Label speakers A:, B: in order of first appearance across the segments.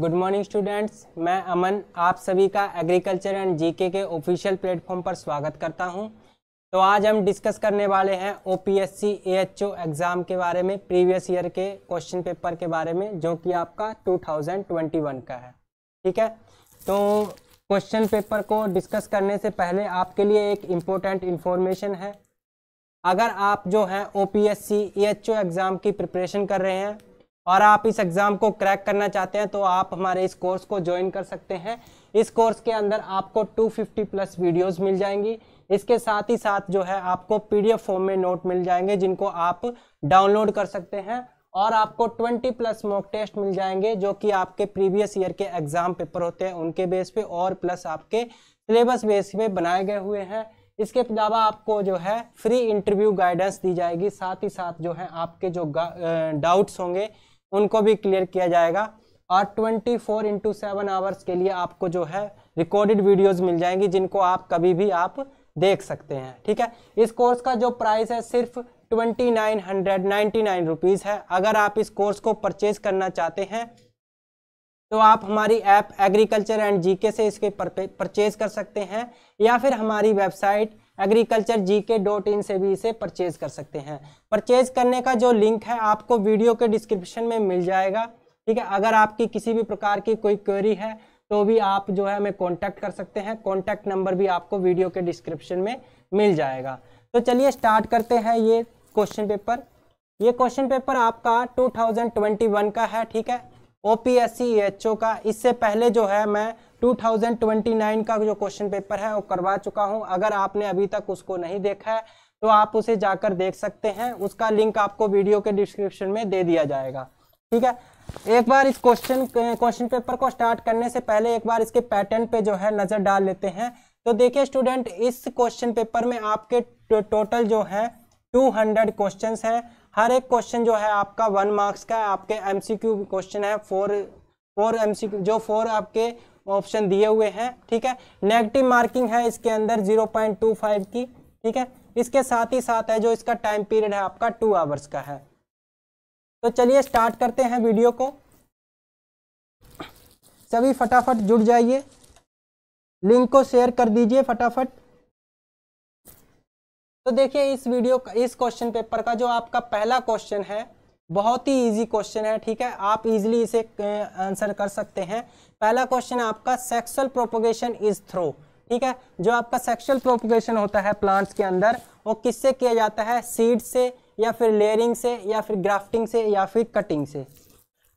A: good morning students मैं अमन आप सभी का एग्रीकल्चर एंड जीके के ऑफिशियल प्लेटफॉर्म पर
B: स्वागत करता हूं तो आज हम डिस्कस करने वाले हैं O P S C AHO exam के बारे में प्रीवियस ईयर के क्वेश्चन पेपर के बारे में जो कि आपका 2021 का है ठीक है तो क्वेश्चन पेपर को डिस्कस करने से पहले आपके लिए एक इम्पोर्टेंट इन्फॉर्मेशन है अगर आप जो है O P S C exam की प्रिपरेशन कर रहे हैं और आप इस एग्ज़ाम को क्रैक करना चाहते हैं तो आप हमारे इस कोर्स को ज्वाइन कर सकते हैं इस कोर्स के अंदर आपको 250 प्लस वीडियोस मिल जाएंगी इसके साथ ही साथ जो है आपको पीडीएफ फॉर्म में नोट मिल जाएंगे जिनको आप डाउनलोड कर सकते हैं और आपको 20 प्लस मॉक टेस्ट मिल जाएंगे जो कि आपके प्रीवियस ईयर के एग्ज़ाम पेपर होते हैं उनके बेस पे और प्लस आपके सिलेबस बेस पे बनाए गए हुए हैं इसके अलावा आपको जो है फ्री इंटरव्यू गाइडेंस दी जाएगी साथ ही साथ जो है आपके जो डाउट्स होंगे उनको भी क्लियर किया जाएगा और 24 फोर इंटू सेवन आवर्स के लिए आपको जो है रिकॉर्डेड वीडियोस मिल जाएंगी जिनको आप कभी भी आप देख सकते हैं ठीक है इस कोर्स का जो प्राइस है सिर्फ twenty nine hundred ninety nine rupees है अगर आप इस कोर्स को परचेज करना चाहते हैं तो आप हमारी ऐप एग्रीकल्चर एंड जीके से इसके परचेज कर सकते हैं या फिर हमारी वेबसाइट एग्रीकल्चर जी के डॉट इन से भी इसे परचेज कर सकते हैं परचेज करने का जो लिंक है आपको वीडियो के डिस्क्रिप्शन में मिल जाएगा ठीक है अगर आपकी किसी भी प्रकार की कोई क्वेरी है तो भी आप जो है हमें कॉन्टैक्ट कर सकते हैं कॉन्टैक्ट नंबर भी आपको वीडियो के डिस्क्रिप्शन में मिल जाएगा तो चलिए स्टार्ट करते हैं ये क्वेश्चन पेपर ये क्वेश्चन पेपर आपका 2021 का है ठीक है ओ पी e का इससे पहले जो है मैं 2029 का जो क्वेश्चन पेपर है वो करवा चुका हूँ अगर आपने अभी तक उसको नहीं देखा है तो आप उसे जाकर देख सकते हैं उसका लिंक आपको वीडियो के डिस्क्रिप्शन में दे दिया जाएगा ठीक है एक बार इस क्वेश्चन क्वेश्चन पेपर को स्टार्ट करने से पहले एक बार इसके पैटर्न पे जो है नज़र डाल लेते हैं तो देखिए स्टूडेंट इस क्वेश्चन पेपर में आपके टो, टोटल जो है 200 क्वेश्चन है हर एक क्वेश्चन जो है आपका वन मार्क्स का है आपके एमसीक्यू क्वेश्चन है फोर फोर एमसीक्यू जो फोर आपके ऑप्शन दिए हुए हैं ठीक है नेगेटिव मार्किंग है इसके अंदर 0.25 की ठीक है इसके साथ ही साथ है जो इसका टाइम पीरियड है आपका टू आवर्स का है
A: तो चलिए स्टार्ट करते हैं वीडियो को
B: सभी फटाफट जुड़ जाइए लिंक को शेयर कर दीजिए फटाफट तो देखिए इस वीडियो का इस क्वेश्चन पेपर का जो आपका पहला क्वेश्चन है बहुत ही इजी क्वेश्चन है ठीक है आप इजीली इसे आंसर कर सकते हैं पहला क्वेश्चन है आपका सेक्सुअल प्रोपोगेशन इज थ्रो ठीक है जो आपका सेक्सुअल प्रोपोगेशन होता है प्लांट्स के अंदर वो किससे किया जाता है सीड से या फिर लेयरिंग से या फिर ग्राफ्टिंग से या फिर कटिंग से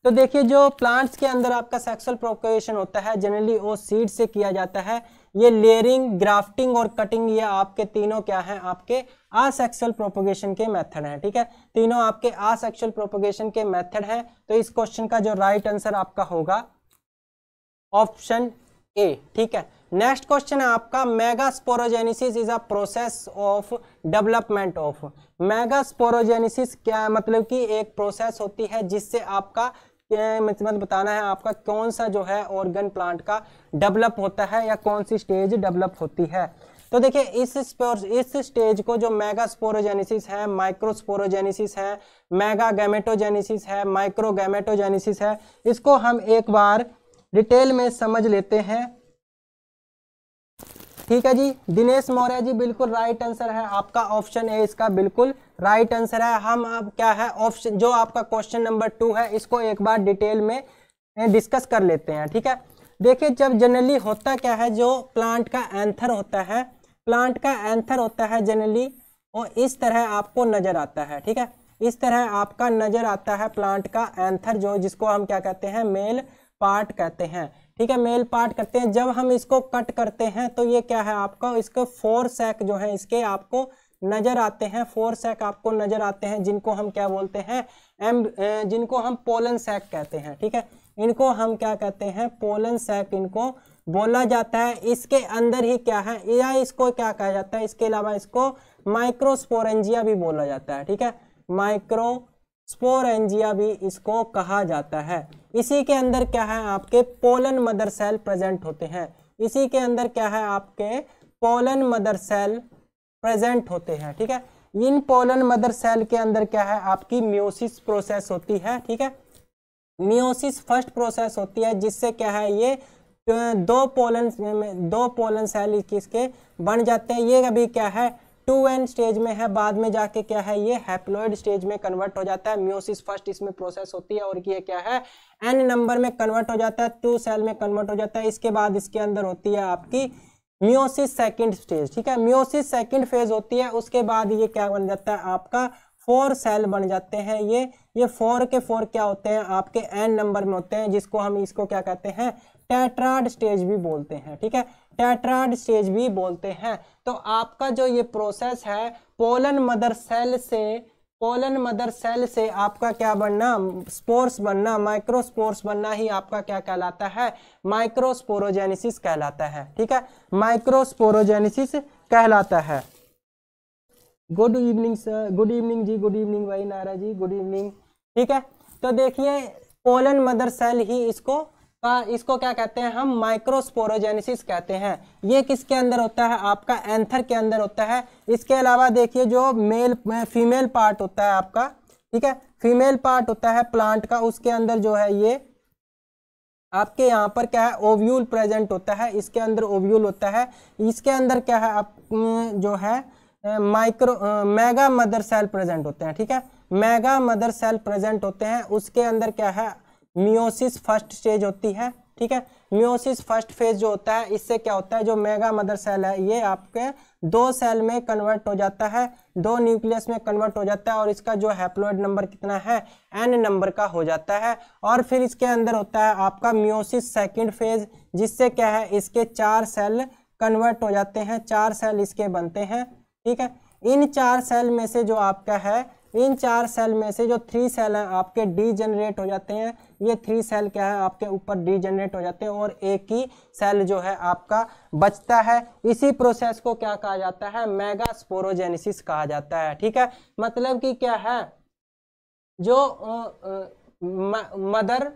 B: तो देखिए जो प्लांट्स के अंदर आपका सेक्सुअल प्रोपोगेशन होता है जनरली वो सीड से किया जाता है ये लेयरिंग ग्राफ्टिंग और कटिंग ये आपके तीनों क्या हैं आपके आसेक्सुअल प्रोपोगेशन के मेथड हैं ठीक है तीनों आपके आसेक्सुअल प्रोपोगेशन के मेथड हैं तो इस क्वेश्चन का जो राइट right आंसर आपका होगा ऑप्शन ए ठीक है नेक्स्ट क्वेश्चन है आपका megasporogenesis is a process of development of megasporogenesis क्या है मतलब कि एक प्रोसेस होती है जिससे आपका मतलब बताना है आपका कौन सा जो है ऑर्गन प्लांट का डेवलप होता है या कौन सी स्टेज डेवलप होती है तो देखिए इस स्पोर इस स्टेज को जो मेगा स्पोरोजेनेसिस है माइक्रोस्पोरोजेनेसिस है मेगा गैमेटोजेनेसिस है माइक्रोगैमेटोजेनेसिस है इसको हम एक बार डिटेल में समझ लेते हैं ठीक है जी दिनेश मौर्य जी बिल्कुल राइट आंसर है आपका ऑप्शन ए इसका बिल्कुल राइट आंसर है हम अब क्या है ऑप्शन जो आपका क्वेश्चन नंबर टू है इसको एक बार डिटेल में डिस्कस कर लेते हैं ठीक है देखिए जब जनरली होता क्या है जो प्लांट का एंथर होता है प्लांट का एंथर होता है जनरली और इस तरह आपको नज़र आता है ठीक है इस तरह आपका नज़र आता है प्लांट का एंथर जो जिसको हम क्या कहते हैं मेल पार्ट कहते हैं ठीक है मेल पार्ट करते हैं जब हम इसको कट करते हैं तो ये क्या है आपका इसके फोर सैक जो है इसके आपको नजर आते हैं फोर सैक आपको नजर आते हैं जिनको हम क्या बोलते हैं एम जिनको हम पोलन सैक कहते हैं ठीक है इनको हम क्या कहते हैं पोलन सैक इनको बोला जाता है इसके अंदर ही क्या है या इसको क्या कहा जाता है इसके अलावा इसको माइक्रोस्पोरेंजिया भी बोला जाता है ठीक है माइक्रो स्पोर एंजिया भी इसको कहा जाता है इसी के अंदर क्या है आपके पोलन मदर सेल प्रेजेंट होते हैं इसी के अंदर क्या है आपके पोलन मदर सेल प्रेजेंट होते हैं ठीक है इन पोलन मदर सेल के अंदर क्या है आपकी म्योसिस प्रोसेस होती है ठीक है म्योसिस फर्स्ट प्रोसेस होती है जिससे क्या है ये दो पोलन दो पोलन सेल किसके बन जाते हैं ये अभी क्या है टू एन स्टेज में है बाद में जाके क्या है ये हैप्लोइड स्टेज में कन्वर्ट हो जाता है म्योसिस फर्स्ट इसमें प्रोसेस होती है और ये क्या है एन नंबर में कन्वर्ट हो जाता है टू सेल में कन्वर्ट हो जाता है इसके बाद इसके अंदर होती है आपकी म्योसिस सेकेंड स्टेज ठीक है म्योसिस सेकेंड फेज होती है उसके बाद ये क्या बन जाता है आपका फोर सेल बन जाते हैं ये ये फोर के फोर क्या होते हैं आपके एन नंबर में होते हैं जिसको हम इसको क्या कहते हैं टेट्राड स्टेज भी बोलते हैं ठीक है टेट्राड स्टेज भी बोलते हैं तो आपका जो ये प्रोसेस है पोलन मदर सेल से पोलन मदर सेल से आपका क्या बनना स्पोर्स बनना माइक्रोस्पोर्स बनना ही आपका क्या कहलाता है माइक्रोस्पोरोजेनेसिस कहलाता है ठीक है माइक्रोस्पोरोजेनेसिस कहलाता है good evening sir good evening जी गुड इवनिंग भाई नारा जी गुड इवनिंग ठीक है तो देखिए पोलन मदर सेल ही इसको का हाँ, इसको क्या कहते हैं हम माइक्रोस्पोरोजेनेसिस कहते हैं ये किसके अंदर होता है आपका एंथर के अंदर होता है इसके अलावा देखिए जो मेल फीमेल पार्ट होता है आपका ठीक है फीमेल पार्ट होता है प्लांट का उसके अंदर जो है ये आपके यहाँ पर क्या है ओव्यूल प्रेजेंट होता है इसके अंदर ओव्यूल होता है इसके अंदर क्या है आप जो है micro mega mother cell present होते हैं ठीक है मेगा मदर सेल प्रेजेंट होते हैं उसके अंदर क्या है मियोसिस फर्स्ट स्टेज होती है ठीक है म्योसिस फर्स्ट फेज जो होता है इससे क्या होता है जो मेगा मदर सेल है ये आपके दो सेल में कन्वर्ट हो जाता है दो न्यूक्लियस में कन्वर्ट हो जाता है और इसका जो हैप्लोइड नंबर कितना है एन नंबर का हो जाता है और फिर इसके अंदर होता है आपका म्योसिस सेकंड फेज जिससे क्या है इसके चार सेल कन्वर्ट हो जाते हैं चार सेल इसके बनते हैं ठीक है इन चार सेल में से जो आपका है इन चार सेल में से जो थ्री सेल हैं आपके जनरेट हो जाते हैं ये थ्री सेल क्या है आपके ऊपर जनरेट हो जाते हैं और एक ही सेल जो है आपका बचता है इसी प्रोसेस को क्या कहा जाता है मेगा स्पोरोजेनिस कहा जाता है ठीक है मतलब कि क्या है जो mother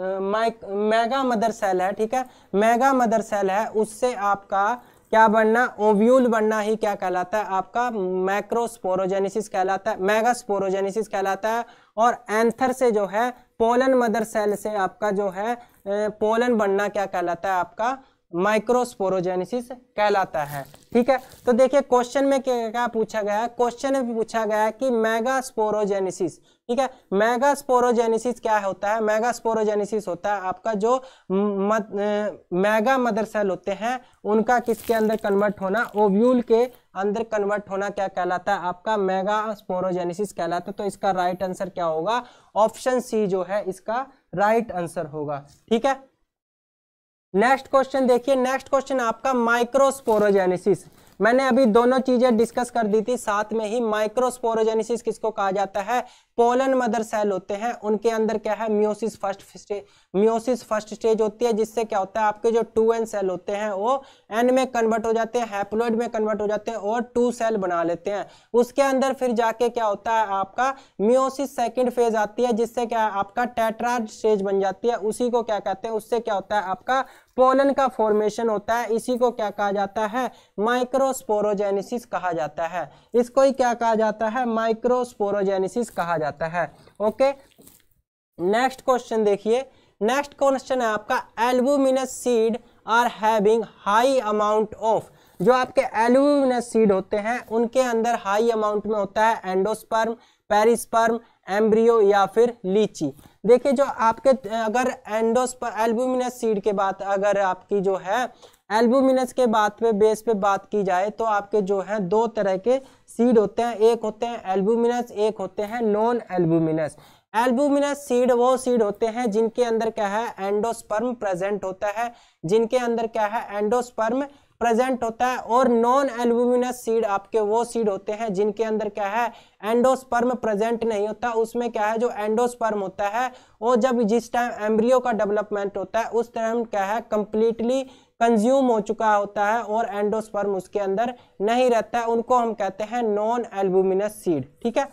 B: mic mega mother cell है ठीक है मेगा मदर सेल है उससे आपका क्या बनना ओव्यूल बनना ही क्या कहलाता है आपका मैक्रोस्पोरोजेनेसिस कहलाता है मेगास्पोरोजेनेसिस कहलाता है और एंथर से जो है पोलन मदर सेल से आपका जो है पोलन बनना क्या कहलाता है आपका माइक्रोस्पोरोजेनेसिस कहलाता है ठीक है तो देखिए क्वेश्चन में क्या पूछा गया है क्वेश्चन में पूछा गया है कि स्पोरोजेनेसिस ठीक है मेगास्पोरोजेनेसिस क्या होता है मेगास्पोरोजेनेसिस होता है आपका जो मद, मेगा मदर सेल होते हैं उनका किसके अंदर कन्वर्ट होना ओव्यूल के अंदर कन्वर्ट होना क्या कहलाता है आपका मेगा स्पोरोजेनेसिस कहलाता है तो इसका राइट आंसर क्या होगा ऑप्शन सी जो है इसका राइट आंसर होगा ठीक है नेक्स्ट क्वेश्चन देखिए नेक्स्ट क्वेश्चन आपका माइक्रोस्पोरोजेनेसिस मैंने अभी दोनों चीजें डिस्कस कर दी थी साथ में ही माइक्रोस्पोरोजेनेसिस किसको कहा जाता है पोलन मदर सेल होते हैं उनके अंदर क्या है meiosis first stage meiosis first stage होती है जिससे क्या होता है आपके जो टू एन सेल होते हैं वो एन में कन्वर्ट हो जाते हैं हैप्लोइड में कन्वर्ट हो जाते हैं और टू सेल बना लेते हैं उसके अंदर फिर जाके क्या होता है आपका म्योसिस सेकेंड फेज आती है जिससे क्या आपका टेट्राड स्टेज बन जाती है उसी को क्या कहते हैं उससे क्या होता है आपका पोलन का फॉर्मेशन होता है इसी को क्या कहा जाता है माइक्रोस्पोरोजेनेसिस कहा जाता है इसको ही क्या कहा जाता है माइक्रोस्पोरोजेनेसिस कहा जाता है ओके नेक्स्ट क्वेश्चन देखिए नेक्स्ट क्वेश्चन है आपका albuminous seed are having high amount of जो आपके एल्बुमिनस सीड होते हैं उनके अंदर हाई अमाउंट में होता है एंडोस्पर्म पेरिस्पर्म एम्ब्रियो या फिर लीची देखिए जो आपके अगर एंडोस पर एल्बुमिनस सीड के बात अगर आपकी जो है एल्बुमिनस के बात पे बेस पे बात की जाए तो आपके जो है दो तरह के सीड होते हैं एक होते हैं एल्बुमिनस एक होते हैं नॉन एल्बुमिनस एल्बुमिनस सीड वो सीड होते हैं जिनके अंदर क्या है एंडोस्पर्म प्रेजेंट होता है जिनके अंदर क्या है एंडोस्पर्म प्रेजेंट होता है और नॉन एल्बुमिनस सीड आपके वो सीड होते हैं जिनके अंदर क्या है एंडोस्पर्म प्रेजेंट नहीं होता उसमें क्या है जो एंडोस्पर्म होता है वो जब जिस टाइम एम्ब्रियो का डेवलपमेंट होता है उस टाइम क्या है कंप्लीटली कंज्यूम हो चुका होता है और एंडोस्पर्म उसके अंदर नहीं रहता है उनको हम कहते हैं नॉन एल्बुमिनस सीड ठीक है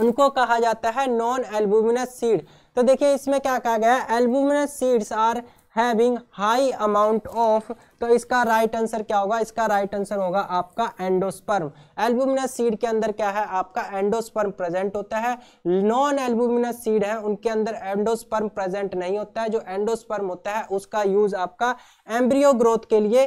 B: उनको कहा जाता है नॉन एल्बुमिनस सीड तो देखिए इसमें क्या कहा गया है albuminous seeds are having high amount of तो इसका राइट आंसर क्या होगा इसका राइट आंसर होगा आपका एंडोस्पर्म एल्बुमिनस सीड के अंदर क्या है आपका एंडोस्पर्म प्रेजेंट होता है नॉन एल्बुमिनस सीड है उनके अंदर एंडोस्पर्म प्रेजेंट नहीं होता है जो एंडोस्पर्म होता है उसका यूज आपका एम्ब्रियो ग्रोथ के लिए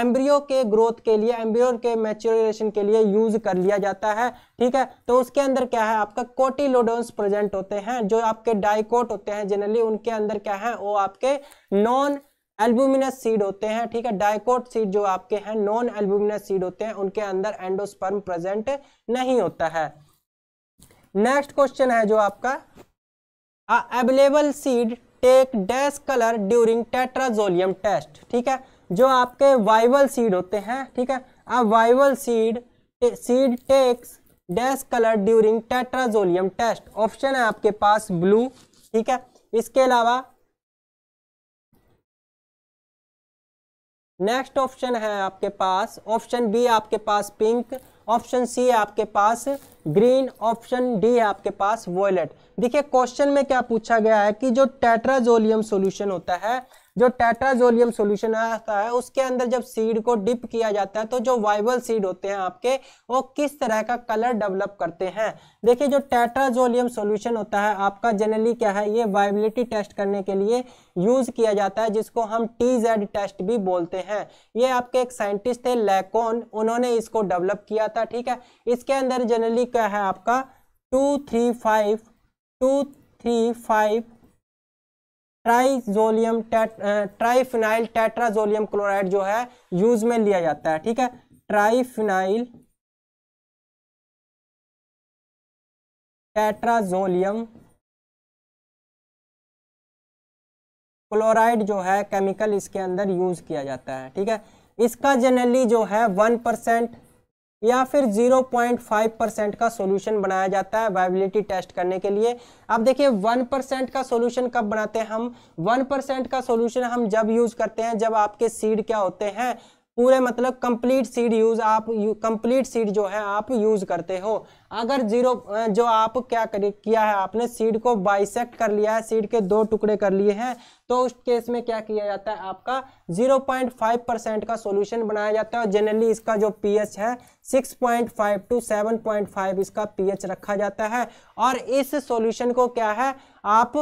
B: एम्ब्रियो के ग्रोथ के लिए एम्ब्रियो के मैच्योरेशन के लिए यूज कर लिया जाता है ठीक है तो उसके अंदर क्या है आपका कोटिलोडोन्स प्रेजेंट होते हैं जो आपके डाइकोट होते हैं जनरली उनके अंदर क्या है वो आपके नॉन एल्बुमिनस सीड होते हैं ठीक है डायकोट सीड जो आपके हैं नॉन एल्बुमिनस सीड होते हैं उनके अंदर एंडोस्पर्म प्रेजेंट नहीं होता है नेक्स्ट क्वेश्चन है जो आपका available seed take dash colour during tetrazolium test ठीक है जो आपके वाइवल सीड होते हैं ठीक है अब viable seed seed takes dash colour during tetrazolium test
A: option है आपके पास ब्लू ठीक है इसके अलावा नेक्स्ट ऑप्शन है आपके पास ऑप्शन बी आपके
B: पास पिंक ऑप्शन सी है आपके पास ग्रीन ऑप्शन डी है आपके पास वॉयलेट देखिए क्वेश्चन में क्या पूछा गया है कि जो टेट्राजोलियम सॉल्यूशन होता है जो टेट्राजोलियम सोल्यूशन आता है उसके अंदर जब सीड को डिप किया जाता है तो जो वाइबल सीड होते हैं आपके वो किस तरह का कलर डेवलप करते हैं देखिए जो टेट्राजोलियम सोल्यूशन होता है आपका जनरली क्या है ये वाइबिलिटी टेस्ट करने के लिए यूज किया जाता है जिसको हम टी जेड टेस्ट भी बोलते हैं ये आपके एक साइंटिस्ट थे लेकोन उन्होंने इसको डेवलप किया था ठीक है इसके अंदर जनरली क्या है आपका two three five two three five triazolium
A: triphenyl tetrazolium chloride जो है यूज में लिया जाता है ठीक है ट्राइफिनाइल टेट्राजोलियम क्लोराइड जो
B: है केमिकल इसके अंदर यूज किया जाता है ठीक है इसका जनरली जो है वन परसेंट या फिर 0.5 परसेंट का सॉल्यूशन बनाया जाता है वायबिलिटी टेस्ट करने के लिए अब देखिए 1 परसेंट का सॉल्यूशन कब बनाते हैं हम 1 परसेंट का सॉल्यूशन हम जब यूज करते हैं जब आपके सीड क्या होते हैं पूरे मतलब कंप्लीट सीड यूज आप कंप्लीट सीड जो है आप यूज करते हो अगर जीरो जो आप क्या कर, किया है आपने सीड को बाइसेकट कर लिया है सीड के दो टुकड़े कर लिए हैं तो उस केस में क्या किया जाता है आपका 0.5 परसेंट का सॉल्यूशन बनाया जाता है और जनरली इसका जो पीएच है 6.5 टू 7.5 इसका पीएच रखा जाता है और इस सॉल्यूशन को क्या है आप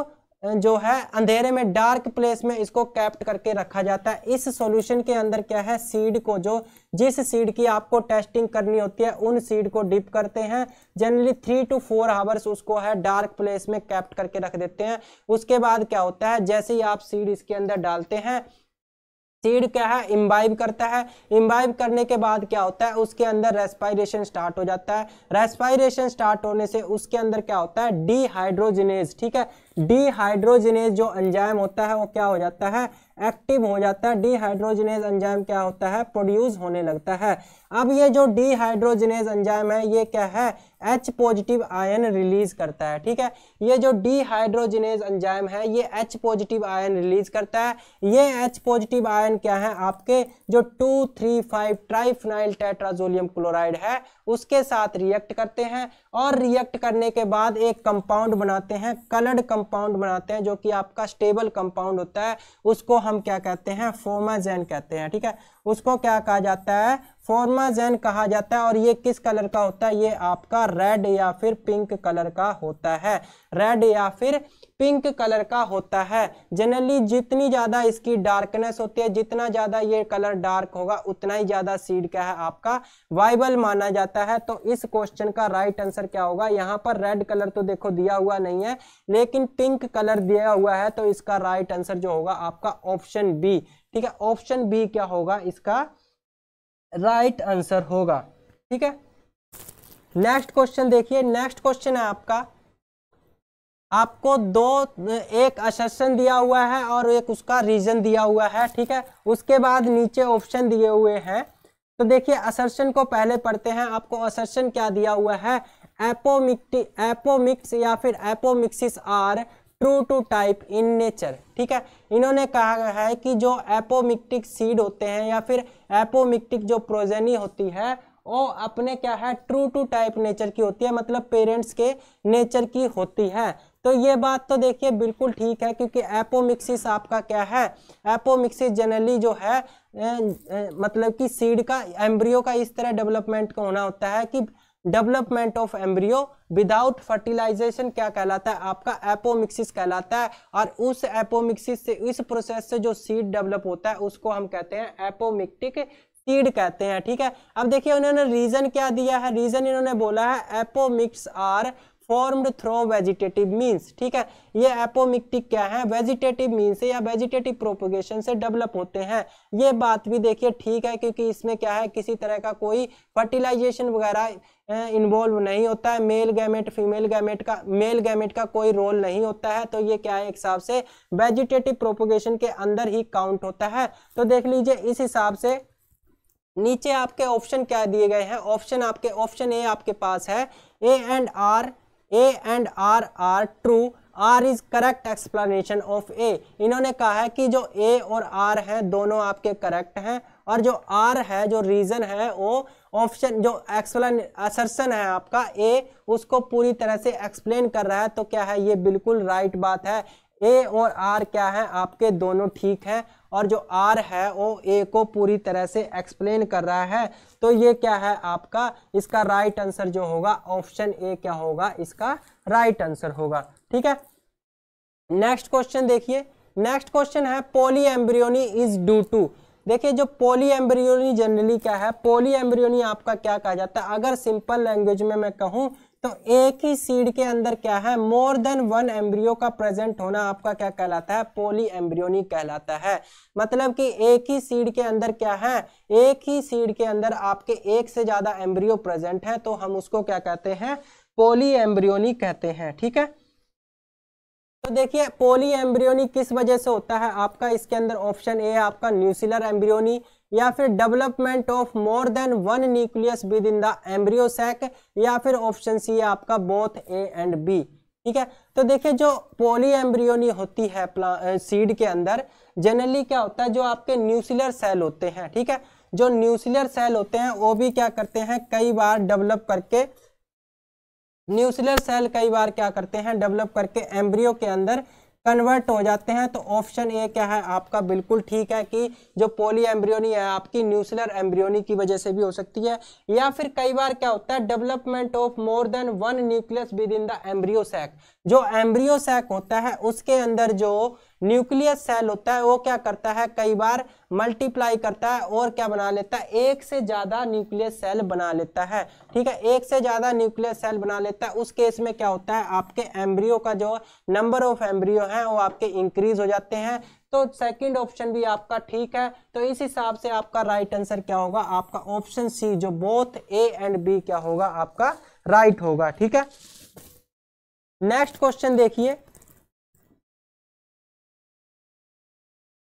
B: जो है अंधेरे में डार्क प्लेस में इसको कैप्ट करके रखा जाता है इस सॉल्यूशन के अंदर क्या है सीड को जो जिस सीड की आपको टेस्टिंग करनी होती है उन सीड को डिप करते हैं generally three to four hours उसको है डार्क प्लेस में कैप्ट करके रख देते हैं उसके बाद क्या होता है जैसे ही आप सीड इसके अंदर डालते हैं सीड क्या है इम्बाइब करता है इम्बाइब करने के बाद क्या होता है उसके अंदर रेस्पायरेशन स्टार्ट हो जाता है रेस्पायरेशन स्टार्ट होने से उसके अंदर क्या होता है डिहाइड्रोजिनेज ठीक है डीहाइड्रोजिनेज जो एंजाइम होता है वो क्या हो जाता है एक्टिव हो जाता है डीहाइड्रोजिनेज एंजाइम क्या होता है प्रोड्यूस होने लगता है अब ये जो डीहाइड्रोजिनेज एंजाइम है ये क्या है एच पॉजिटिव आयन रिलीज करता है ठीक है ये जो डीहाइड्रोजिनेज एंजाइम है ये एच पॉजिटिव आयन रिलीज करता है ये एच पॉजिटिव आयन क्या है आपके जो two three five triphenyl tetrazolium chloride है उसके साथ रिएक्ट करते हैं और रिएक्ट करने के बाद एक कंपाउंड बनाते हैं कलर्ड कंपाउंड बनाते हैं जो कि आपका स्टेबल कंपाउंड होता है उसको हम क्या कहते हैं फोमाजेन कहते हैं ठीक है उसको क्या कहा जाता है फॉर्माजेन कहा जाता है और ये किस कलर का होता है ये आपका रेड या फिर पिंक कलर का होता है रेड या फिर पिंक कलर का होता है जनरली जितनी ज़्यादा इसकी डार्कनेस होती है जितना ज़्यादा ये कलर डार्क होगा उतना ही ज़्यादा सीड क्या है आपका वाइबल माना जाता है तो इस क्वेश्चन का राइट आंसर क्या होगा यहाँ पर रेड कलर तो देखो दिया हुआ नहीं है लेकिन पिंक कलर दिया हुआ है तो इसका राइट आंसर जो होगा आपका ऑप्शन बी ठीक है ऑप्शन बी क्या होगा इसका राइट आंसर होगा ठीक है नेक्स्ट क्वेश्चन देखिए नेक्स्ट क्वेश्चन है आपका आपको दो एक असेशन दिया हुआ है और एक उसका रीजन दिया हुआ है ठीक है उसके बाद नीचे ऑप्शन दिए हुए हैं तो देखिए असर्शन को पहले पढ़ते हैं आपको असर्शन क्या दिया हुआ है एपोमिक्टी एपोमिक्स या फिर apomixis are true to type in nature ठीक है इन्होंने कहा है कि जो एपोमिक्टिक सीड होते हैं या फिर एपोमिक्टिक जो प्रोजेनी होती है वो अपने क्या है ट्रू टू टाइप नेचर की होती है मतलब पेरेंट्स के नेचर की होती है तो ये बात तो देखिए बिल्कुल ठीक है क्योंकि एपोमिक्सिस आपका क्या है एपोमिक्सिस जनरली जो है ए, ए, मतलब कि सीड का एम्ब्रियो का इस तरह डेवलपमेंट का होना होता है कि development of embryo without fertilization क्या कहलाता है आपका एपोमिक्सिस कहलाता है और उस एपोमिक्सिस से इस प्रोसेस से जो सीड डेवलप होता है उसको हम कहते हैं एपोमिक्टिक सीड कहते हैं ठीक है अब देखिए उन्होंने रीजन क्या दिया है रीजन इन्होंने बोला है apomicts are formed through vegetative means ठीक है ये एपोमिक्टिक क्या है वेजिटेटिव मीन से या वेजिटेटिव प्रोपोगेशन से डेवलप होते हैं ये बात भी देखिए ठीक है क्योंकि इसमें क्या है किसी तरह का कोई फर्टिलाइजेशन वगैरह इन्वॉल्व नहीं होता है मेल गैमेट फीमेल गैमेट का मेल गैमेट का कोई रोल नहीं होता है तो ये क्या है एक हिसाब से वेजिटेटिव प्रोपोगेशन के अंदर ही काउंट होता है तो देख लीजिए इस हिसाब से नीचे आपके ऑप्शन क्या दिए गए हैं ऑप्शन आपके ऑप्शन ए आपके पास है A and R A and R are true R is correct explanation of A इन्होंने कहा है कि जो ए और आर हैं दोनों आपके करेक्ट हैं और जो आर है जो रीज़न है वो ऑप्शन जो एक्सप्लेन असर्सन है आपका ए उसको पूरी तरह से एक्सप्लेन कर रहा है तो क्या है ये बिल्कुल राइट बात है ए और आर क्या है आपके दोनों ठीक हैं और जो आर है वो ए को पूरी तरह से एक्सप्लेन कर रहा है तो ये क्या है आपका इसका राइट आंसर जो होगा ऑप्शन ए क्या होगा इसका राइट आंसर होगा ठीक है नेक्स्ट क्वेश्चन देखिए नेक्स्ट क्वेश्चन है poly embryony is due to देखिए जो पोली एम्ब्रियोनी जनरली क्या है पोली एम्ब्रियोनी आपका क्या कहा जाता है अगर सिंपल लैंग्वेज में मैं कहूँ तो एक ही सीड के अंदर क्या है मोर देन वन एम्ब्रियो का प्रेजेंट होना आपका क्या कहलाता है पोली एम्ब्रियोनी कहलाता है मतलब कि एक ही सीड के अंदर क्या है एक ही सीड के अंदर आपके एक से ज़्यादा एम्ब्रियो प्रेजेंट है तो हम उसको क्या कहते हैं पोली एम्ब्रियोनी कहते हैं ठीक है तो देखिए पोली एम्ब्रियोनी किस वजह से होता है आपका इसके अंदर ऑप्शन ए है आपका न्यूसिलर एम्ब्रियोनी या फिर development of more than one nucleus within the embryo sac या फिर ऑप्शन सी है आपका बोथ ए एंड बी ठीक है तो देखिए जो पोली एम्ब्रियोनी होती है सीड के अंदर जनरली क्या होता है जो आपके न्यूसिलर सेल होते हैं ठीक है जो न्यूसिलर सेल होते हैं वो भी क्या करते हैं कई बार डेवलप करके न्यूक्लियर सेल कई बार क्या करते हैं डेवलप करके एम्ब्रियो के अंदर कन्वर्ट हो जाते हैं तो ऑप्शन ए क्या है आपका बिल्कुल ठीक है कि जो पोली एम्ब्रियोनी है आपकी न्यूक्लियर एम्ब्रियोनी की वजह से भी हो सकती है या फिर कई बार क्या होता है development of more than one nucleus within the embryo sac जो एम्ब्रियो सैक होता है उसके अंदर जो न्यूक्लियस सेल होता है वो क्या करता है कई बार मल्टीप्लाई करता है और क्या बना लेता है एक से ज़्यादा न्यूक्लियस सेल बना लेता है ठीक है एक से ज़्यादा न्यूक्लियस सेल बना लेता है उस केस में क्या होता है आपके एम्ब्रियो का जो नंबर ऑफ एम्ब्रियो है वो आपके इंक्रीज हो जाते हैं तो सेकंड ऑप्शन भी आपका ठीक है तो इस हिसाब से आपका राइट आंसर क्या होगा आपका ऑप्शन सी जो बोथ
A: ए एंड बी क्या होगा आपका राइट होगा ठीक है नेक्स्ट क्वेश्चन देखिए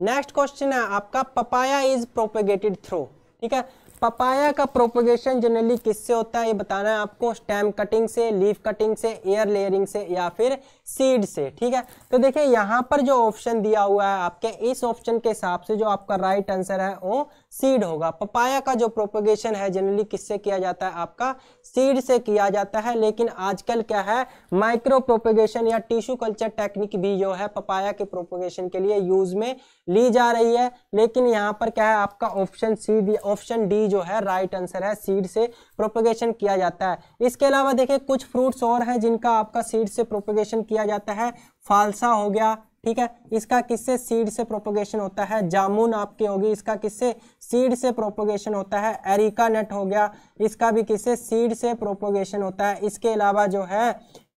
A: नेक्स्ट
B: क्वेश्चन है आपका पपाया इज प्रोपेगेटेड थ्रू ठीक है पपाया का प्रोपोगेशन जनरली किससे होता है ये बताना है आपको स्टेम कटिंग से लीफ कटिंग से एयर लेयरिंग से या फिर सीड से ठीक है तो देखिए यहाँ पर जो ऑप्शन दिया हुआ है आपके इस ऑप्शन के हिसाब से जो आपका राइट आंसर है वो सीड होगा पपाया का जो प्रोपोगेशन है जनरली किससे किया जाता है आपका सीड से किया जाता है लेकिन आजकल क्या है माइक्रो प्रोपोगेशन या टिश्यू कल्चर टेक्निक भी जो है पपाया के प्रोपोगेशन के लिए यूज में ली जा रही है लेकिन यहाँ पर क्या है आपका ऑप्शन सी ऑप्शन डी जो है राइट आंसर है सीड से प्रोपोगेशन किया जाता है इसके अलावा देखिए कुछ फ्रूट्स और हैं जिनका आपका सीड से प्रोपोगेशन किया जाता है फालसा हो गया ठीक है इसका किससे सीड से प्रोपोगेशन होता है जामुन आपकी होगी इसका किससे सीड से प्रोपोगेशन होता है एरिका नट हो गया इसका भी किससे सीड से प्रोपोगेशन होता है इसके अलावा जो है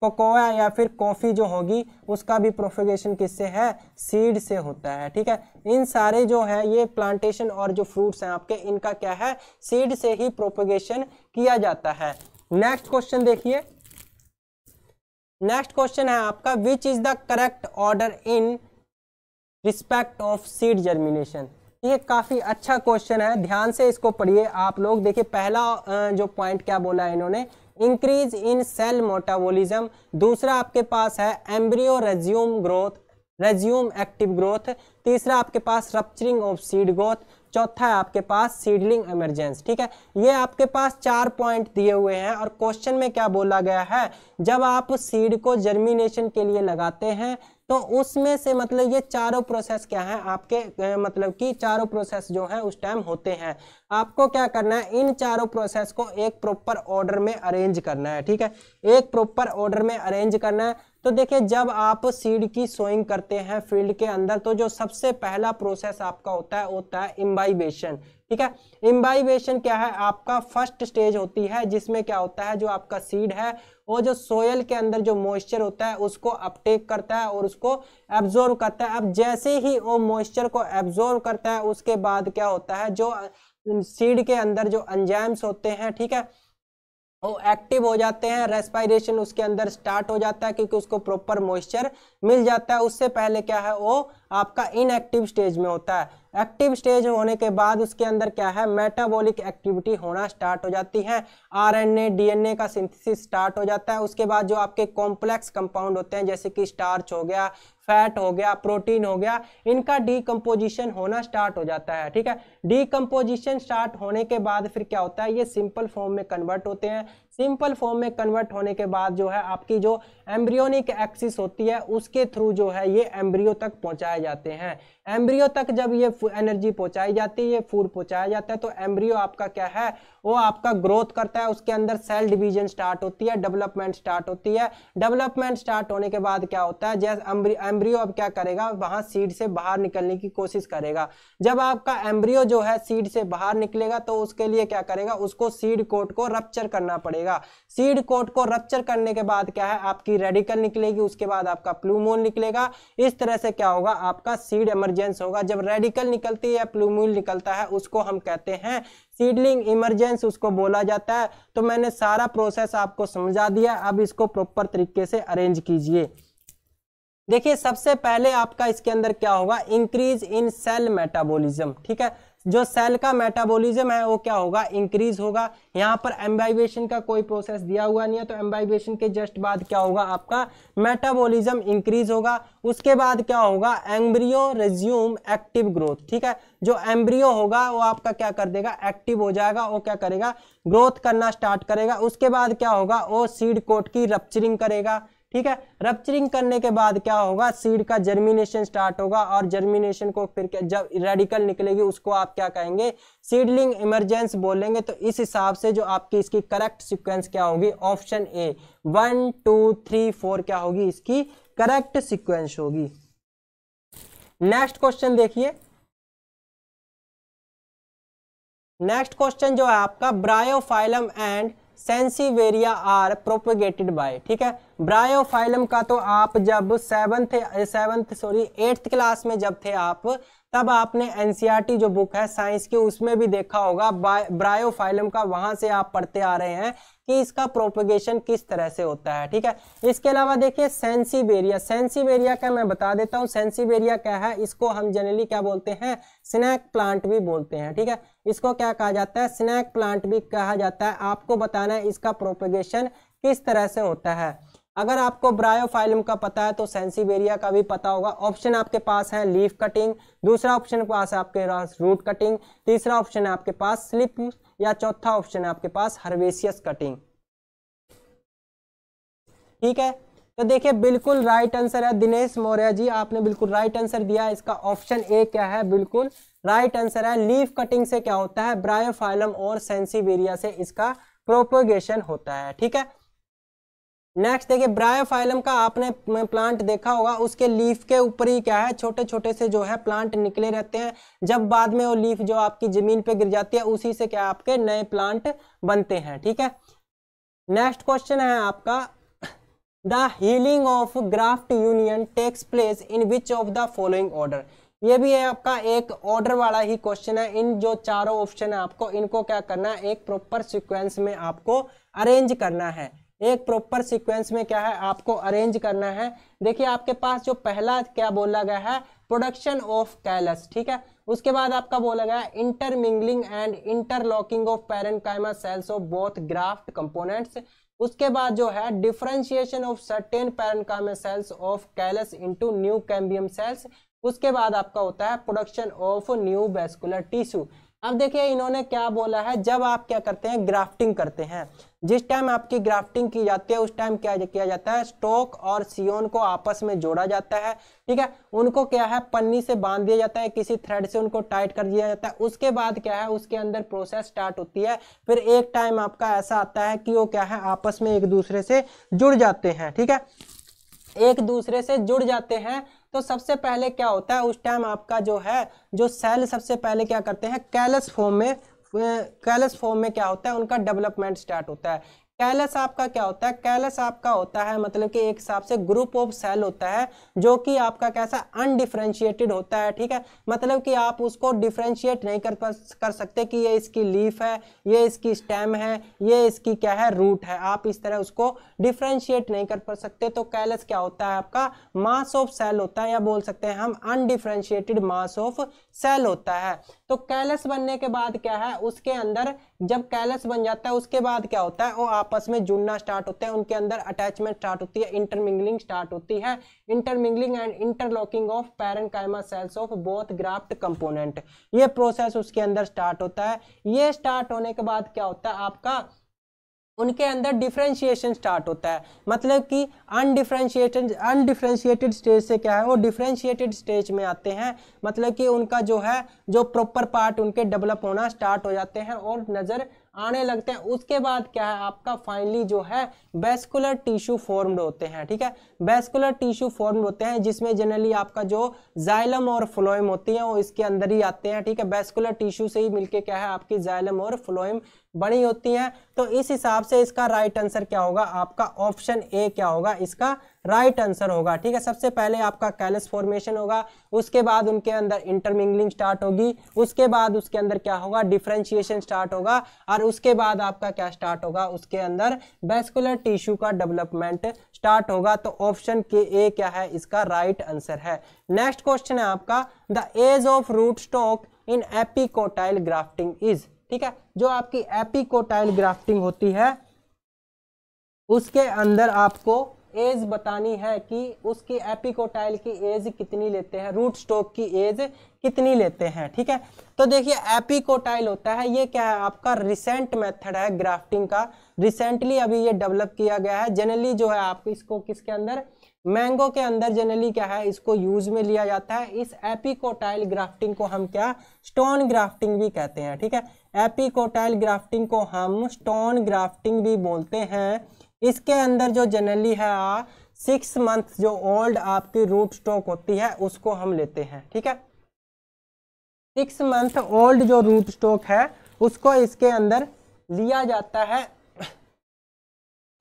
B: कोकोआ या फिर कॉफ़ी जो होगी उसका भी प्रोफिगेशन किससे है सीड से होता है ठीक है इन सारे जो है ये प्लांटेशन और जो फ्रूट्स हैं आपके इनका क्या है सीड से ही प्रोपेगेशन किया जाता है नेक्स्ट क्वेश्चन देखिए नेक्स्ट क्वेश्चन है आपका which is the correct order in respect of seed germination ये काफ़ी अच्छा क्वेश्चन है ध्यान से इसको पढ़िए आप लोग देखिए पहला जो पॉइंट क्या बोला है इन्होंने इंक्रीज इन सेल मोटाबोलिज्म दूसरा आपके पास है embryo resume growth resume active growth तीसरा आपके पास रपचरिंग ऑफ सीड ग्रोथ चौथा है आपके पास सीडलिंग एमरजेंस ठीक है ये आपके पास चार पॉइंट दिए हुए हैं और क्वेश्चन में क्या बोला गया है जब आप सीड को जर्मिनेशन के लिए लगाते हैं तो उसमें से मतलब ये चारों प्रोसेस क्या है आपके मतलब कि चारों प्रोसेस जो है उस टाइम होते हैं आपको क्या करना है इन चारों प्रोसेस को एक प्रॉपर ऑर्डर में अरेंज करना है ठीक है एक प्रॉपर ऑर्डर में अरेंज करना है तो देखिए जब आप सीड की सोइंग करते हैं फील्ड के अंदर तो जो सबसे पहला प्रोसेस आपका होता है होता है इम्बाइबेशन ठीक है इम्बाइबेशन क्या है आपका फर्स्ट स्टेज होती है जिसमें क्या होता है जो आपका सीड है वो जो सोयल के अंदर जो मॉइस्चर होता है उसको अपटेक करता है और उसको एब्जॉर्व करता है अब जैसे ही वो मॉइस्चर को एब्जॉर्व करता है उसके बाद क्या होता है जो सीड के अंदर जो एंजाइम्स होते हैं ठीक है वो एक्टिव हो जाते हैं रेस्पायरेशन उसके अंदर स्टार्ट हो जाता है क्योंकि उसको प्रॉपर मॉइस्चर मिल जाता है उससे पहले क्या है वो आपका इनएक्टिव स्टेज में होता है एक्टिव स्टेज होने के बाद उसके अंदर क्या है मेटाबॉलिक एक्टिविटी होना स्टार्ट हो जाती है आरएनए डीएनए का सिंथेसिस स्टार्ट हो जाता है उसके बाद जो आपके कॉम्प्लेक्स कंपाउंड होते हैं जैसे कि स्टार्च हो गया फैट हो गया प्रोटीन हो गया इनका डीकम्पोजिशन होना स्टार्ट हो जाता है ठीक है डीकम्पोजिशन स्टार्ट होने के बाद फिर क्या होता है ये सिंपल फॉर्म में कन्वर्ट होते हैं सिंपल फॉर्म में कन्वर्ट होने के बाद जो है आपकी जो एम्ब्रियोनिक एक्सिस होती है उसके थ्रू जो है ये एम्ब्रियो तक पहुंचाए जाते हैं एम्ब्रियो तक जब ये एनर्जी पहुंचाई जाती है ये फूड पहुंचाया जाता है तो एम्ब्रियो आपका क्या है वो आपका ग्रोथ करता है उसके अंदर सेल डिवीजन स्टार्ट होती है डेवलपमेंट स्टार्ट होती है डेवलपमेंट स्टार्ट होने के बाद क्या होता है जैसे एम्ब्रियो अब क्या करेगा वहां सीड से बाहर निकलने की कोशिश करेगा जब आपका एम्ब्रियो जो है सीड से बाहर निकलेगा तो उसके लिए क्या करेगा उसको सीड कोट को रप्चर करना पड़ेगा जाएगा सीड कोट को रप्चर करने के बाद क्या है आपकी रेडिकल निकलेगी उसके बाद आपका प्लूमोल निकलेगा इस तरह से क्या होगा आपका सीड इमरजेंस होगा जब रेडिकल निकलती है प्लूमोल निकलता है उसको हम कहते हैं सीडलिंग इमरजेंस उसको बोला जाता है तो मैंने सारा प्रोसेस आपको समझा दिया अब इसको प्रॉपर तरीके से अरेंज कीजिए देखिए सबसे पहले आपका इसके अंदर क्या होगा इंक्रीज इन सेल मेटाबॉलिज्म ठीक है जो सेल का मेटाबॉलिज्म है वो क्या होगा इंक्रीज होगा यहाँ पर एम्बाइवेशन का कोई प्रोसेस दिया हुआ नहीं है तो एम्बाइवेशन के जस्ट बाद क्या होगा आपका मेटाबॉलिज्म इंक्रीज होगा उसके बाद क्या होगा एम्ब्रियो रिज्यूम एक्टिव ग्रोथ ठीक है जो एम्ब्रियो होगा वो आपका क्या कर देगा एक्टिव हो जाएगा वो क्या करेगा ग्रोथ करना स्टार्ट करेगा उसके बाद क्या होगा वो सीड कोट की रपचरिंग करेगा ठीक है रपचरिंग करने के बाद क्या होगा सीड का जर्मिनेशन स्टार्ट होगा और जर्मिनेशन को फिर जब रेडिकल निकलेगी उसको आप क्या कहेंगे सीडलिंग इमरजेंस बोलेंगे तो इस हिसाब से जो आपकी इसकी करेक्ट सिक्वेंस क्या होगी option A one two three four क्या होगी
A: इसकी करेक्ट सिक्वेंस होगी नेक्स्ट क्वेश्चन देखिए नेक्स्ट क्वेश्चन जो है आपका bryophyllum
B: and sansevieria are propagated by ठीक है ब्रायोफाइलम का तो आप जब seventh seventh sorry eighth class में जब थे आप तब आपने एनसीईआरटी e जो बुक है साइंस की उसमें भी देखा होगा ब्रायोफाइलम का वहां से आप पढ़ते आ रहे हैं कि इसका प्रोपोगेशन किस तरह से होता है ठीक है इसके अलावा देखिए सेंसिवेरिया सेंसिवेरिया का मैं बता देता हूँ सेंसिवेरिया क्या है इसको हम जनरली क्या बोलते हैं स्नैक प्लांट भी बोलते हैं ठीक है इसको क्या कहा जाता है स्नैक प्लांट भी कहा जाता है आपको बताना है इसका प्रोपोगेशन किस तरह से होता है अगर आपको ब्रायोफाइलम का पता है तो सेंसिबेरिया का भी पता होगा ऑप्शन आपके पास है लीफ कटिंग दूसरा ऑप्शन पास आपके पास रूट कटिंग तीसरा ऑप्शन है आपके पास स्लिप या चौथा ऑप्शन है आपके पास हर्वेसियस कटिंग ठीक है तो देखिए बिल्कुल राइट आंसर है दिनेश मौर्य जी आपने बिल्कुल राइट आंसर दिया इसका ऑप्शन ए क्या है बिल्कुल राइट आंसर है लीफ कटिंग से क्या होता है ब्रायोफाइलम और सेंसिबेरिया से इसका प्रोपोगेशन होता है ठीक है नेक्स्ट देखिए ब्रायोफाइलम का आपने प्लांट देखा होगा उसके लीफ के ऊपर ही क्या है छोटे छोटे से जो है प्लांट निकले रहते हैं जब बाद में वो लीफ जो आपकी जमीन पे गिर जाती है उसी से क्या आपके नए प्लांट बनते हैं ठीक है नेक्स्ट क्वेश्चन है आपका the healing of graft union takes place in which of the following order ये भी है आपका एक ऑर्डर वाला ही क्वेश्चन है इन जो चारों ऑप्शन है आपको इनको क्या करना है एक प्रॉपर सिक्वेंस में आपको अरेंज करना है एक प्रॉपर सीक्वेंस में क्या है आपको अरेंज करना है देखिए आपके पास जो पहला क्या बोला गया है प्रोडक्शन ऑफ कैलस ठीक है उसके बाद आपका बोला गया intermingling and interlocking of parenchyma cells of both graft components उसके बाद जो है differentiation of certain parenchyma cells of callus into new cambium cells उसके बाद आपका होता है production of new vascular tissue अब देखिए इन्होंने क्या बोला है जब आप क्या करते हैं ग्राफ्टिंग करते हैं जिस टाइम आपकी ग्राफ्टिंग की जाती है उस टाइम क्या किया जाता है स्टोक और सियोन को आपस में जोड़ा जाता है ठीक है उनको क्या है पन्नी से बांध दिया जाता है किसी थ्रेड से उनको टाइट कर दिया जाता है उसके बाद क्या है उसके अंदर प्रोसेस स्टार्ट होती है फिर एक टाइम आपका ऐसा आता है कि वो क्या है आपस में एक दूसरे से जुड़ जाते हैं ठीक है एक दूसरे से जुड़ जाते हैं तो सबसे पहले क्या होता है उस टाइम आपका जो है जो सेल सबसे पहले क्या करते हैं कैलस फॉर्म में कैलस फॉर्म में क्या होता है उनका डेवलपमेंट स्टार्ट होता है कैलस आपका क्या होता है कैलस आपका होता है मतलब कि एक हिसाब से ग्रुप ऑफ सेल होता है जो कि आपका कैसा अनडिफ्रेंशिएटेड होता है ठीक है मतलब कि आप उसको डिफ्रेंशिएट नहीं कर कर सकते कि ये इसकी लीफ है ये इसकी स्टेम है ये इसकी क्या है रूट है आप इस तरह उसको डिफ्रेंशिएट नहीं कर सकते तो कैलस क्या होता है आपका मास ऑफ सेल होता है या बोल सकते हैं हम अनडिफ्रेंशिएटेड मास ऑफ सेल होता है तो कैलस बनने के बाद क्या है उसके अंदर जब कैलस बन जाता है उसके बाद क्या होता है वो आपस में जुड़ना स्टार्ट होते हैं उनके अंदर अटैचमेंट स्टार्ट होती है इंटरमिंगलिंग स्टार्ट होती है intermingling and interlocking of parenchyma cells of both graft component ये प्रोसेस उसके अंदर स्टार्ट होता है ये स्टार्ट होने के बाद क्या होता है आपका उनके अंदर डिफ्रेंशिएशन स्टार्ट होता है मतलब कि अनडिफ्रेंशिएटेड अनडिफ्रेंशिएटेड स्टेज से क्या है वो डिफ्रेंशिएटेड स्टेज में आते हैं मतलब कि उनका जो है जो प्रॉपर पार्ट उनके डेवलप होना स्टार्ट हो जाते हैं और नज़र आने लगते हैं उसके बाद क्या है आपका फाइनली जो है वेस्कुलर टिश्यू फॉर्म्ड होते हैं ठीक है बेस्कुलर टिश्यू फॉर्म्ड होते हैं जिसमें जनरली आपका जो जाइलम और फ्लोइम होती है वो इसके अंदर ही आते हैं ठीक है बेस्कुलर टिश्यू से ही मिलके क्या है आपकी जाइलम और फ्लोइम बड़ी होती हैं तो इस हिसाब से इसका राइट आंसर क्या होगा आपका ऑप्शन ए क्या होगा इसका राइट आंसर होगा ठीक है सबसे पहले आपका कैलस फॉर्मेशन होगा उसके बाद उनके अंदर इंटरमिंगलिंग स्टार्ट होगी उसके बाद उसके अंदर क्या होगा डिफ्रेंशिएशन स्टार्ट होगा और उसके बाद आपका क्या स्टार्ट होगा उसके अंदर वेस्कुलर टिश्यू का डेवलपमेंट स्टार्ट होगा तो ऑप्शन के ए क्या है इसका राइट आंसर है नेक्स्ट क्वेश्चन है आपका the age of root stock in epicotyl grafting is ठीक है जो आपकी एपिकोटाइल ग्राफ्टिंग होती है उसके अंदर आपको एज बतानी है कि उसकी एपिकोटाइल की एज कितनी लेते हैं रूट स्टोक की एज कितनी लेते हैं ठीक है तो देखिए एपिकोटाइल होता है ये क्या है आपका रिसेंट मेथड है ग्राफ्टिंग का रिसेंटली अभी ये डेवलप किया गया है जनरली जो है आप इसको किसके अंदर मैंगो के अंदर जनरली क्या है इसको यूज में लिया जाता है इस एपिकोटाइल ग्राफ्टिंग को हम क्या स्टोन ग्राफ्टिंग भी कहते हैं ठीक है एपिकोटाइल ग्राफ्टिंग को हम स्टोन ग्राफ्टिंग भी बोलते हैं इसके अंदर जो जनरली है सिक्स मंथ जो ओल्ड आपकी रूट स्टॉक होती है उसको हम लेते हैं ठीक है सिक्स मंथ ओल्ड जो रूट स्टॉक है उसको इसके अंदर लिया जाता है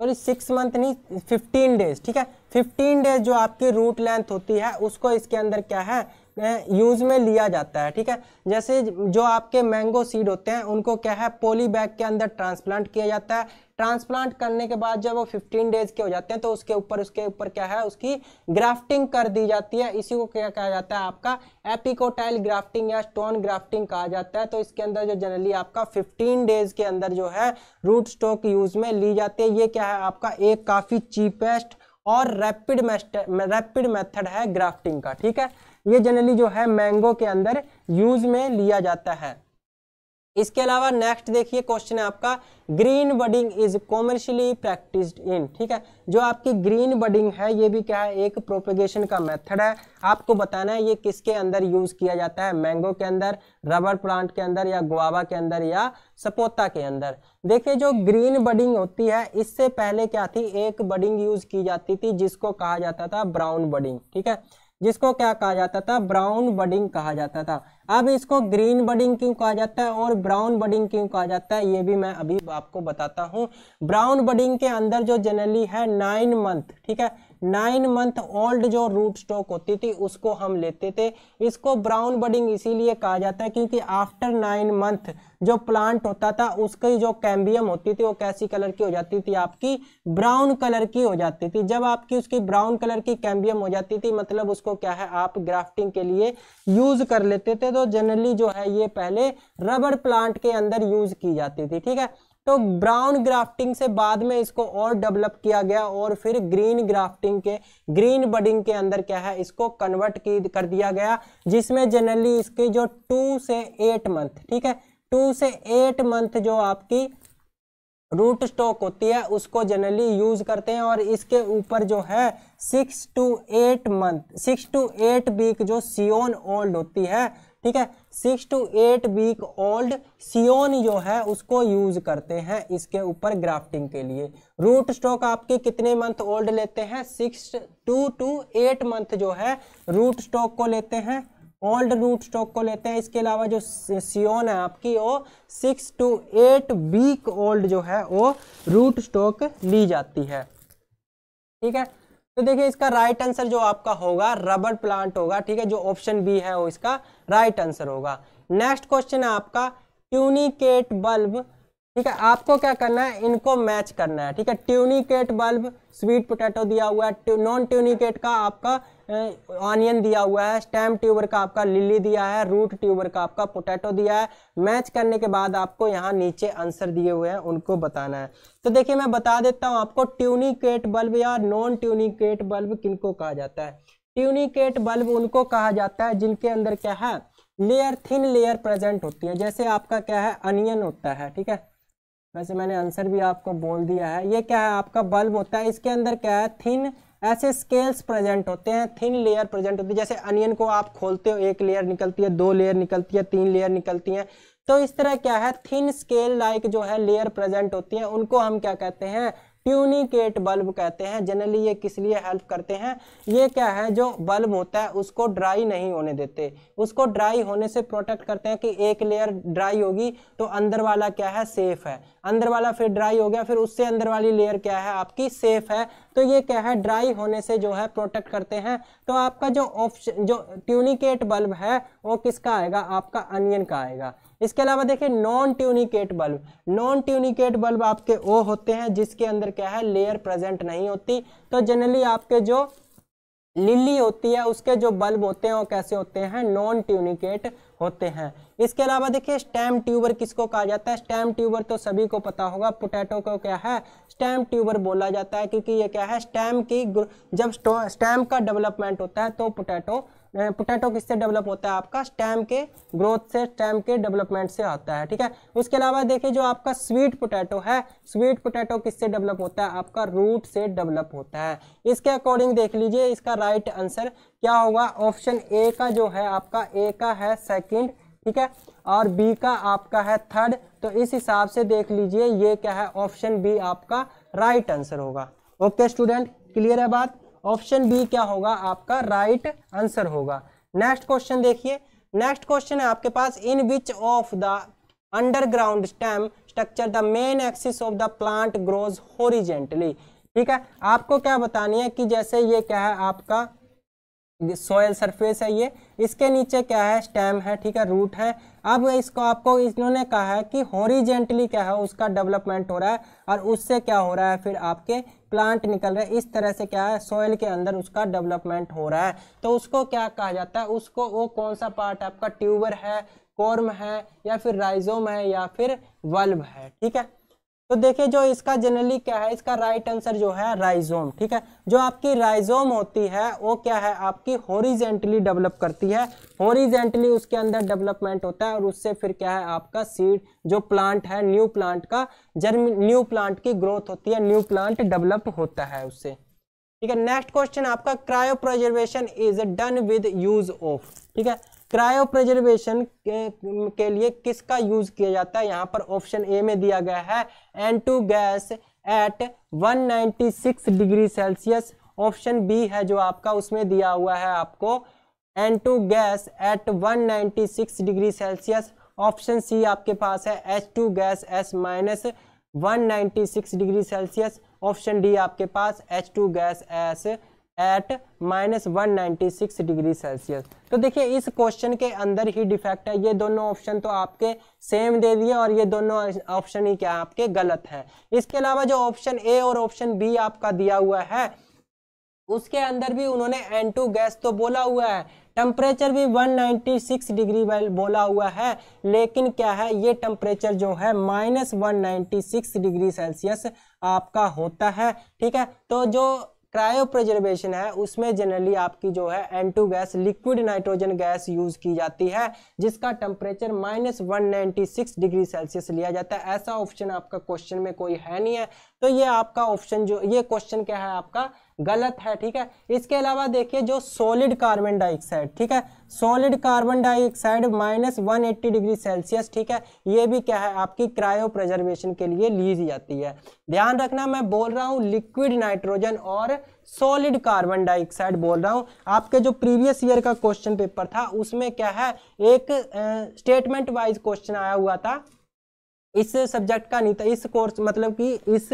B: सॉरी सिक्स मंथ नहीं फिफ्टीन डेज ठीक है फिफ्टीन डेज जो आपकी रूट लेंथ होती है उसको इसके अंदर क्या है यूज़ में लिया जाता है ठीक है जैसे जो आपके मैंगो सीड होते हैं उनको क्या है पोली बैग के अंदर ट्रांसप्लांट किया जाता है ट्रांसप्लांट करने के बाद जब वो 15 डेज के हो जाते हैं तो उसके ऊपर उसके ऊपर क्या है उसकी ग्राफ्टिंग कर दी जाती है इसी को क्या कहा जाता है आपका एपिकोटाइल ग्राफ्टिंग या स्टोन ग्राफ्टिंग कहा जाता है तो इसके अंदर जो जनरली आपका 15 डेज के अंदर जो है रूट स्टॉक यूज में ली जाती है ये क्या है आपका एक काफ़ी चीपेस्ट और रैपिड रैपिड मेथड है ग्राफ्टिंग का ठीक है ये जनरली जो है मैंगो के अंदर यूज में लिया जाता है इसके अलावा नेक्स्ट देखिए क्वेश्चन है आपका green budding is commercially practised in ठीक है जो आपकी ग्रीन बडिंग है ये भी क्या है एक प्रोपेगेशन का मेथड है आपको बताना है ये किसके अंदर यूज किया जाता है मैंगो के अंदर रबर प्लांट के अंदर या गुआवा के अंदर या सपोता के अंदर देखिए जो ग्रीन बडिंग होती है इससे पहले क्या थी एक बडिंग यूज की जाती थी जिसको कहा जाता था ब्राउन बडिंग ठीक है जिसको क्या कहा जाता था ब्राउन बडिंग कहा जाता था अब इसको ग्रीन बडिंग क्यों कहा जाता है और ब्राउन बडिंग क्यों कहा जाता है ये भी मैं अभी आपको बताता हूँ ब्राउन बडिंग के अंदर जो जनरली है नाइन मंथ ठीक है नाइन मंथ ओल्ड जो रूट स्टॉक होती थी उसको हम लेते थे इसको ब्राउन बडिंग इसीलिए कहा जाता है क्योंकि आफ्टर नाइन मंथ जो प्लांट होता था उसकी जो कैम्बियम होती थी वो कैसी कलर की हो जाती थी आपकी ब्राउन कलर की हो जाती थी जब आपकी उसकी ब्राउन कलर की कैम्बियम हो जाती थी मतलब उसको क्या है आप ग्राफ्टिंग के लिए यूज कर लेते थे तो जनरली जो है ये पहले रबड़ प्लांट के अंदर यूज की जाती थी ठीक है तो ब्राउन ग्राफ्टिंग से बाद में इसको और डेवलप किया गया और फिर ग्रीन ग्राफ्टिंग के ग्रीन बडिंग के अंदर क्या है इसको कन्वर्ट की कर दिया गया जिसमें जनरली इसकी जो टू से एट मंथ ठीक है टू से एट मंथ जो आपकी रूट स्टॉक होती है उसको जनरली यूज करते हैं और इसके ऊपर जो है six to eight month six to eight week जो सियोन ओल्ड होती है ठीक है six to eight week old scion जो है उसको यूज करते हैं इसके ऊपर ग्राफ्टिंग के लिए रूट स्टॉक आपके कितने मंथ ओल्ड लेते हैं six to to eight month जो है रूट स्टॉक को लेते हैं ओल्ड रूट स्टॉक को लेते हैं इसके अलावा जो सियोन है आपकी वो six to eight week old जो है वो रूट स्टॉक ली जाती है ठीक है तो देखिए इसका राइट आंसर जो आपका होगा रबर प्लांट होगा ठीक है जो ऑप्शन बी है वो इसका राइट आंसर होगा नेक्स्ट क्वेश्चन है आपका ट्यूनिकेट बल्ब ठीक है आपको क्या करना है इनको मैच करना है ठीक है ट्यूनिकेट बल्ब स्वीट पोटैटो दिया हुआ है नॉन ट्यूनिकेट का आपका ऑनियन दिया हुआ है स्टेम ट्यूबर का आपका लिली दिया है रूट ट्यूबर का आपका पोटैटो दिया है मैच करने के बाद आपको यहाँ नीचे आंसर दिए हुए हैं उनको बताना है तो देखिए मैं बता देता हूँ आपको ट्यूनिकेट बल्ब या नॉन ट्यूनिकेट बल्ब किनको कहा जाता है ट्यूनिकेट बल्ब उनको कहा जाता है जिनके अंदर क्या है लेयर थिन लेयर प्रेजेंट होती है जैसे आपका क्या है अनियन होता है ठीक है वैसे मैंने आंसर भी आपको बोल दिया है ये क्या है आपका बल्ब होता है इसके अंदर क्या है थिन ऐसे स्केल्स प्रेजेंट होते हैं थिन लेयर प्रेजेंट होती है जैसे अनियन को आप खोलते हो एक लेयर निकलती है दो लेयर निकलती है तीन लेयर निकलती है तो इस तरह क्या है थिन स्केल लाइक जो है लेयर प्रेजेंट होती है उनको हम क्या कहते हैं ट्यूनिकेट बल्ब कहते हैं जनरली ये किस लिए हेल्प करते हैं ये क्या है जो बल्ब होता है उसको ड्राई नहीं होने देते उसको ड्राई होने से प्रोटेक्ट करते हैं कि एक लेयर ड्राई होगी तो अंदर वाला क्या है सेफ है अंदर वाला फिर ड्राई हो गया फिर उससे अंदर वाली लेयर क्या है आपकी सेफ है तो ये क्या है ड्राई होने से जो है प्रोटेक्ट करते हैं तो आपका जो ऑप्शन जो ट्यूनिकेट बल्ब है वो किसका आएगा आपका अनियन का आएगा इसके अलावा देखिए non tunicate bulb non tunicate bulb आपके वो होते हैं जिसके अंदर क्या है लेयर प्रेजेंट नहीं होती तो जनरली आपके जो लिली होती है उसके जो बल्ब होते हैं वो कैसे होते हैं नॉन ट्यूनिकेट होते हैं इसके अलावा देखिए स्टैम ट्यूबर किसको कहा जाता है स्टैम ट्यूबर तो सभी को पता होगा पोटैटो को क्या है स्टैम ट्यूबर बोला जाता है क्योंकि ये क्या है स्टैम की जब स्टैम का डेवलपमेंट होता है तो पोटैटो पोटैटो किससे डेवलप होता है आपका स्टैम के ग्रोथ से स्टैम के डेवलपमेंट से आता है ठीक है उसके अलावा देखिए जो आपका स्वीट पोटैटो है स्वीट पोटैटो किससे डेवलप होता है आपका रूट से डेवलप होता है इसके अकॉर्डिंग देख लीजिए इसका राइट आंसर क्या होगा ऑप्शन ए का जो है आपका ए का है सेकेंड ठीक है और बी का आपका है थर्ड तो इस हिसाब से देख लीजिए ये क्या है ऑप्शन बी आपका राइट आंसर होगा ओके स्टूडेंट क्लियर है बात ऑप्शन बी क्या होगा आपका राइट right आंसर होगा नेक्स्ट क्वेश्चन देखिए नेक्स्ट क्वेश्चन है आपके पास in which of the underground stem structure the main axis of the plant grows horizontally ठीक है आपको क्या बतानी है कि जैसे ये क्या है आपका सॉयल सरफेस है ये इसके नीचे क्या है स्टेम है ठीक है रूट है अब इसको आपको इन्होंने कहा है कि हॉरिजेंटली क्या है उसका डेवलपमेंट हो रहा है और उससे क्या हो रहा है फिर आपके प्लांट निकल रहे इस तरह से क्या है सॉयल के अंदर उसका डेवलपमेंट हो रहा है तो उसको क्या कहा जाता है उसको वो कौन सा पार्ट आपका ट्यूबर है कॉर्म है या फिर राइजोम है या फिर वल्ब है ठीक है तो देखिए जो इसका जनरली क्या है इसका राइट आंसर जो है राइजोम ठीक है जो आपकी राइजोम होती है वो क्या है आपकी होरिजेंटली डेवलप करती है होरिजेंटली उसके अंदर डेवलपमेंट होता है और उससे फिर क्या है आपका सीड जो प्लांट है न्यू प्लांट का जर्म न्यू प्लांट की ग्रोथ होती है न्यू प्लांट डेवलप होता है उससे ठीक है नेक्स्ट क्वेश्चन आपका cryopreservation is done with use of ठीक है क्रायो प्रिजर्वेशन के, के लिए किसका यूज किया जाता है यहाँ पर ऑप्शन ए में दिया गया है N two gas at 196 degree Celsius option B है जो आपका उसमें दिया हुआ है आपको N two gas at 196 degree Celsius option C आपके पास है H two gas as minus one degree Celsius option D आपके पास H two gas as at minus one ninety six degree Celsius तो देखिए इस क्वेश्चन के अंदर ही डिफेक्ट है ये दोनों ऑप्शन तो आपके सेम दे दिए और ये दोनों ऑप्शन ही क्या आपके गलत हैं इसके अलावा जो ऑप्शन ए और ऑप्शन बी आपका दिया हुआ है उसके अंदर भी उन्होंने एन टू गैस तो बोला हुआ है टेम्परेचर भी 196 डिग्री बोला हुआ है लेकिन क्या है ये टेम्परेचर जो है माइनस वन डिग्री सेल्सियस आपका होता है ठीक है तो जो क्रायो प्रजर्वेशन है उसमें जनरली आपकी जो है N two gas liquid nitrogen gas use की जाती है जिसका temperature minus one ninety six degree Celsius लिया जाता है ऐसा ऑप्शन आपका क्वेश्चन में कोई है नहीं है तो ये आपका ऑप्शन जो ये क्वेश्चन क्या है आपका गलत है ठीक है इसके अलावा देखिए जो सॉलिड कार्बन डाइऑक्साइड ठीक है solid carbon dioxide minus one eighty degree Celsius ठीक है ये भी क्या है आपकी क्रायो प्रजर्वेशन के लिए ली जाती है ध्यान रखना मैं बोल रहा हूँ लिक्विड नाइट्रोजन और सॉलिड कार्बन डाइऑक्साइड बोल रहा हूँ आपके जो प्रीवियस ईयर का क्वेश्चन पेपर था उसमें क्या है एक स्टेटमेंट वाइज क्वेश्चन आया हुआ था इस सब्जेक्ट का नहीं था इस कोर्स मतलब कि इस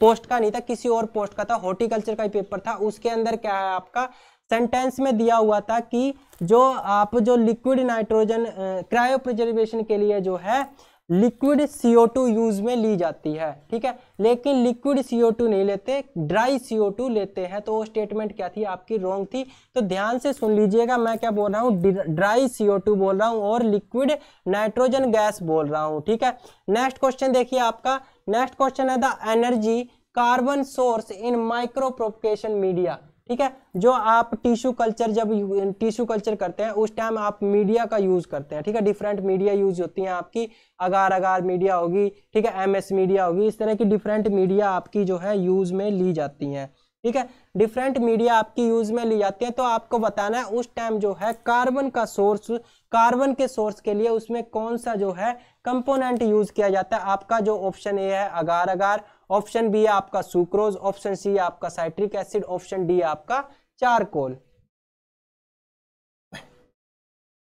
B: पोस्ट का नहीं था किसी और पोस्ट का था हॉर्टिकल्चर का ही पेपर था उसके अंदर क्या है आपका सेंटेंस में दिया हुआ था कि जो आप जो लिक्विड नाइट्रोजन क्रायो प्रिजर्वेशन के लिए जो है लिक्विड CO2 यूज में ली जाती है ठीक है लेकिन लिक्विड CO2 नहीं लेते ड्राई CO2 लेते हैं तो वो स्टेटमेंट क्या थी आपकी रॉन्ग थी तो ध्यान से सुन लीजिएगा मैं क्या बोल रहा हूँ ड्राई CO2 बोल रहा हूँ और लिक्विड नाइट्रोजन गैस बोल रहा हूँ ठीक है नेक्स्ट क्वेश्चन देखिए आपका नेक्स्ट क्वेश्चन है the energy carbon source in micropropagation media ठीक है जो आप टिश्यू कल्चर जब टिश्यू कल्चर करते हैं उस टाइम आप मीडिया का यूज करते हैं ठीक है डिफरेंट मीडिया यूज होती हैं आपकी अगार अगार मीडिया होगी ठीक है एमएस मीडिया होगी इस तरह की डिफरेंट मीडिया आपकी जो है यूज में ली जाती हैं ठीक है डिफरेंट मीडिया आपकी यूज में ली जाती है तो आपको बताना है उस टाइम जो है कार्बन का सोर्स कार्बन के सोर्स के लिए उसमें कौन सा जो है कंपोनेंट यूज किया जाता है आपका जो ऑप्शन ए है अगार अगार ऑप्शन बी है आपका सुक्रोज ऑप्शन सी है आपका साइट्रिक एसिड ऑप्शन डी है आपका
A: चारकोल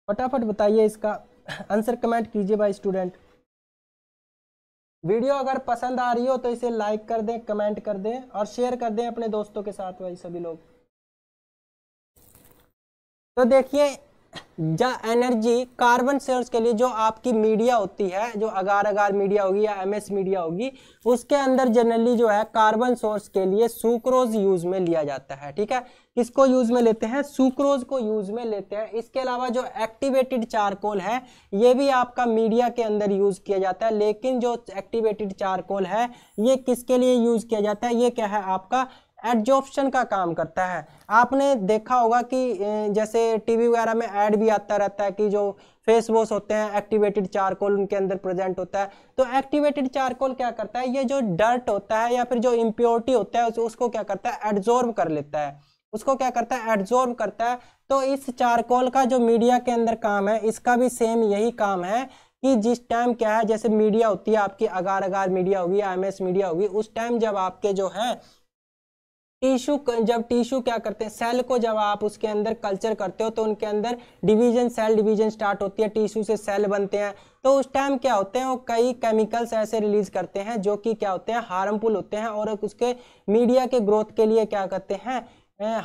A: फटाफट बताइए इसका आंसर कमेंट कीजिए भाई स्टूडेंट वीडियो अगर
B: पसंद आ रही हो तो इसे लाइक कर दें कमेंट कर दें और शेयर कर दें अपने दोस्तों के साथ भाई सभी लोग तो देखिए द एनर्जी कार्बन सेल्स के लिए जो आपकी मीडिया होती है जो अगार अगार मीडिया होगी या एमएस मीडिया होगी उसके अंदर जनरली जो है कार्बन सोर्स के लिए सुक्रोज यूज में लिया जाता है ठीक है किसको यूज में लेते हैं सुक्रोज को यूज में लेते हैं इसके अलावा जो एक्टिवेटेड चारकोल है ये भी आपका मीडिया के अंदर यूज किया जाता है लेकिन जो एक्टिवेटेड चारकोल है ये किसके लिए यूज किया जाता है ये क्या है आपका एडजॉप्शन का काम करता है आपने देखा होगा कि जैसे टीवी वगैरह में ऐड भी आता रहता है कि जो फेस वॉश होते हैं एक्टिवेटेड चारकोल उनके अंदर प्रेजेंट होता है तो एक्टिवेटेड चारकोल क्या करता है ये जो डर्ट होता है या फिर जो इम्प्योरिटी होता है उसको क्या करता है एड्जॉर्ब कर लेता है उसको क्या करता है एड्जॉर्ब करता है तो इस चारकोल का जो मीडिया के अंदर काम है इसका भी सेम यही काम है कि जिस टाइम क्या है जैसे मीडिया होती है आपकी अगार अगार मीडिया होगी आई मीडिया होगी उस टाइम जब आपके जो है टिश्यू जब टिश्यू क्या करते हैं सेल को जब आप उसके अंदर कल्चर करते हो तो उनके अंदर डिवीजन सेल डिवीजन स्टार्ट होती है टिश्यू से सेल बनते हैं तो उस टाइम क्या होते हैं वो कई केमिकल्स ऐसे रिलीज करते हैं जो कि क्या होते हैं हार्मफुल होते हैं और उसके मीडिया के ग्रोथ के लिए क्या करते हैं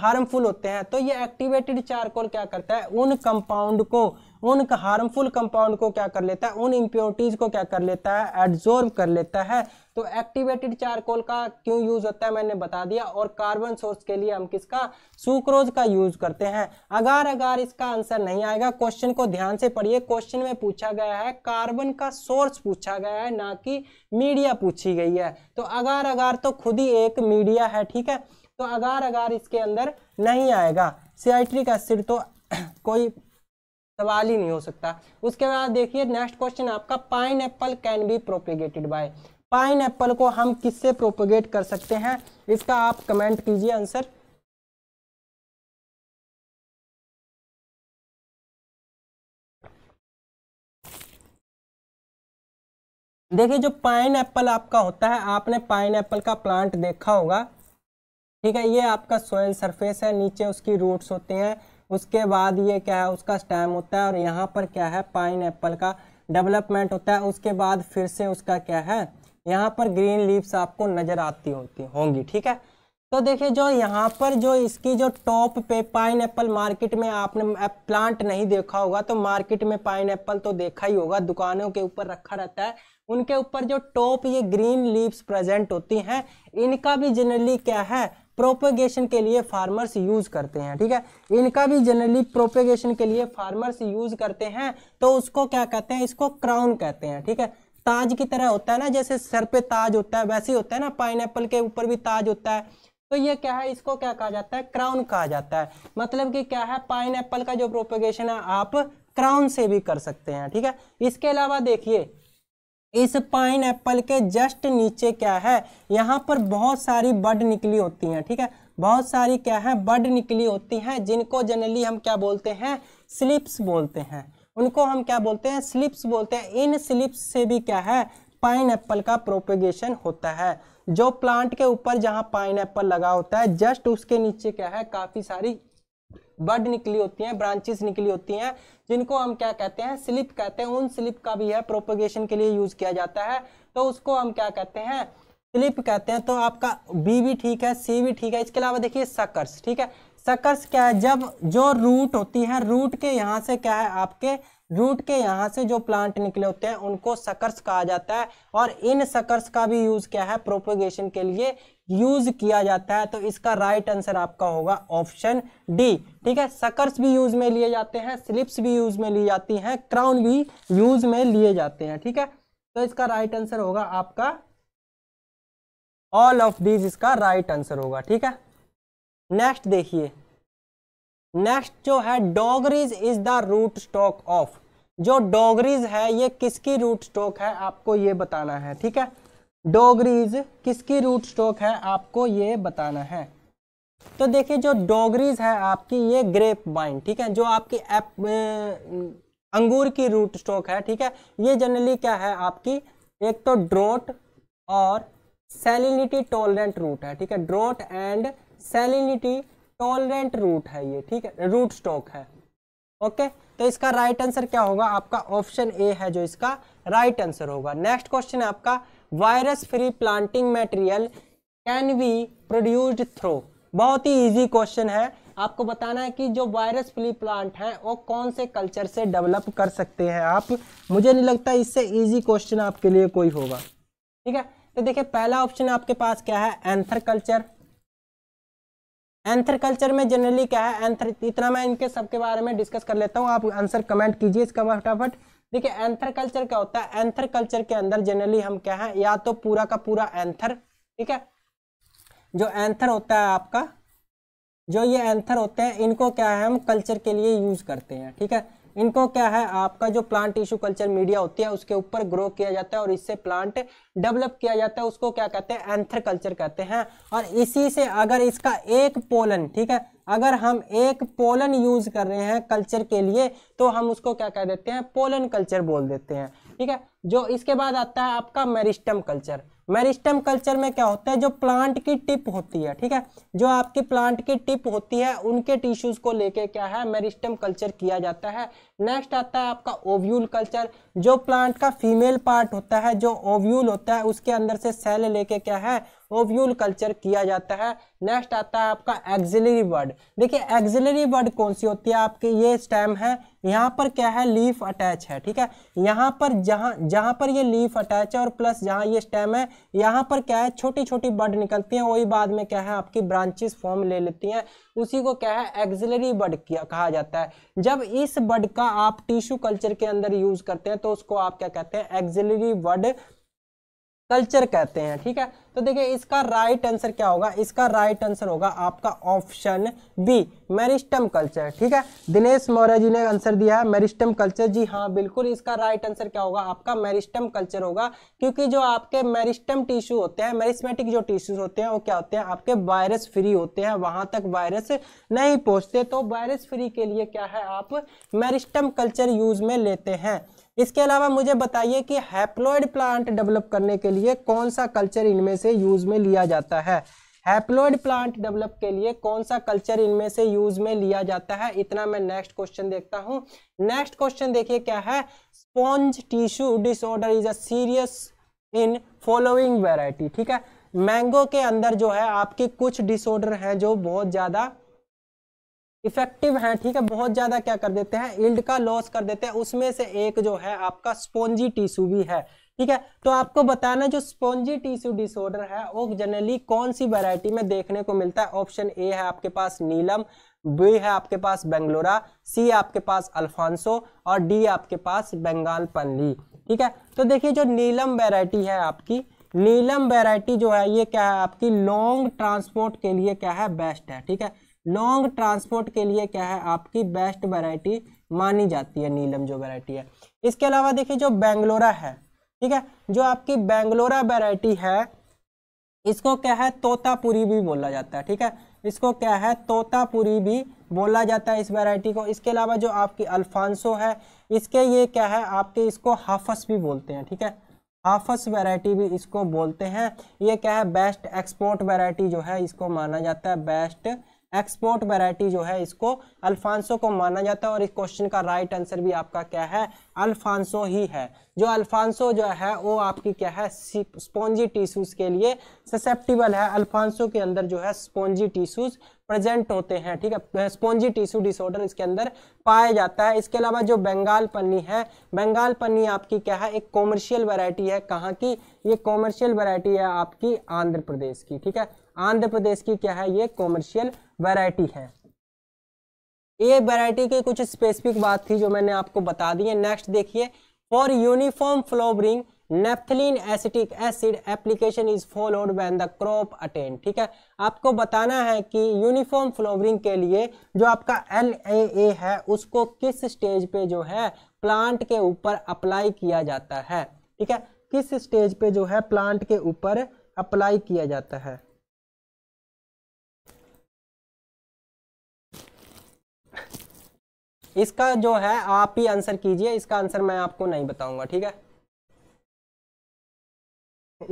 B: हार्मफुल होते हैं तो ये एक्टिवेटेड चारकोल क्या करता है उन कंपाउंड को उन हार्मफुल कंपाउंड को क्या कर लेता है उन इम्प्योरिटीज को क्या कर लेता है एड्जॉर्व कर लेता है तो एक्टिवेटेड चारकोल का क्यों यूज होता है मैंने बता दिया और कार्बन सोर्स के लिए हम किसका सुक्रोज का यूज करते हैं अगर अगर इसका आंसर नहीं आएगा क्वेश्चन को ध्यान से पढ़िए क्वेश्चन में पूछा गया है कार्बन का सोर्स पूछा गया है ना कि मीडिया पूछी गई है तो अगार अगर तो खुद ही एक मीडिया है ठीक है तो अगार अगर इसके अंदर नहीं आएगा सियाट्रिक एसिड तो कोई सवाल ही नहीं हो सकता उसके बाद देखिए नेक्स्ट क्वेश्चन आपका pineapple can be propagated by pineapple
A: को हम किससे प्रोपोगेट कर सकते हैं इसका आप कमेंट कीजिए आंसर देखिए जो पाइन एप्पल आपका
B: होता है आपने पाइन एप्पल का प्लांट देखा होगा ठीक है ये आपका सोयल सरफेस है नीचे उसकी रूट्स होते हैं उसके बाद ये क्या है उसका स्टैम होता है और यहाँ पर क्या है पाइन का डेवलपमेंट होता है उसके बाद फिर से उसका क्या है यहाँ पर ग्रीन लीव्स आपको नज़र आती होती होंगी ठीक है तो देखिए जो यहाँ पर जो इसकी जो टॉप पे पाइन मार्केट में आपने प्लांट नहीं देखा होगा तो मार्केट में पाइन तो देखा ही होगा दुकानों के ऊपर रखा रहता है उनके ऊपर जो टॉप ये ग्रीन लीव्स प्रेजेंट होती हैं इनका भी जनरली क्या है प्रोपेगेशन के लिए फार्मर्स यूज करते हैं ठीक है इनका भी जनरली प्रोपेगेशन के लिए फार्मर्स यूज करते हैं तो उसको क्या कहते हैं इसको क्राउन कहते हैं ठीक है ताज की तरह होता है ना जैसे सर पे ताज होता है वैसे ही होता है ना पाइन के ऊपर भी ताज होता है तो ये क्या है इसको क्या कहा जाता है क्राउन कहा जाता है मतलब कि क्या है पाइन का जो प्रोपेगेशन है आप क्राउन से भी कर सकते हैं ठीक है इसके अलावा देखिए इस पाइन एप्पल के जस्ट नीचे क्या है यहाँ पर बहुत सारी बड निकली होती हैं ठीक है बहुत सारी क्या है बड निकली होती हैं जिनको जनरली हम क्या बोलते हैं स्लिप्स बोलते हैं उनको हम क्या बोलते हैं स्लिप्स बोलते हैं इन स्लिप्स से भी क्या है पाइन एप्पल का प्रोपेगेशन होता है जो प्लांट के ऊपर जहाँ पाइन एप्पल लगा होता है जस्ट उसके नीचे क्या है काफ़ी सारी बड निकली होती हैं ब्रांचेस निकली होती हैं जिनको हम क्या कहते हैं स्लिप कहते हैं उन स्लिप का भी है प्रोपोगेशन के लिए यूज किया जाता है तो उसको हम क्या कहते हैं स्लिप कहते हैं तो आपका बी भी ठीक है सी भी ठीक है इसके अलावा देखिए सकर्स ठीक है सकर्स क्या है जब जो रूट होती है रूट के यहाँ से क्या है आपके रूट के यहाँ से जो प्लांट निकले होते हैं उनको सकर्स कहा जाता है और इन सकर्स का भी यूज क्या है प्रोपोगेशन के लिए यूज किया जाता है तो इसका राइट right आंसर आपका होगा ऑप्शन डी ठीक है सकर्स भी यूज में लिए जाते हैं स्लिप्स भी यूज में ली जाती हैं क्राउन भी यूज में लिए जाते हैं ठीक है तो इसका राइट right आंसर होगा आपका ऑल ऑफ दीज इसका राइट right आंसर होगा ठीक है नेक्स्ट देखिए नेक्स्ट जो है Dogridge is the root stock of जो डॉगरीज है ये किसकी रूट स्टॉक है आपको ये बताना है ठीक है डोगरीज किसकी रूट स्टॉक है आपको ये बताना है तो देखिए जो डोगरीज है आपकी ये ग्रेप वाइन ठीक है जो आपकी एप अंगूर की रूट स्टॉक है ठीक है ये जनरली क्या है आपकी एक तो ड्रोट और सेलिनिटी टॉलरेंट रूट है ठीक है drought and salinity tolerant root है ये ठीक है रूट स्टॉक है ओके तो इसका राइट आंसर क्या होगा आपका ऑप्शन ए है जो इसका राइट आंसर होगा नेक्स्ट क्वेश्चन है आपका virus free planting material can be produced through बहुत ही इजी क्वेश्चन है आपको बताना है कि जो वायरस फ्री प्लांट हैं वो कौन से कल्चर से डेवलप कर सकते हैं आप मुझे नहीं लगता इससे इजी क्वेश्चन आपके लिए कोई होगा ठीक है तो देखिए पहला ऑप्शन आपके पास क्या है एंथर कल्चर एंथर कल्चर में जनरली क्या है एंथर इतना मैं इनके सबके बारे में डिस्कस कर लेता हूँ आप आंसर कमेंट कीजिए इसका फटाफट देखिए एंथर कल्चर क्या होता है एंथर कल्चर के अंदर जनरली हम क्या है या तो पूरा का पूरा एंथर ठीक है जो एंथर होता है आपका जो ये एंथर होते हैं इनको क्या है हम कल्चर के लिए यूज करते हैं ठीक है इनको क्या है आपका जो प्लांट टिश्यू कल्चर मीडिया होती है उसके ऊपर ग्रो किया जाता है और इससे प्लांट डेवलप किया जाता है उसको क्या कहते हैं एंथर कल्चर कहते हैं और इसी से अगर इसका एक पोलन ठीक है अगर हम एक पोलन यूज कर रहे हैं कल्चर के लिए तो हम उसको क्या कह देते हैं पोलन कल्चर बोल देते हैं ठीक है जो इसके बाद आता है आपका मेरिस्टम कल्चर मेरिस्टम कल्चर में क्या होता है जो प्लांट की टिप होती है ठीक है जो आपकी प्लांट की टिप होती है उनके टिश्यूज को लेके क्या है मेरिस्टम कल्चर किया जाता है नेक्स्ट आता है आपका ओव्यूल कल्चर जो प्लांट का फीमेल पार्ट होता है जो ओव्यूल होता है उसके अंदर से सेल लेके क्या है ओव्यूल कल्चर किया जाता है नेक्स्ट आता है आपका एक्जिलरी वर्ड देखिए एक्जिलरी वर्ड कौन सी होती है आपके ये स्टेम है यहाँ पर क्या है लीफ अटैच है ठीक है यहाँ पर जहाँ जहाँ पर ये लीफ अटैच है और प्लस जहाँ ये स्टेम है यहाँ पर क्या है छोटी छोटी बर्ड निकलती हैं वही बाद में क्या है आपकी ब्रांचेस फॉर्म ले लेती हैं उसी को क्या है एक्जिलरी बर्ड कहा जाता है जब इस बर्ड का आप टिश्यू कल्चर के अंदर यूज करते हैं तो उसको आप क्या कहते हैं एक्जिलरी वर्ड कल्चर कहते हैं ठीक है तो देखिए इसका राइट आंसर क्या होगा इसका राइट आंसर होगा आपका ऑप्शन बी मेरिस्टम कल्चर ठीक है दिनेश मौर्य जी ने आंसर दिया है मेरिस्टम कल्चर जी हाँ बिल्कुल इसका राइट आंसर क्या होगा आपका मेरिस्टम कल्चर होगा क्योंकि जो आपके मेरिस्टम टिश्यू होते हैं मेरिस्मेटिक जो टिश्यूज होते हैं वो क्या होते हैं आपके वायरस फ्री होते हैं वहां तक वायरस नहीं पहुंचते तो वायरस फ्री के लिए क्या है आप मेरिस्टम कल्चर यूज में लेते हैं इसके अलावा मुझे बताइए कि हैप्लोइड प्लांट डेवलप करने के लिए कौन सा कल्चर इनमें से यूज में लिया जाता है हैप्लोइड प्लांट डेवलप के लिए कौन सा कल्चर इनमें से यूज में लिया जाता है इतना मैं नेक्स्ट क्वेश्चन देखता हूँ नेक्स्ट क्वेश्चन देखिए क्या है sponge tissue disorder is a serious in following variety ठीक है मैंगो के अंदर जो है आपके कुछ डिसऑर्डर हैं जो बहुत ज़्यादा इफेक्टिव हैं ठीक है बहुत ज़्यादा क्या कर देते हैं इल्ड का लॉस कर देते हैं उसमें से एक जो है आपका स्पोंजी टिश्यू भी है ठीक है तो आपको बताना जो स्पोंजी टिश्यू डिसऑर्डर है वो जनरली कौन सी वैरायटी में देखने को मिलता है ऑप्शन ए है आपके पास नीलम बी है आपके पास बेंगलोरा सी आपके पास अल्फांसो और डी आपके पास बंगाल पनली ठीक है तो देखिए जो नीलम वेराइटी है आपकी नीलम वेराइटी जो है ये क्या है आपकी लॉन्ग ट्रांसपोर्ट के लिए क्या है बेस्ट है ठीक है लॉन्ग ट्रांसपोर्ट के लिए क्या है आपकी बेस्ट वैरायटी मानी जाती है नीलम जो वैरायटी है इसके अलावा देखिए जो बेंगलोरा है ठीक है जो आपकी बेंगलोरा वैरायटी है इसको क्या है तोतापुरी भी बोला जाता है ठीक है इसको क्या है तोतापुरी भी बोला जाता है इस वैरायटी को इसके अलावा जो आपकी अल्फांसो है इसके ये क्या है आपके इसको हाफस भी बोलते हैं ठीक है हाफस वैरायटी भी इसको बोलते हैं ये क्या है बेस्ट एक्सपोर्ट वैरायटी जो है इसको माना जाता है बेस्ट एक्सपोर्ट वैरायटी जो है इसको अल्फांसो को माना जाता है और इस क्वेश्चन का राइट आंसर भी आपका क्या है अल्फांसो ही है जो अल्फांसो जो है वो आपकी क्या है स्पॉन्जी टिश्यूज के लिए ससेप्टिबल है अल्फांसो के अंदर जो है स्पॉन्जी टिश्यूज प्रेजेंट होते हैं ठीक है स्पॉन्जी टिश्यू डिसऑर्डर इसके अंदर पाया जाता है इसके अलावा जो बंगाल पन्नी है बंगाल पन्नी आपकी क्या है एक कॉमर्शियल वैरायटी है कहाँ की ये कॉमर्शियल वैरायटी है आपकी आंध्र प्रदेश की ठीक है आंध्र प्रदेश की क्या है ये कॉमर्शियल वैरायटी है ये वैरायटी की कुछ स्पेसिफिक बात थी जो मैंने आपको बता दी है नेक्स्ट देखिए for uniform flowering naphthalene acetic acid application is followed when the crop attend ठीक है आपको बताना है कि यूनिफॉर्म फ्लोवरिंग के लिए जो आपका एल ए ए है उसको किस स्टेज पे जो है प्लांट के ऊपर अप्लाई किया जाता है ठीक है किस स्टेज पे जो है प्लांट के ऊपर
A: अप्लाई किया जाता है इसका जो है आप ही आंसर कीजिए इसका आंसर
B: मैं आपको नहीं बताऊंगा ठीक है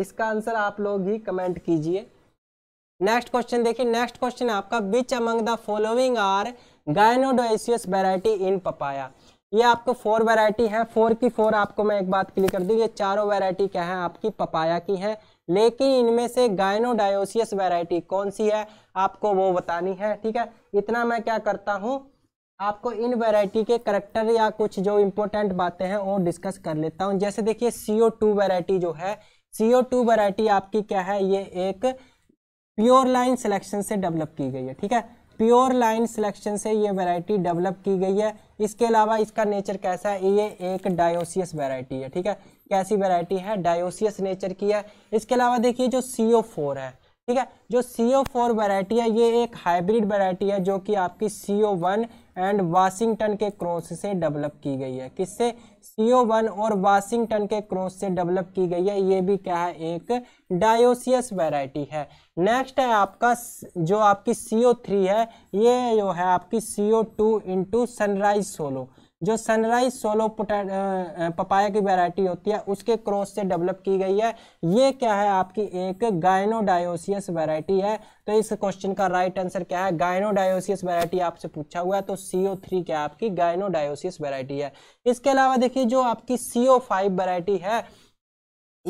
B: इसका आंसर आप लोग ही कमेंट कीजिए नेक्स्ट क्वेश्चन देखिए नेक्स्ट क्वेश्चन आपका which among the following are gynodioecious variety in papaya ये आपको फोर वेराइटी है फोर की फोर आपको मैं एक बात क्लियर कर दूँ ये चारों वेराइटी क्या है आपकी पपाया की है लेकिन इनमें से गायनोडायोसियस वेराइटी कौन सी है आपको वो बतानी है ठीक है इतना मैं क्या करता हूँ आपको इन वैरायटी के करेक्टर या कुछ जो इम्पोर्टेंट बातें हैं वो डिस्कस कर लेता हूँ जैसे देखिए सी ओ टू वेरायटी जो है सी ओ टू वेरायटी आपकी क्या है ये एक प्योर लाइन सिलेक्शन से डेवलप की गई है ठीक है प्योर लाइन सिलेक्शन से ये वैरायटी डेवलप की गई है इसके अलावा इसका नेचर कैसा है ये एक डायोसियस वैरायटी है ठीक है कैसी वैरायटी है डायोसियस नेचर की है इसके अलावा देखिए जो सी ओ फोर है ठीक है जो सी ओ फोर वेराइटी है ये एक हाइब्रिड वेराइटी है जो कि आपकी C O one and Washington के क्रॉस से डेवलप की गई है किससे सी ओ वन और वाशिंगटन के क्रॉस से डेवलप की गई है ये भी क्या है एक डायोसियस वेराइटी है नेक्स्ट है आपका जो आपकी सी ओ थ्री है ये जो है आपकी C O two into sunrise solo जो सनराइज सोलो पपाया की वैरायटी होती है उसके क्रॉस से डेवलप की गई है ये क्या है आपकी एक गायनोडायोसियस वैरायटी है तो इस क्वेश्चन का राइट आंसर क्या है गायनोडायोसियस वैरायटी आपसे पूछा हुआ है तो ओ थ्री क्या आपकी गायनोडायोसियस वैरायटी है इसके अलावा देखिए जो आपकी ओ फाइव वैरायटी है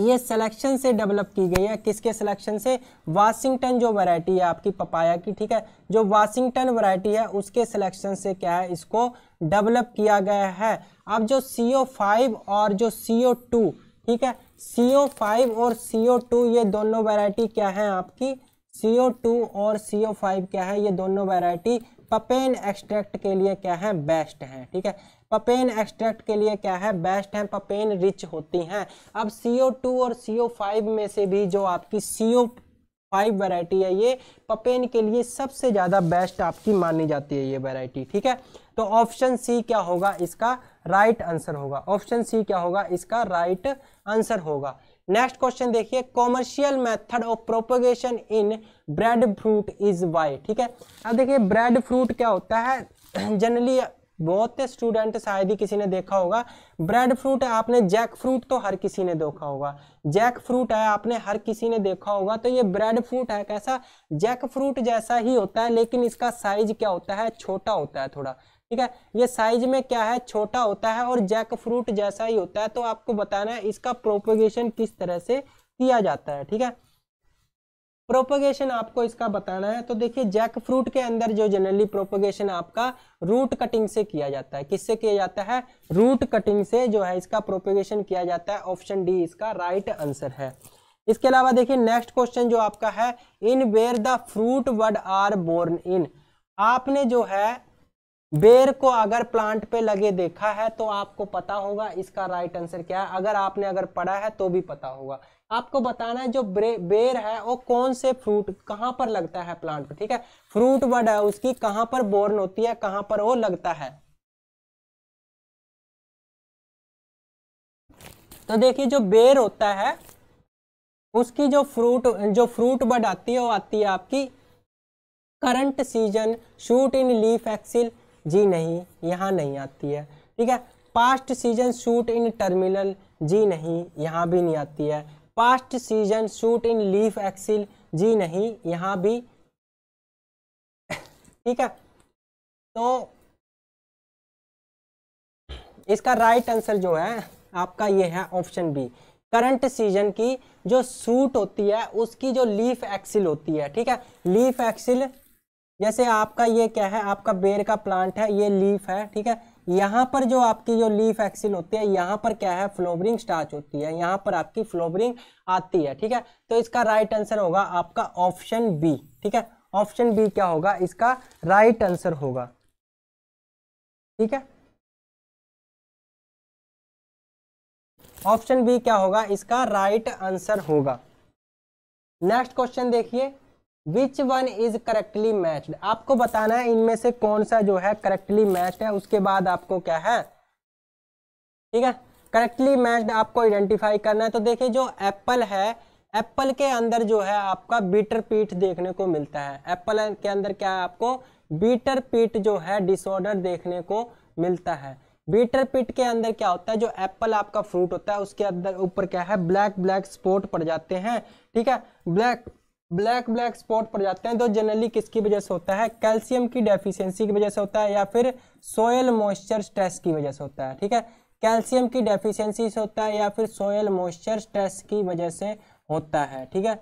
B: ये सिलेक्शन से डेवलप की गई है किसके सिलेक्शन से वाशिंगटन जो वैरायटी है आपकी पपाया की ठीक है जो वाशिंगटन वैरायटी है उसके सिलेक्शन से क्या है इसको डेवलप किया गया है अब जो सी फाइव और जो सी टू ठीक है सी फाइव और सी टू ये दोनों वैरायटी क्या है आपकी सी टू और सी फाइव क्या है ये दोनों वैरायटी पपेन एक्सट्रैक्ट के लिए क्या है बेस्ट है ठीक है पपेन एक्सट्रैक्ट के लिए क्या है बेस्ट है पपेन रिच होती हैं अब सी और सी में से भी जो आपकी सी फाइव वैरायटी है ये पपेन के लिए सबसे ज़्यादा बेस्ट आपकी मानी जाती है ये वैरायटी ठीक है तो ऑप्शन सी क्या होगा इसका राइट आंसर होगा ऑप्शन सी क्या होगा इसका राइट आंसर होगा नेक्स्ट क्वेश्चन देखिए commercial method of propagation in breadfruit is by ठीक है अब देखिए ब्रेड फ्रूट क्या होता है जनरली बहुत स्टूडेंट शायद ही किसी ने देखा होगा ब्रेड फ्रूट है आपने जैक फ्रूट तो हर किसी ने देखा होगा जैक फ्रूट है आपने हर किसी ने देखा होगा तो ये ब्रेड फ्रूट है कैसा जैक फ्रूट जैसा ही होता है लेकिन इसका साइज क्या होता है छोटा होता है थोड़ा ठीक है ये साइज में क्या है छोटा होता है और जैक फ्रूट जैसा ही होता है तो आपको बताना है इसका प्रोपोगेशन किस तरह से किया जाता है ठीक है प्रोपोगेशन आपको इसका बताना है तो देखिए जैक फ्रूट के अंदर जो जनरली प्रोपोगेशन आपका रूट कटिंग से किया जाता है किससे किया जाता है रूट कटिंग से जो है इसका प्रोपोगेशन किया जाता है ऑप्शन डी इसका राइट आंसर है इसके अलावा देखिए नेक्स्ट क्वेश्चन जो आपका है in where the fruit bud are borne in आपने जो है बेर को अगर प्लांट पे लगे देखा है तो आपको पता होगा इसका राइट आंसर क्या है अगर आपने अगर पढ़ा है तो भी पता होगा आपको बताना है जो बेर है वो कौन से फ्रूट कहाँ पर लगता है प्लांट पे ठीक है फ्रूट वर्ड है उसकी कहाँ पर
A: बोर्न होती है कहाँ पर वो लगता है तो देखिए जो बेर होता है उसकी जो फ्रूट
B: जो फ्रूट बर्ड आती है वो आती है आपकी current season shoot in leaf axil जी नहीं यहाँ नहीं आती है ठीक है past season shoot in terminal जी नहीं यहाँ भी नहीं आती है past season shoot in
A: leaf axil जी नहीं यहाँ भी ठीक है तो इसका राइट आंसर जो
B: है आपका ये है ऑप्शन बी करंट सीजन की जो सूट होती है उसकी जो लीफ एक्सिल होती है ठीक है लीफ एक्सिल जैसे आपका ये क्या है आपका बेर का प्लांट है ये लीफ है ठीक है यहाँ पर जो आपकी जो लीफ एक्सिल होती है यहाँ पर क्या है फ्लोबरिंग स्टार्च होती है यहाँ पर आपकी फ्लोबरिंग आती है ठीक है तो इसका
A: राइट आंसर होगा आपका ऑप्शन बी ठीक है ऑप्शन बी क्या होगा इसका राइट आंसर होगा ठीक है ऑप्शन बी क्या होगा इसका राइट आंसर होगा
B: नेक्स्ट क्वेश्चन देखिए which one is correctly matched आपको बताना है इनमें से कौन सा जो है करेक्टली मैच्ड है उसके बाद आपको क्या है ठीक है करेक्टली मैच्ड आपको आइडेंटिफाई करना है तो देखिए जो एप्पल है एप्पल के अंदर जो है आपका बीटर पीठ देखने को मिलता है एप्पल के अंदर क्या है आपको बीटर पीट जो है डिसऑर्डर देखने को मिलता है बीटर पीट के अंदर क्या होता है जो एप्पल आपका फ्रूट होता है उसके अंदर ऊपर क्या है ब्लैक ब्लैक स्पॉट पड़ जाते हैं ठीक है ब्लैक ब्लैक ब्लैक स्पॉट पड़ जाते हैं तो जनरली किसकी वजह से होता है कैल्शियम की डेफिशिएंसी की वजह से होता है या फिर सोयल मॉइस्चर स्ट्रेस की वजह से होता है ठीक है कैल्शियम की डेफिशिएंसी से होता है या फिर सोयल मॉइस्चर स्ट्रेस की वजह से होता है ठीक है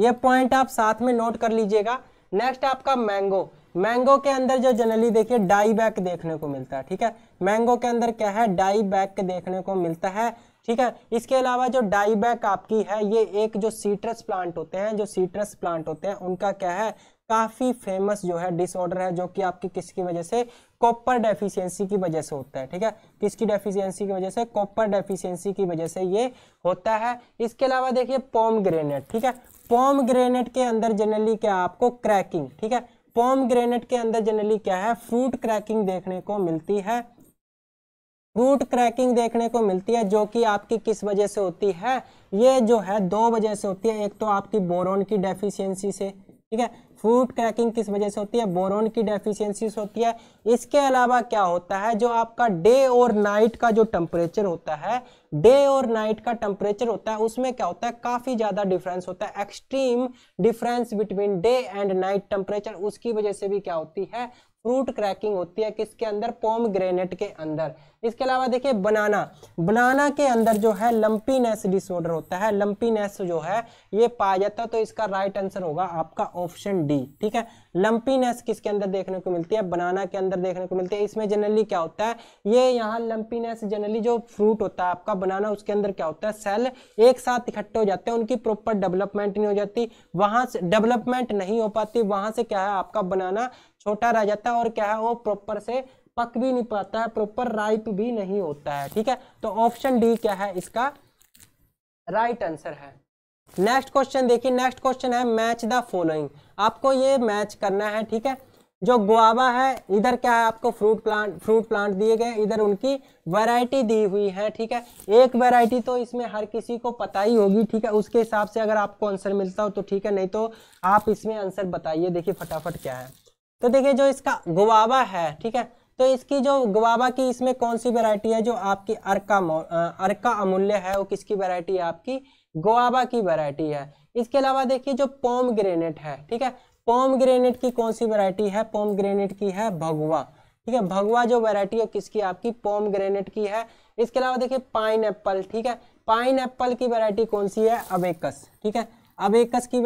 B: ये पॉइंट आप साथ में नोट कर लीजिएगा नेक्स्ट आपका मैंगो मैंगो के अंदर जो जनरली देखिए डाई बैक देखने को मिलता है ठीक है मैंगो के अंदर क्या है डाई बैक देखने को मिलता है ठीक है इसके अलावा जो डाईबैक आपकी है ये एक जो सीट्रस प्लांट होते हैं जो सीट्रस प्लांट होते हैं उनका क्या है काफ़ी फेमस जो है डिसऑर्डर है जो कि आपकी किसकी वजह से कॉपर डेफिशिएंसी की वजह से होता है ठीक है किसकी डेफिशिएंसी की वजह से कॉपर डेफिशिएंसी की वजह से ये होता है इसके अलावा देखिए पॉम ग्रेनेट ठीक है पॉम ग्रेनेट के अंदर जनरली क्या आपको क्रैकिंग ठीक है पॉम ग्रेनेट के अंदर जनरली क्या है फ्रूट क्रैकिंग देखने को मिलती है रूट क्रैकिंग देखने को मिलती है जो कि आपकी किस वजह से होती है ये जो है दो वजह से होती है एक तो आपकी बोरोन की डेफिशिएंसी से ठीक है फ्रूट क्रैकिंग किस वजह से होती है बोरोन की डेफिशिएंसी से होती है इसके अलावा क्या होता है जो आपका डे और नाइट का जो टेम्परेचर होता है डे और नाइट का टेम्परेचर होता है उसमें क्या होता है काफ़ी ज़्यादा डिफरेंस होता है extreme difference between day and night temperature उसकी वजह से भी क्या होती है फ्रूट क्रैकिंग होती है किसके अंदर पोम ग्रेनेट के अंदर इसके अलावा देखिए बनाना बनाना के अंदर जो है लंपीनेस डिसऑर्डर होता है लंपीनेस जो है ये पाया जाता है तो इसका राइट आंसर होगा आपका ऑप्शन डी ठीक है लंपीनेस किसके अंदर देखने को मिलती है बनाना के अंदर देखने को मिलती है इसमें जनरली क्या होता है ये यहाँ लंपीनेस जनरली जो फ्रूट होता है आपका बनाना उसके अंदर क्या होता है सेल एक साथ इकट्ठे हो जाते हैं उनकी प्रॉपर डेवलपमेंट नहीं हो जाती वहाँ से डेवलपमेंट नहीं हो पाती वहाँ से क्या है आपका बनाना छोटा रह जाता है और क्या है वो प्रॉपर से पक भी नहीं पाता है प्रॉपर राइप भी नहीं होता है ठीक है तो ऑप्शन डी क्या है इसका राइट right आंसर है नेक्स्ट क्वेश्चन देखिए नेक्स्ट क्वेश्चन है मैच द फॉलोइंग आपको ये मैच करना है ठीक है जो गुआवा है इधर क्या है आपको फ्रूट प्लांट फ्रूट प्लांट दिए गए इधर उनकी वैरायटी दी हुई है ठीक है एक वैरायटी तो इसमें हर किसी को पता ही होगी ठीक है उसके हिसाब से अगर आपको आंसर मिलता हो तो ठीक है नहीं तो आप इसमें आंसर बताइए देखिए फटाफट क्या है तो देखिए जो इसका गुवाबा है ठीक है तो इसकी जो गुवाबा की इसमें कौन सी वैरायटी है जो आपकी अर्का अर्का अमूल्य है वो किसकी वैरायटी है आपकी गुवाबा की वैरायटी है इसके अलावा देखिए जो पोम ग्रेनेट है ठीक है पोम ग्रेनेट की कौन सी वैरायटी है पोम ग्रेनेट की है भगवा ठीक है भगवा जो वैरायटी है किसकी आपकी पोम ग्रेनेट की है इसके अलावा देखिए पाइन एप्पल ठीक है पाइन एप्पल की वैरायटी कौन सी है अबेकस ठीक है अबेकस की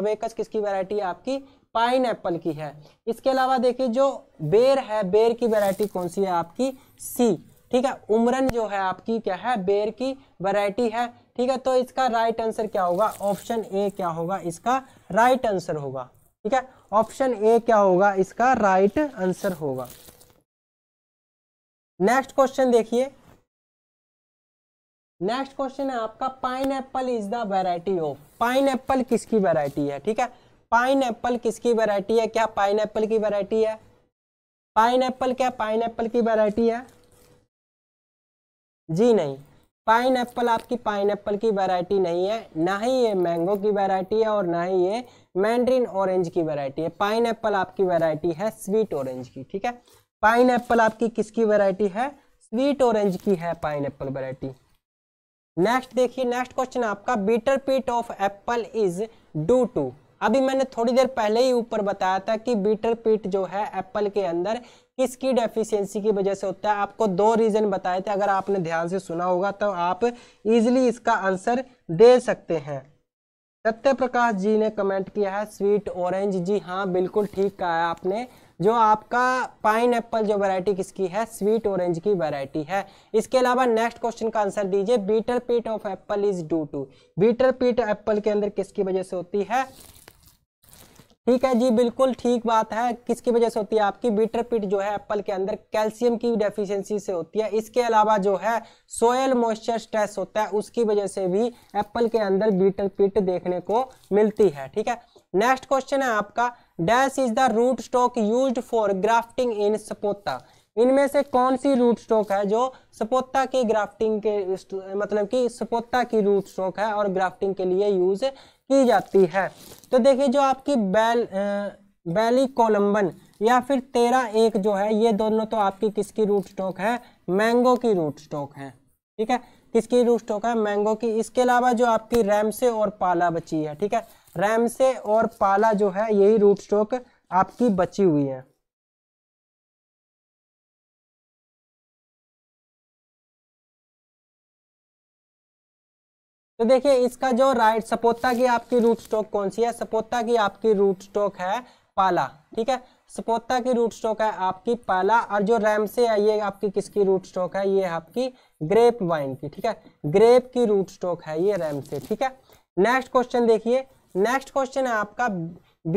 B: अबेकस किसकी वैरायटी है आपकी पाइन एप्पल की है इसके अलावा देखिए जो बेर है बेर की वैरायटी कौन सी है आपकी सी ठीक है उमरन जो है आपकी क्या है बेर की वैरायटी है ठीक है तो इसका राइट आंसर क्या होगा ऑप्शन ए क्या होगा इसका राइट आंसर होगा ठीक है ऑप्शन ए क्या होगा इसका राइट आंसर होगा नेक्स्ट क्वेश्चन देखिए नेक्स्ट क्वेश्चन है आपका pineapple is the variety of pineapple किसकी वेराइटी है ठीक है पाइन एप्पल किसकी वैरायटी है क्या पाइन एप्पल की वैरायटी है पाइन एप्पल क्या पाइन एप्पल की वैरायटी है जी नहीं पाइन एप्पल आपकी पाइन एप्पल की वैरायटी नहीं है ना ही ये मैंगो की वैरायटी है और ना ही ये मैंड्रिन ऑरेंज की वैरायटी है पाइन एप्पल आपकी वैरायटी है स्वीट ऑरेंज की ठीक है पाइन एप्पल आपकी किसकी वैरायटी है स्वीट ऑरेंज की है पाइन एप्पल वैरायटी नेक्स्ट देखिए नेक्स्ट क्वेश्चन आपका bitter pit of apple is due to अभी मैंने थोड़ी देर पहले ही ऊपर बताया था कि बीटर पीट जो है एप्पल के अंदर किसकी डेफिशिएंसी की वजह से होता है आपको दो रीज़न बताए थे अगर आपने ध्यान से सुना होगा तो आप इजीली इसका आंसर दे सकते हैं सत्य प्रकाश जी ने कमेंट किया है स्वीट ऑरेंज जी हाँ बिल्कुल ठीक कहा है आपने जो आपका पाइन एप्पल जो वैरायटी किसकी है स्वीट ऑरेंज की वैरायटी है इसके अलावा नेक्स्ट क्वेश्चन का आंसर दीजिए bitter pit of apple is due to bitter pit apple के अंदर किसकी वजह से होती है ठीक है जी बिल्कुल ठीक बात है किसकी वजह से होती है आपकी बीटर पीट जो है एप्पल के अंदर कैल्शियम की डेफिशिएंसी से होती है इसके अलावा जो है सोयल मॉइस्चर स्ट्रेस होता है उसकी वजह से भी एप्पल के अंदर बीटर पीट देखने को मिलती है ठीक है नेक्स्ट क्वेश्चन है आपका dash is the root stock use for grafting in sapota इनमें से कौन सी रूट स्टॉक है जो सपोता के ग्राफ्टिंग के मतलब कि सपोता की रूट स्टॉक है और ग्राफ्टिंग के लिए यूज की जाती है तो देखिए जो आपकी बैल बैली कोलम्बन या फिर तेरह एक जो है ये दोनों तो आपकी किसकी रूट स्टॉक है मैंगो की रूट स्टॉक है ठीक है किसकी रूट स्टॉक है मैंगो की इसके अलावा जो आपकी रैमसे और पाला
A: बची है ठीक है रैमसे और पाला जो है यही रूट स्टॉक आपकी बची हुई है तो देखिए इसका जो राइट सपोता
B: की आपकी रूट स्टॉक कौन सी है सपोता की आपकी रूट स्टॉक है पाला ठीक है सपोता की रूट स्टॉक है आपकी पाला और जो रैम से है ये आपकी किसकी रूट स्टॉक है ये आपकी ग्रेप वाइन की ठीक है ग्रेप की रूट स्टॉक है ये रैम से ठीक है नेक्स्ट क्वेश्चन देखिए नेक्स्ट क्वेश्चन है आपका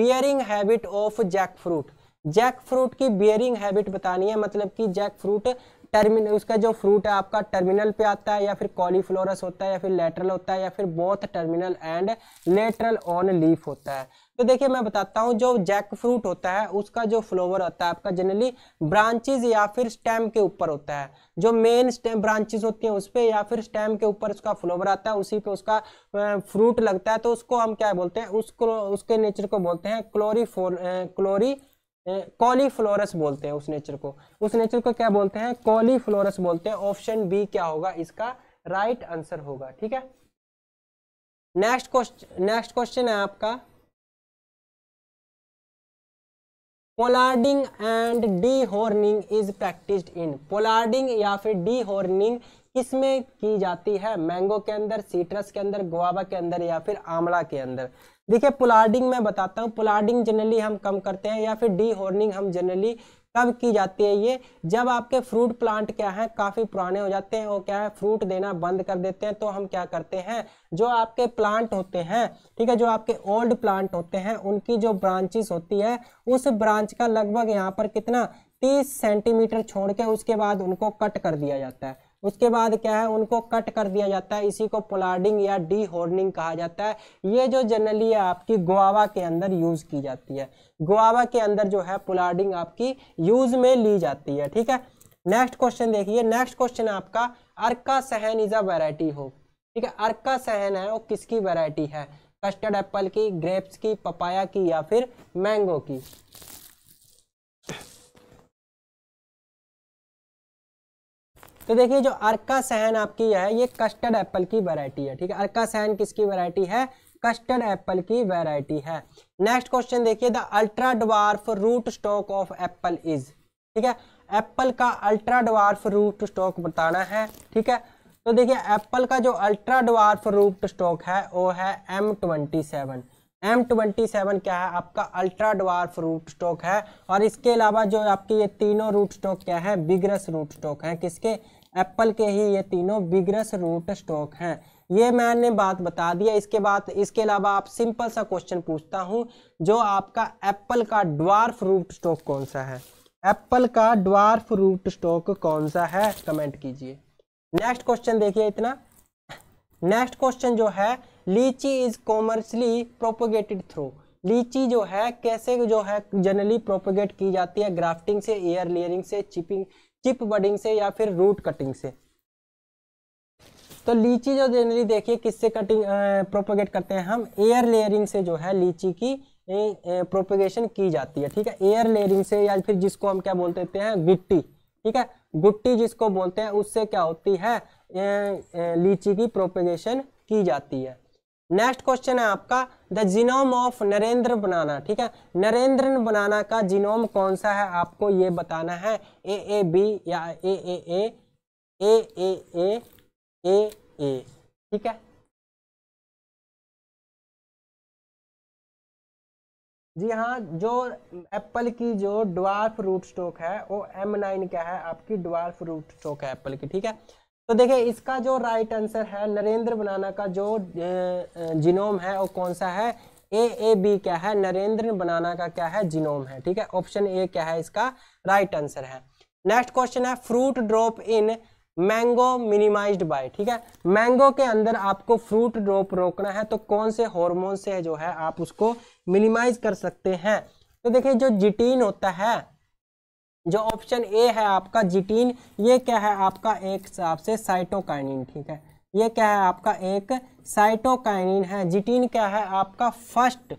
B: bearing habit of jackfruit jackfruit की बियरिंग हैबिट बतानी है मतलब कि जैक फ्रूट टर्मिन उसका जो फ्रूट है आपका टर्मिनल पे आता है या फिर कॉलीफ्लोरस होता है या फिर लेटरल होता है या फिर both terminal and lateral on leaf होता है तो देखिए मैं बताता हूँ जो जैक फ्रूट होता है उसका जो फ्लोवर होता है आपका जनरली ब्रांचेज या फिर स्टेम के ऊपर होता है जो मेन स्टेम ब्रांचेज होती हैं उस पर या फिर स्टेम के ऊपर उसका फ्लोवर आता है उसी पे उसका फ्रूट लगता है तो उसको हम क्या बोलते हैं उसको उसके नेचर को बोलते हैं फोर क्लोरी कॉलीफ्लोरस बोलते हैं उस नेचर को उस नेचर को क्या बोलते हैं कॉलीफ्लोरस बोलते हैं ऑप्शन बी
A: क्या होगा इसका राइट right आंसर होगा ठीक है नेक्स्ट क्वेश्चन नेक्स्ट क्वेश्चन है आपका pollarding
B: and dehorning is practised in pollarding या फिर डी हॉर्निंग किसमें की जाती है मैंगो के अंदर सीट्रस के अंदर गुआबा के अंदर या फिर आमला के अंदर देखिए पुलार्डिंग मैं बताता हूँ पुलार्डिंग जनरली हम कम करते हैं या फिर डी हॉर्निंग हम जनरली कब की जाती है ये जब आपके फ्रूट प्लांट क्या है काफ़ी पुराने हो जाते हैं वो क्या है फ्रूट देना बंद कर देते हैं तो हम क्या करते हैं जो आपके प्लांट होते हैं ठीक है जो आपके ओल्ड प्लांट होते हैं उनकी जो ब्रांचेस होती है उस ब्रांच का लगभग यहाँ पर कितना तीस सेंटीमीटर छोड़ के उसके बाद उनको कट कर दिया जाता है उसके बाद क्या है उनको कट कर दिया जाता है इसी को पोलार्डिंग या डी हॉर्निंग कहा जाता है ये जो जनरली है आपकी गोवा के अंदर यूज की जाती है गोवा के अंदर जो है पोलार्डिंग आपकी यूज में ली जाती है ठीक है नेक्स्ट क्वेश्चन देखिए नेक्स्ट क्वेश्चन आपका अर्का सहन इज अ वेराइटी हो ठीक है अर्का सहन है वो किसकी वेराइटी है कस्टर्ड एप्पल की ग्रेप्स की पपाया की या फिर मैंगो की तो देखिए जो अर्का सहन आपकी है ये कस्टर्ड एप्पल की वैरायटी है ठीक है अर्का सहन किसकी वैरायटी है कस्टर्ड एप्पल की वैरायटी है नेक्स्ट क्वेश्चन देखिए the ultra dwarf root stock of apple is ठीक है एप्पल का अल्ट्रा डॉर्फ रूट स्टॉक बताना है ठीक है तो देखिए एप्पल का जो अल्ट्रा डॉर्फ रूट स्टॉक है वो है M twenty seven M twenty seven क्या है आपका अल्ट्रा डॉर्फ रूट स्टॉक है और इसके अलावा जो आपकी ये तीनों रूट स्टॉक क्या है बिगरस रूट स्टॉक है किसके एप्पल के ही ये तीनों बिगरस रूट स्टॉक हैं ये मैंने बात बता दिया इसके बाद इसके अलावा आप सिंपल सा क्वेश्चन पूछता हूँ जो आपका एप्पल का ड्वार्फ रूट स्टॉक कौन सा है एप्पल का ड्वार्फ रूट स्टॉक कौन सा है कमेंट कीजिए नेक्स्ट क्वेश्चन देखिए इतना नेक्स्ट क्वेश्चन जो है लीची इज कॉमर्शली प्रोपोगेटेड थ्रू लीची जो है कैसे जो है जनरली प्रोपोगेट की जाती है ग्राफ्टिंग से एयर लेयरिंग से चिपिंग चिप बडिंग से या फिर रूट कटिंग से तो लीची जो जनरली देखिए किससे कटिंग प्रोपोगेट करते हैं हम एयर लेयरिंग से जो है लीची की प्रोपोगेशन की जाती है ठीक है एयर लेयरिंग से या फिर जिसको हम क्या बोल देते हैं गिट्टी ठीक है गुट्टी जिसको बोलते हैं उससे क्या होती है ए, ए, लीची की प्रोपोगेशन की जाती है नेक्स्ट क्वेश्चन है आपका the genome of Narendra banana ठीक है नरेंद्र बनाना का जीनोम कौन सा है आपको ये बताना है ए ए बी या ए ए ए ए ए
A: ए ए ए ठीक है जी हाँ जो एप्पल की जो
B: ड्वार्फ रूट स्टॉक है वो एम नाइन क्या है आपकी ड्वार्फ रूट स्टॉक है एप्पल की ठीक है तो देखिए इसका जो राइट आंसर है नरेंद्र बनाना का जो जिनोम है वो कौन सा है ए ए बी क्या है नरेंद्र बनाना का क्या है जिनोम है ठीक है ऑप्शन ए क्या है इसका राइट आंसर है नेक्स्ट क्वेश्चन है fruit drop in mango minimized by ठीक है मैंगो के अंदर आपको फ्रूट ड्रॉप रोकना है तो कौन से हॉर्मोन से जो है आप उसको मिनिमाइज कर सकते हैं तो देखिए जो जिटीन होता है जो ऑप्शन ए है आपका जिटीन ये क्या है आपका एक हिसाब से साइटोकाइनिन ठीक है ये क्या है आपका एक साइटोकाइनिन है जिटीन क्या है आपका फर्स्ट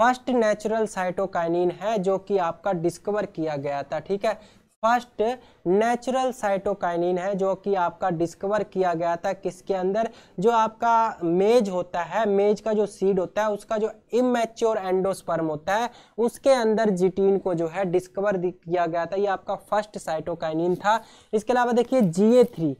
B: फर्स्ट नेचुरल साइटोकाइनिन है जो कि आपका डिस्कवर किया गया था ठीक है फर्स्ट नेचुरल साइटोकाइनिन है जो कि आपका डिस्कवर किया गया था किसके अंदर जो आपका मेज होता है मेज का जो सीड होता है उसका जो इमेच्योर एंडोस्पर्म होता है उसके अंदर जिटीन को जो है डिस्कवर किया गया था ये आपका फर्स्ट साइटोकाइनिन था इसके अलावा देखिए जीए थ्री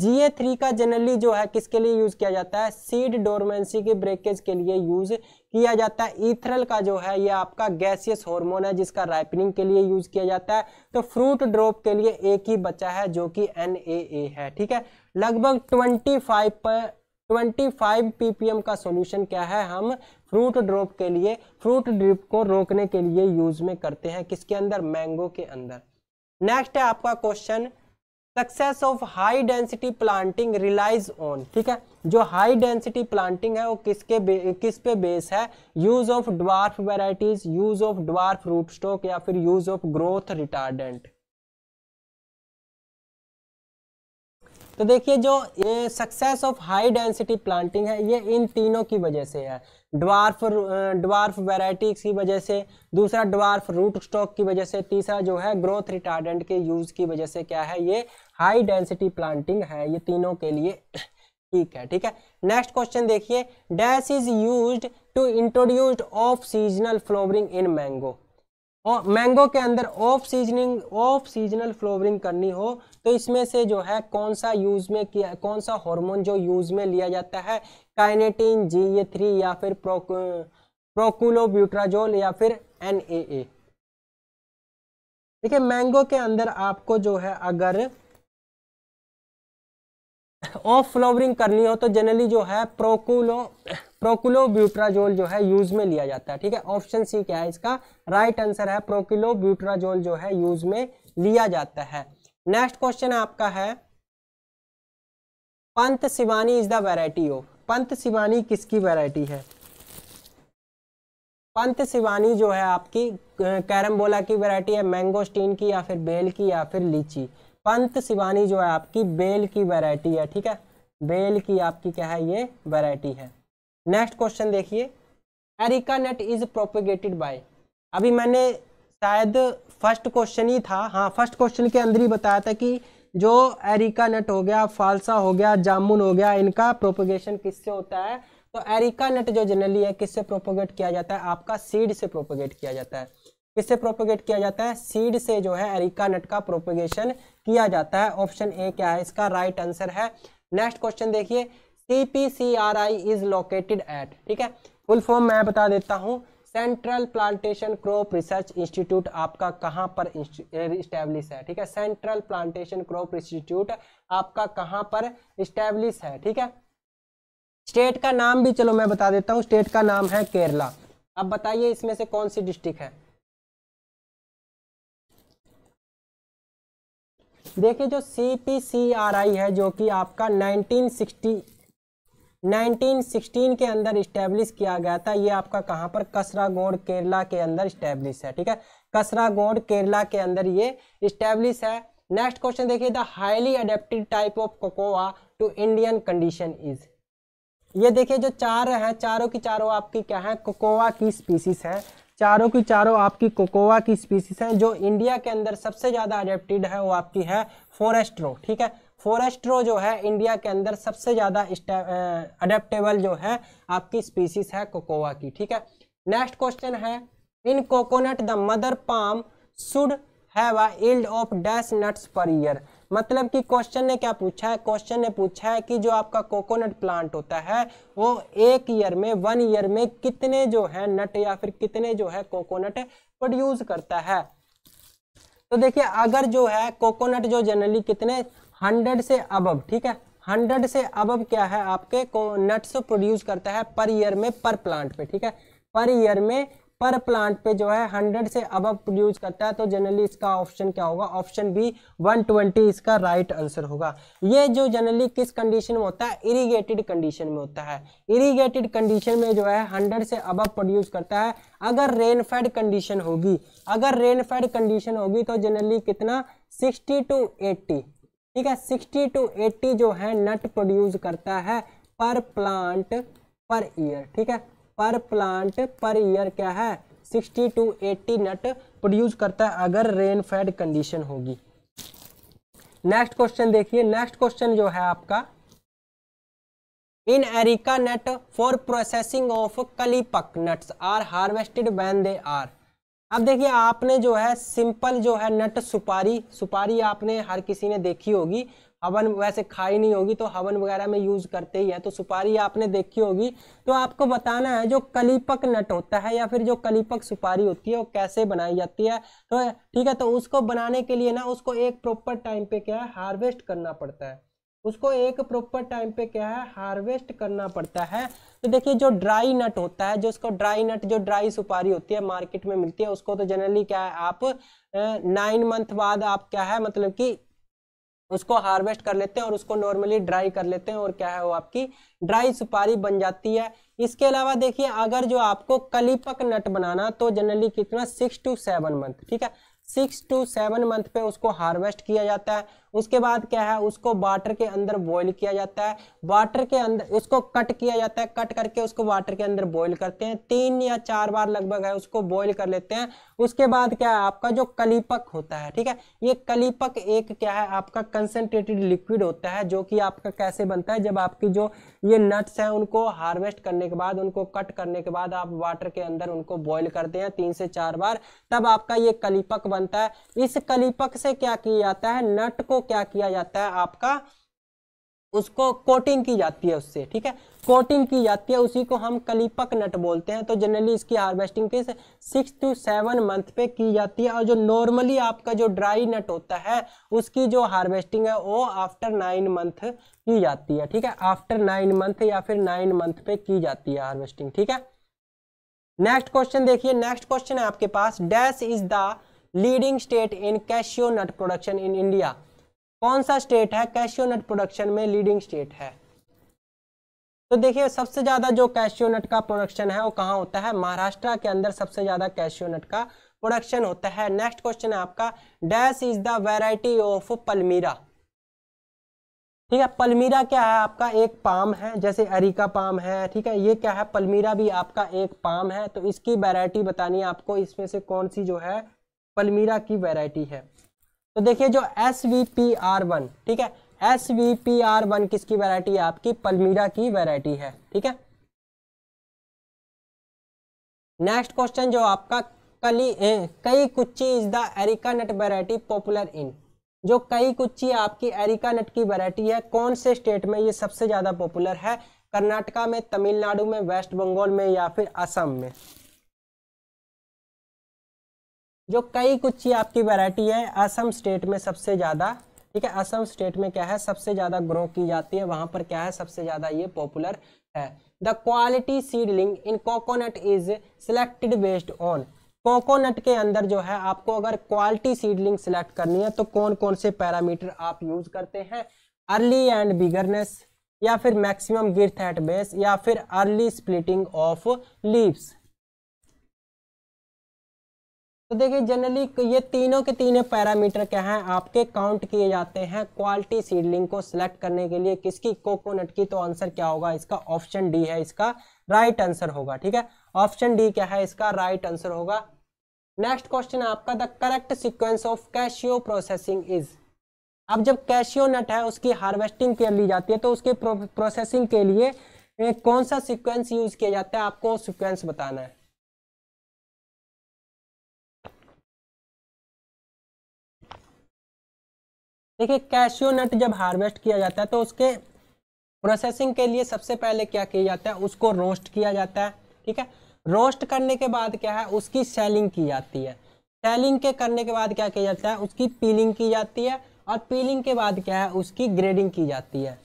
B: जीए थ्री का जनरली जो है किसके लिए यूज़ किया जाता है सीड डोरमेंसी के ब्रेकेज के लिए यूज़ किया जाता है इथरल का जो है यह आपका गैसियस हॉर्मोन है जिसका राइपनिंग के लिए यूज किया जाता है तो फ्रूट ड्रॉप के लिए एक ही बच्चा है जो कि एन है ठीक है लगभग ट्वेंटी फाइव पर 25 ppm का सॉल्यूशन क्या है हम फ्रूट ड्रॉप के लिए फ्रूट ड्रिप को रोकने के लिए यूज में करते हैं किसके अंदर मैंगो के अंदर नेक्स्ट है आपका question success of high density planting relies on ठीक है जो हाई डेंसिटी प्लांटिंग है वो किसके किस पे बेस है use of dwarf varieties use of dwarf root stock या फिर यूज ऑफ ग्रोथ रिटार्डेंट तो देखिए जो ये success of high density planting है ये इन तीनों की वजह से है ड्वार्फ ड्वार्फ वैरायटी की वजह से दूसरा ड्वार्फ रूट स्टॉक की वजह से तीसरा जो है ग्रोथ रिटार्डेंट के यूज़ की वजह से क्या है ये हाई डेंसिटी प्लांटिंग है ये तीनों के लिए ठीक है ठीक है नेक्स्ट क्वेश्चन देखिए dash is used to introduced off seasonal flowering in mango और मैंगो के अंदर off seasoning off seasonal flowering करनी हो तो इसमें से जो है कौन सा यूज में किया कौन सा हार्मोन जो यूज में लिया जाता है काइनेटिन जी ए थ्री या फिर प्रोक
A: प्रोकुलोब्यूट्राजोल या फिर एन ए ए देखिए मैंगो के अंदर आपको जो है अगर
B: ऑफ फ्लोवरिंग करनी हो तो जनरली जो है प्रोकुलो प्रोकुलोब्यूट्राजोल जो है यूज में लिया जाता है ठीक है ऑप्शन सी क्या है इसका राइट आंसर है प्रोकुलोब्यूट्राजोल जो है यूज में लिया जाता है नेक्स्ट क्वेश्चन आपका है Pant Shivani is the variety of Pant Shivani किसकी वेराइटी है पंत शिवानी जो है आपकी कैरमबोला की वेराइटी है मैंगोस्टीन की या फिर बेल की या फिर लीची पंत शिवानी जो है आपकी बेल की वेराइटी है ठीक है बेल की आपकी क्या है ये वेराइटी है नेक्स्ट क्वेश्चन देखिए areca nut is propagated by अभी मैंने शायद फर्स्ट क्वेश्चन ही था हाँ फर्स्ट क्वेश्चन के अंदर ही बताया था कि जो एरिका नट हो गया फालसा हो गया जामुन हो गया इनका प्रोपोगेशन किससे होता है तो एरिका नट जो जनरली है किससे प्रोपोगेट किया जाता है आपका सीड से प्रोपोगेट किया जाता है किससे प्रोपोगेट किया जाता है सीड से जो है एरिका नट का प्रोपोगेशन किया जाता है ऑप्शन ए क्या है इसका राइट right आंसर है नेक्स्ट क्वेश्चन देखिए P C R I is located at ठीक है फुल फॉर्म मैं बता देता हूँ central plantation crop research institute आपका कहाँ पर इस्टेब्लिश है ठीक है सेंट्रल प्लांटेशन क्रॉप इंस्टीट्यूट आपका कहाँ पर इस्टेब्लिश है ठीक है स्टेट का नाम भी चलो मैं बता देता हूँ स्टेट का नाम है केरला अब बताइए इसमें से कौन सी डिस्ट्रिक्ट है देखिए जो सी पी सी आर आई है जो कि आपका 1916 के अंदर स्टैब्लिश किया गया था ये आपका कहाँ पर कसरागोड केरला के अंदर स्टैब्लिश है ठीक है कसरागोड केरला के अंदर ये स्टैब्लिश है नेक्स्ट क्वेश्चन देखिए the highly adapted type of cocoa to Indian condition is ये देखिए जो चार हैं चारों की चारों आपकी क्या है कोकोआ की स्पीसीज हैं चारों की चारों आपकी कोकोआ की स्पीसीज हैं जो इंडिया के अंदर सबसे ज़्यादा अडेप्टेड है वो आपकी है फोरेस्ट्रो ठीक है फोरेस्ट्रो जो है इंडिया के अंदर सबसे ज़्यादा अडेप्टेबल जो है आपकी स्पीसीज है कोकोवा की ठीक है नेक्स्ट क्वेश्चन है in coconut the mother palm should have a yield of dash nuts per year मतलब कि क्वेश्चन ने क्या पूछा है क्वेश्चन ने पूछा है कि जो आपका कोकोनट प्लांट होता है वो एक ईयर में वन ईयर में कितने जो है नट या फिर कितने जो है कोकोनट प्रोड्यूस करता है तो देखिए अगर जो है कोकोनट जो जनरली कितने हंड्रेड से अबब ठीक है हंड्रेड से अब क्या है आपके को नट्स प्रोड्यूस करता है पर ईयर में पर प्लांट पे ठीक है पर ईयर में पर प्लांट पे जो है हंड्रेड से अबब प्रोड्यूस करता है तो जनरली इसका ऑप्शन क्या होगा ऑप्शन बी 120 इसका राइट right आंसर होगा ये जो जनरली किस कंडीशन में होता है इरीगेटेड कंडीशन में होता है इरीगेटेड कंडीशन में जो है हंड्रेड से अब प्रोड्यूस करता है अगर रेनफेड कंडीशन होगी अगर रेनफेड कंडीशन होगी तो जनरली कितना सिक्सटी टू एट्टी ठीक है 60 टू 80 जो है नट प्रोड्यूस करता है पर प्लांट पर ईयर ठीक है पर प्लांट पर ईयर क्या है 60 टू 80 नट प्रोड्यूस करता है अगर रेन फेड कंडीशन होगी नेक्स्ट क्वेश्चन देखिए नेक्स्ट क्वेश्चन जो है आपका in areca nut for processing of kalipak nuts are harvested when they are अब देखिए आपने जो है सिंपल जो है नट सुपारी सुपारी आपने हर किसी ने देखी होगी हवन वैसे खाई नहीं होगी तो हवन वगैरह में यूज करते ही है तो सुपारी आपने देखी होगी तो आपको बताना है जो कलीपक नट होता है या फिर जो कलीपक सुपारी होती है वो कैसे बनाई जाती है तो ठीक है तो उसको बनाने के लिए ना उसको एक प्रॉपर टाइम पे क्या है हार्वेस्ट करना पड़ता है उसको एक प्रॉपर टाइम पे क्या है हार्वेस्ट करना पड़ता है तो देखिए जो ड्राई नट होता है जो उसको ड्राई नट जो ड्राई सुपारी होती है मार्केट में मिलती है उसको तो जनरली क्या है आप नाइन मंथ बाद आप क्या है मतलब कि उसको हार्वेस्ट कर लेते हैं और उसको नॉर्मली ड्राई कर लेते हैं और क्या है वो आपकी ड्राई सुपारी बन जाती है इसके अलावा देखिए अगर जो आपको कलीपक नट बनाना तो जनरली कितना सिक्स टू सेवन मंथ ठीक है सिक्स टू सेवन मंथ पे उसको हार्वेस्ट किया जाता है उसके बाद क्या है उसको वाटर के अंदर बॉयल किया जाता है वाटर के अंदर उसको कट किया जाता है कट करके उसको वाटर के अंदर बॉयल करते हैं तीन या चार बार लगभग है उसको बॉयल कर लेते हैं उसके बाद क्या है आपका जो कलीपक होता है ठीक है ये कलीपक एक क्या है आपका कंसेंट्रेटेड लिक्विड होता है जो कि आपका कैसे बनता है जब आपकी जो ये नट्स हैं उनको हार्वेस्ट करने के बाद उनको कट करने के बाद आप वाटर के अंदर उनको बॉयल करते हैं तीन से चार बार तब आपका ये कलीपक बनता है इस कलीपक से क्या किया जाता है नट को क्या किया जाता है आपका उसको कोटिंग की जाती है उससे ठीक है कोटिंग की जाती है उसी को हम कलीपक नट बोलते हैं तो जनरली इसकी हार्वेस्टिंग किस सिक्स टू सेवन मंथ पे की जाती है और जो नॉर्मली आपका जो ड्राई नट होता है उसकी जो हार्वेस्टिंग है वो आफ्टर नाइन मंथ की जाती है ठीक है आफ्टर नाइन मंथ या फिर नाइन मंथ पे की जाती है हार्वेस्टिंग ठीक है नेक्स्ट क्वेश्चन देखिए नेक्स्ट क्वेश्चन है आपके पास dash is the leading state in cashew nut production in India कौन सा स्टेट है कैशियोनट नट प्रोडक्शन में लीडिंग स्टेट है तो देखिए सबसे ज़्यादा जो कैशियोनट नट का प्रोडक्शन है वो कहाँ होता है महाराष्ट्र के अंदर सबसे ज़्यादा कैशियोनट नट का प्रोडक्शन होता है नेक्स्ट क्वेश्चन है आपका dash is the variety of palmyra ठीक है पलमीरा क्या है आपका एक पाम है जैसे अरिका पाम है ठीक है ये क्या है पलमीरा भी आपका एक पाम है तो इसकी वैरायटी बतानी है आपको इसमें से कौन सी जो है पलमीरा की वैरायटी है तो देखिए जो S V P R one ठीक है S V P R one किसकी वैरायटी है आपकी पलमीरा की वैरायटी है ठीक है नेक्स्ट क्वेश्चन जो आपका कली कई कुच्ची is the areca nut variety popular in जो कई कुच्ची आपकी एरिका नट की वैरायटी है कौन से स्टेट में ये सबसे ज़्यादा पॉपुलर है कर्नाटका में तमिलनाडु में वेस्ट बंगाल में या फिर असम में जो कई कुछ ही आपकी वैरायटी है असम स्टेट में सबसे ज़्यादा ठीक है असम स्टेट में क्या है सबसे ज़्यादा ग्रो की जाती है वहाँ पर क्या है सबसे ज़्यादा ये पॉपुलर है the quality seedling in coconut is selected based on coconut के अंदर जो है आपको अगर क्वालिटी सीडलिंग सिलेक्ट करनी है तो कौन कौन से पैरामीटर आप यूज करते हैं अर्ली एंड बिगरनेस या फिर मैक्सिमम गिरथ एट बेस या फिर अर्ली स्प्लिटिंग ऑफ लीव्स तो देखिए जनरली ये तीनों के तीनों पैरामीटर क्या हैं आपके काउंट किए जाते हैं क्वालिटी सीडलिंग को सिलेक्ट करने के लिए किसकी कोकोनट की तो आंसर क्या होगा इसका ऑप्शन डी है इसका राइट आंसर होगा ठीक है ऑप्शन डी क्या है इसका राइट आंसर होगा नेक्स्ट क्वेश्चन आपका the correct sequence of cashew processing is अब जब कैशियो नट है उसकी हार्वेस्टिंग कर ली जाती
A: है तो उसके प्रोसेसिंग के लिए कौन सा सिक्वेंस यूज किया जाता है आपको सिक्वेंस बताना है देखिए कैशियो नट जब हार्वेस्ट किया जाता है तो उसके
B: प्रोसेसिंग के लिए सबसे पहले क्या किया जाता है उसको रोस्ट किया जाता है ठीक है रोस्ट करने के बाद क्या है उसकी सेलिंग की जाती है सेलिंग के करने के बाद क्या किया जाता है उसकी पीलिंग की जाती है और पीलिंग के बाद क्या है उसकी ग्रेडिंग की जाती है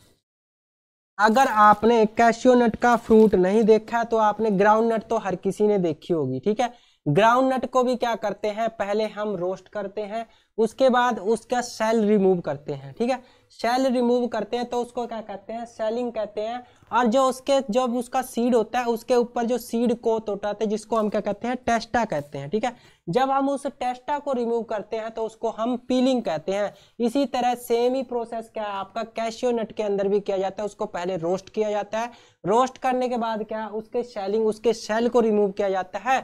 B: अगर आपने कैशियो नट का फ्रूट नहीं देखा है तो आपने ग्राउंड नट तो हर किसी ने देखी होगी ठीक है ग्राउंड नट को भी क्या करते हैं पहले हम रोस्ट करते हैं उसके बाद उसका सेल रिमूव करते हैं ठीक है सेल रिमूव करते हैं तो उसको क्या कहते हैं सेलिंग कहते हैं और जो उसके जब उसका सीड होता है उसके ऊपर जो सीड कोत होता है जिसको हम क्या कहते हैं टेस्टा कहते हैं ठीक है जब हम उस टेस्टा को रिमूव करते हैं तो उसको हम पीलिंग कहते हैं इसी तरह सेम ही प्रोसेस क्या है आपका कैशियो नट के अंदर भी किया जाता है उसको पहले रोस्ट किया जाता है रोस्ट करने के बाद क्या उसके सेलिंग उसके सेल को रिमूव किया जाता है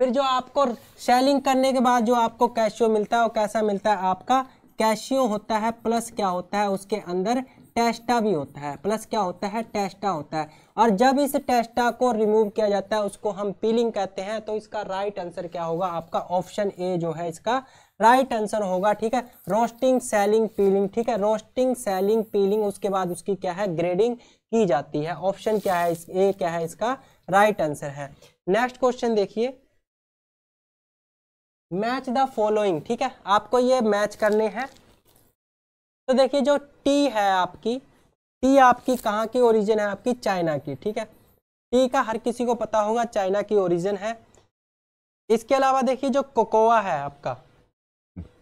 B: फिर जो आपको सेलिंग करने के बाद जो आपको कैशियो मिलता है वो कैसा मिलता है आपका कैशियो होता है प्लस क्या होता है उसके अंदर टेस्टा भी होता है प्लस क्या होता है टेस्टा होता है और जब इस टेस्टा को रिमूव किया जाता है उसको हम पीलिंग कहते हैं तो इसका राइट आंसर क्या होगा आपका ऑप्शन ए जो है इसका राइट आंसर होगा ठीक है रोस्टिंग सेलिंग पीलिंग ठीक है रोस्टिंग सेलिंग पीलिंग उसके बाद उसकी क्या है ग्रेडिंग की जाती है ऑप्शन क्या है ए क्या है इसका राइट आंसर है नेक्स्ट क्वेश्चन देखिए मैच द फॉलोइंग ठीक है आपको ये मैच करने हैं तो देखिए जो टी है आपकी टी आपकी कहाँ की ओरिजिन है आपकी चाइना की ठीक है टी का हर किसी को पता होगा चाइना की ओरिजिन है इसके अलावा देखिए जो कोकोआ है आपका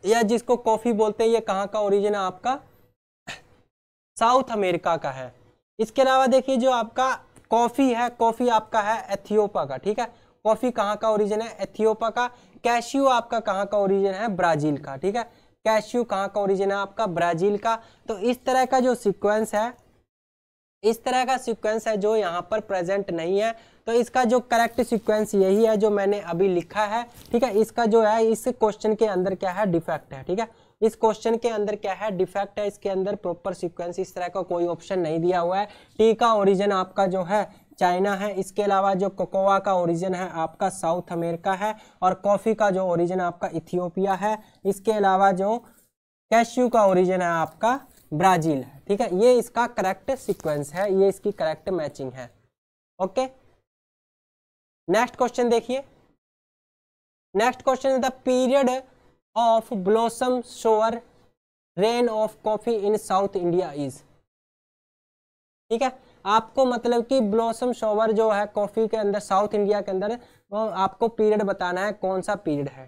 B: या जिसको कॉफ़ी बोलते हैं ये कहाँ का ओरिजिन है आपका साउथ अमेरिका का है इसके अलावा देखिए जो आपका कॉफ़ी है कॉफ़ी आपका है एथियोपा का ठीक है कॉफ़ी कहाँ का ओरिजिन है एथियोपा का कैश्यू आपका कहाँ का ओरिजिन है ब्राजील का ठीक है कैश्यू कहाँ का ओरिजिन है आपका ब्राजील का तो इस तरह का जो सिक्वेंस है इस तरह का सीक्वेंस है जो यहाँ पर प्रेजेंट नहीं है तो इसका जो करेक्ट सीक्वेंस यही है जो मैंने अभी लिखा है ठीक है इसका जो है इस क्वेश्चन के अंदर क्या है डिफेक्ट है ठीक है इस क्वेश्चन के अंदर क्या है डिफेक्ट है इसके अंदर प्रॉपर सीक्वेंस इस तरह का को कोई ऑप्शन नहीं दिया हुआ है टी का ओरिजिन आपका जो है चाइना है इसके अलावा जो कोकोवा का ओरिजिन है आपका साउथ अमेरिका है और कॉफ़ी का जो ओरिजिन आपका इथियोपिया है इसके अलावा जो कैश्यू का ओरिजिन है आपका ब्राज़ील है ठीक है ये इसका करेक्ट सीक्वेंस है ये इसकी करेक्ट मैचिंग है ओके नेक्स्ट क्वेश्चन देखिए next question the period of blossom shower rain of coffee in South India is ठीक है आपको मतलब कि ब्लॉसम शॉवर जो है कॉफ़ी के अंदर साउथ
A: इंडिया के अंदर वो आपको पीरियड बताना है कौन सा पीरियड है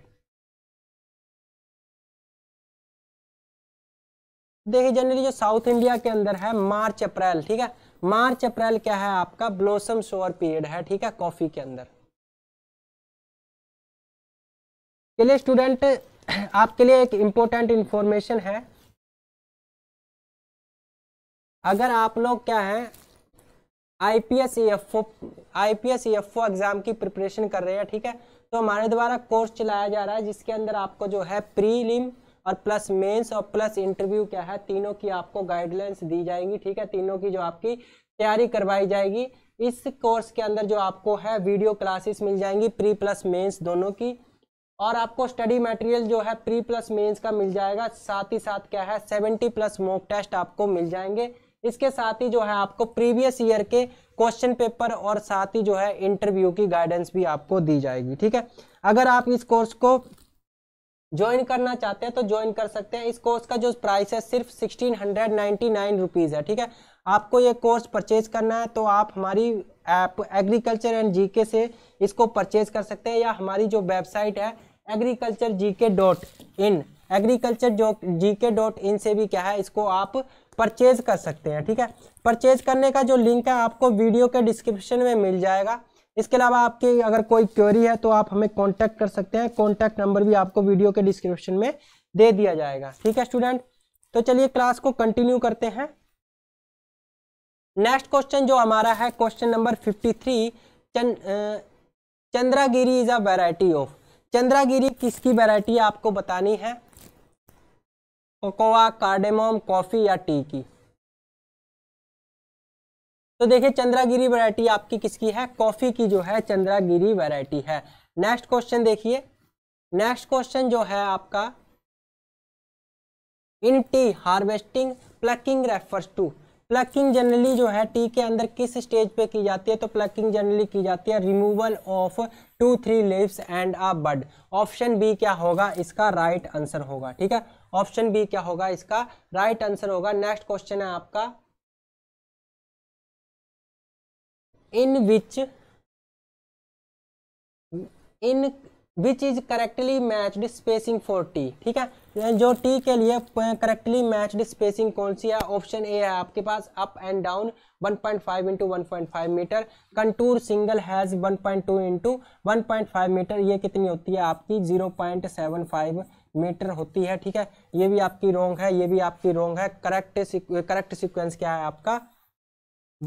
A: देखिए जनरली जो साउथ इंडिया के अंदर
B: है मार्च अप्रैल ठीक है मार्च अप्रैल क्या है आपका ब्लॉसम शोअर पीरियड है ठीक है कॉफी
A: के अंदर चलिए स्टूडेंट आपके लिए एक इंपॉर्टेंट इंफॉर्मेशन है
B: अगर आप लोग क्या है I P S F O I P S F O exam की प्रिपरेशन कर रहे हैं ठीक है तो हमारे द्वारा कोर्स चलाया जा रहा है जिसके अंदर आपको जो है प्रीलिम और प्लस मेंस और प्लस इंटरव्यू क्या है तीनों की आपको गाइडलाइंस दी जाएंगी ठीक है तीनों की जो आपकी तैयारी करवाई जाएगी इस कोर्स के अंदर जो आपको है वीडियो क्लासेस मिल जाएंगी प्री प्लस मेंस दोनों की और आपको स्टडी मटेरियल जो है प्री प्लस मेंस का मिल जाएगा साथ ही साथ क्या है सेवेंटी प्लस मॉक टेस्ट आपको मिल जाएंगे इसके साथ ही जो है आपको प्रीवियस ईयर के क्वेश्चन पेपर और साथ ही जो है इंटरव्यू की गाइडेंस भी आपको दी जाएगी ठीक है अगर आप इस कोर्स को ज्वाइन करना चाहते हैं तो ज्वाइन कर सकते हैं इस कोर्स का जो प्राइस है सिर्फ sixteen hundred ninety nine rupees है ठीक है आपको ये कोर्स परचेज करना है तो आप हमारी ऐप एग्रीकल्चर एंड जीके से इसको परचेज कर सकते हैं या हमारी जो वेबसाइट है एग्रीकल्चर जी के डॉट इन एग्रीकल्चर जो जी के डॉट इन से भी क्या है इसको आप परचेज कर सकते हैं ठीक है परचेज करने का जो लिंक है आपको वीडियो के डिस्क्रिप्शन में मिल जाएगा इसके अलावा आपकी अगर कोई क्वेरी है तो आप हमें कॉन्टैक्ट कर सकते हैं कॉन्टैक्ट नंबर भी आपको वीडियो के डिस्क्रिप्शन में दे दिया जाएगा ठीक है स्टूडेंट तो चलिए क्लास को कंटिन्यू करते हैं नेक्स्ट क्वेश्चन जो हमारा है question number fifty three Chandragiri is a variety of Chandragiri किसकी वेराइटी आपको बतानी है कोकोआ कार्डेमोम कॉफ़ी या टी की तो देखिए चंद्रागिरी वैरायटी आपकी किसकी है कॉफ़ी की जो है चंद्रागिरी वैरायटी है नेक्स्ट क्वेश्चन देखिए नेक्स्ट क्वेश्चन जो है आपका in tea harvesting plucking refers to plucking generally जो है टी के अंदर किस स्टेज पे की जाती है तो प्लकिंग जनरली की जाती है removal of two three leaves and a bud option B क्या होगा इसका राइट right आंसर होगा ठीक है ऑप्शन बी क्या होगा इसका राइट right आंसर होगा नेक्स्ट क्वेश्चन है आपका
A: in which in which is correctly matched spacing for tea
B: ठीक है जो टी के लिए करेक्टली मैच्ड स्पेसिंग कौन सी है ऑप्शन ए है आपके पास up and down 1.5 point five into one meter contour single hedge 1.2 point two into one meter ये कितनी होती है आपकी 0.75 मीटर होती है ठीक है ये भी आपकी रोंग है ये भी आपकी रोंग है करेक्ट करेक्ट सिक्वेंस क्या है आपका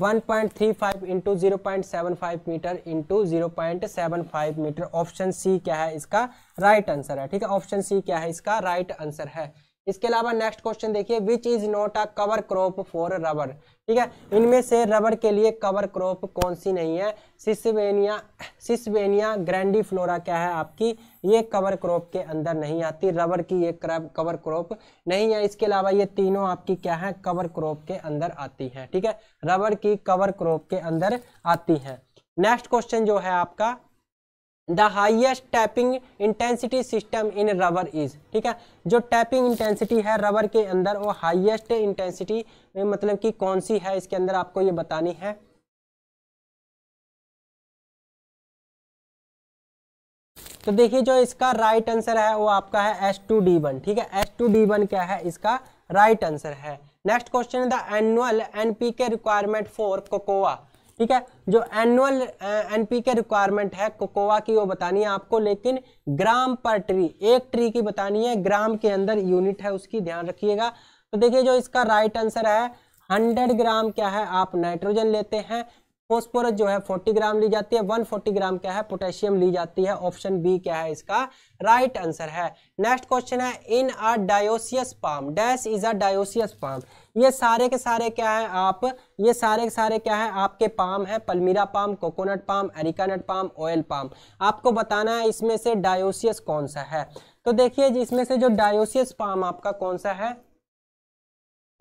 B: 1.35 point three five into zero point seven five meter into zero point seven five meter option C क्या है इसका राइट right आंसर है ठीक है ऑप्शन सी क्या है इसका राइट right आंसर है इसके अलावा नेक्स्ट क्वेश्चन देखिए which is not a cover crop for rubber ठीक है इनमें से रबर के लिए कवर क्रॉप कौन सी नहीं है सिसवेनिया सिसवेनिया ग्रैंडी फ्लोरा क्या है आपकी ये कवर क्रॉप के अंदर नहीं आती रबर की ये कवर क्रॉप नहीं है इसके अलावा ये तीनों आपकी क्या है कवर क्रॉप के अंदर आती है ठीक है रबर की कवर क्रॉप के अंदर आती है नेक्स्ट क्वेश्चन जो है आपका the highest tapping intensity system in rubber is ठीक है जो टैपिंग इंटेंसिटी है रबर के अंदर वो हाइएस्ट इंटेंसिटी मतलब कि
A: कौन सी है इसके अंदर आपको ये बतानी है तो देखिए जो इसका राइट right आंसर है वो आपका है एस टू
B: डी वन ठीक है एस टू डी वन क्या है इसका राइट right आंसर है next question the annual NP K requirement for cocoa ठीक है जो एनुअल एनपी के रिक्वायरमेंट है कोकोवा की वो बतानी है आपको लेकिन ग्राम पर ट्री एक ट्री की बतानी है ग्राम के अंदर यूनिट है उसकी ध्यान रखिएगा तो देखिए जो इसका राइट आंसर है 100 ग्राम क्या है आप नाइट्रोजन लेते हैं फॉस्फोरस जो है 40 ग्राम ली जाती है 140 ग्राम क्या है पोटेशियम ली जाती है ऑप्शन बी क्या है इसका राइट right आंसर है नेक्स्ट क्वेश्चन है in a dioecious palm dash is a dioecious palm ये सारे के सारे क्या है आप ये सारे के सारे क्या है आपके पाम है palmyra palm coconut palm areca nut palm oil palm आपको बताना है इसमें से डायोसियस कौन सा है तो देखिए जिसमें से जो डायोसियस पाम आपका कौन सा है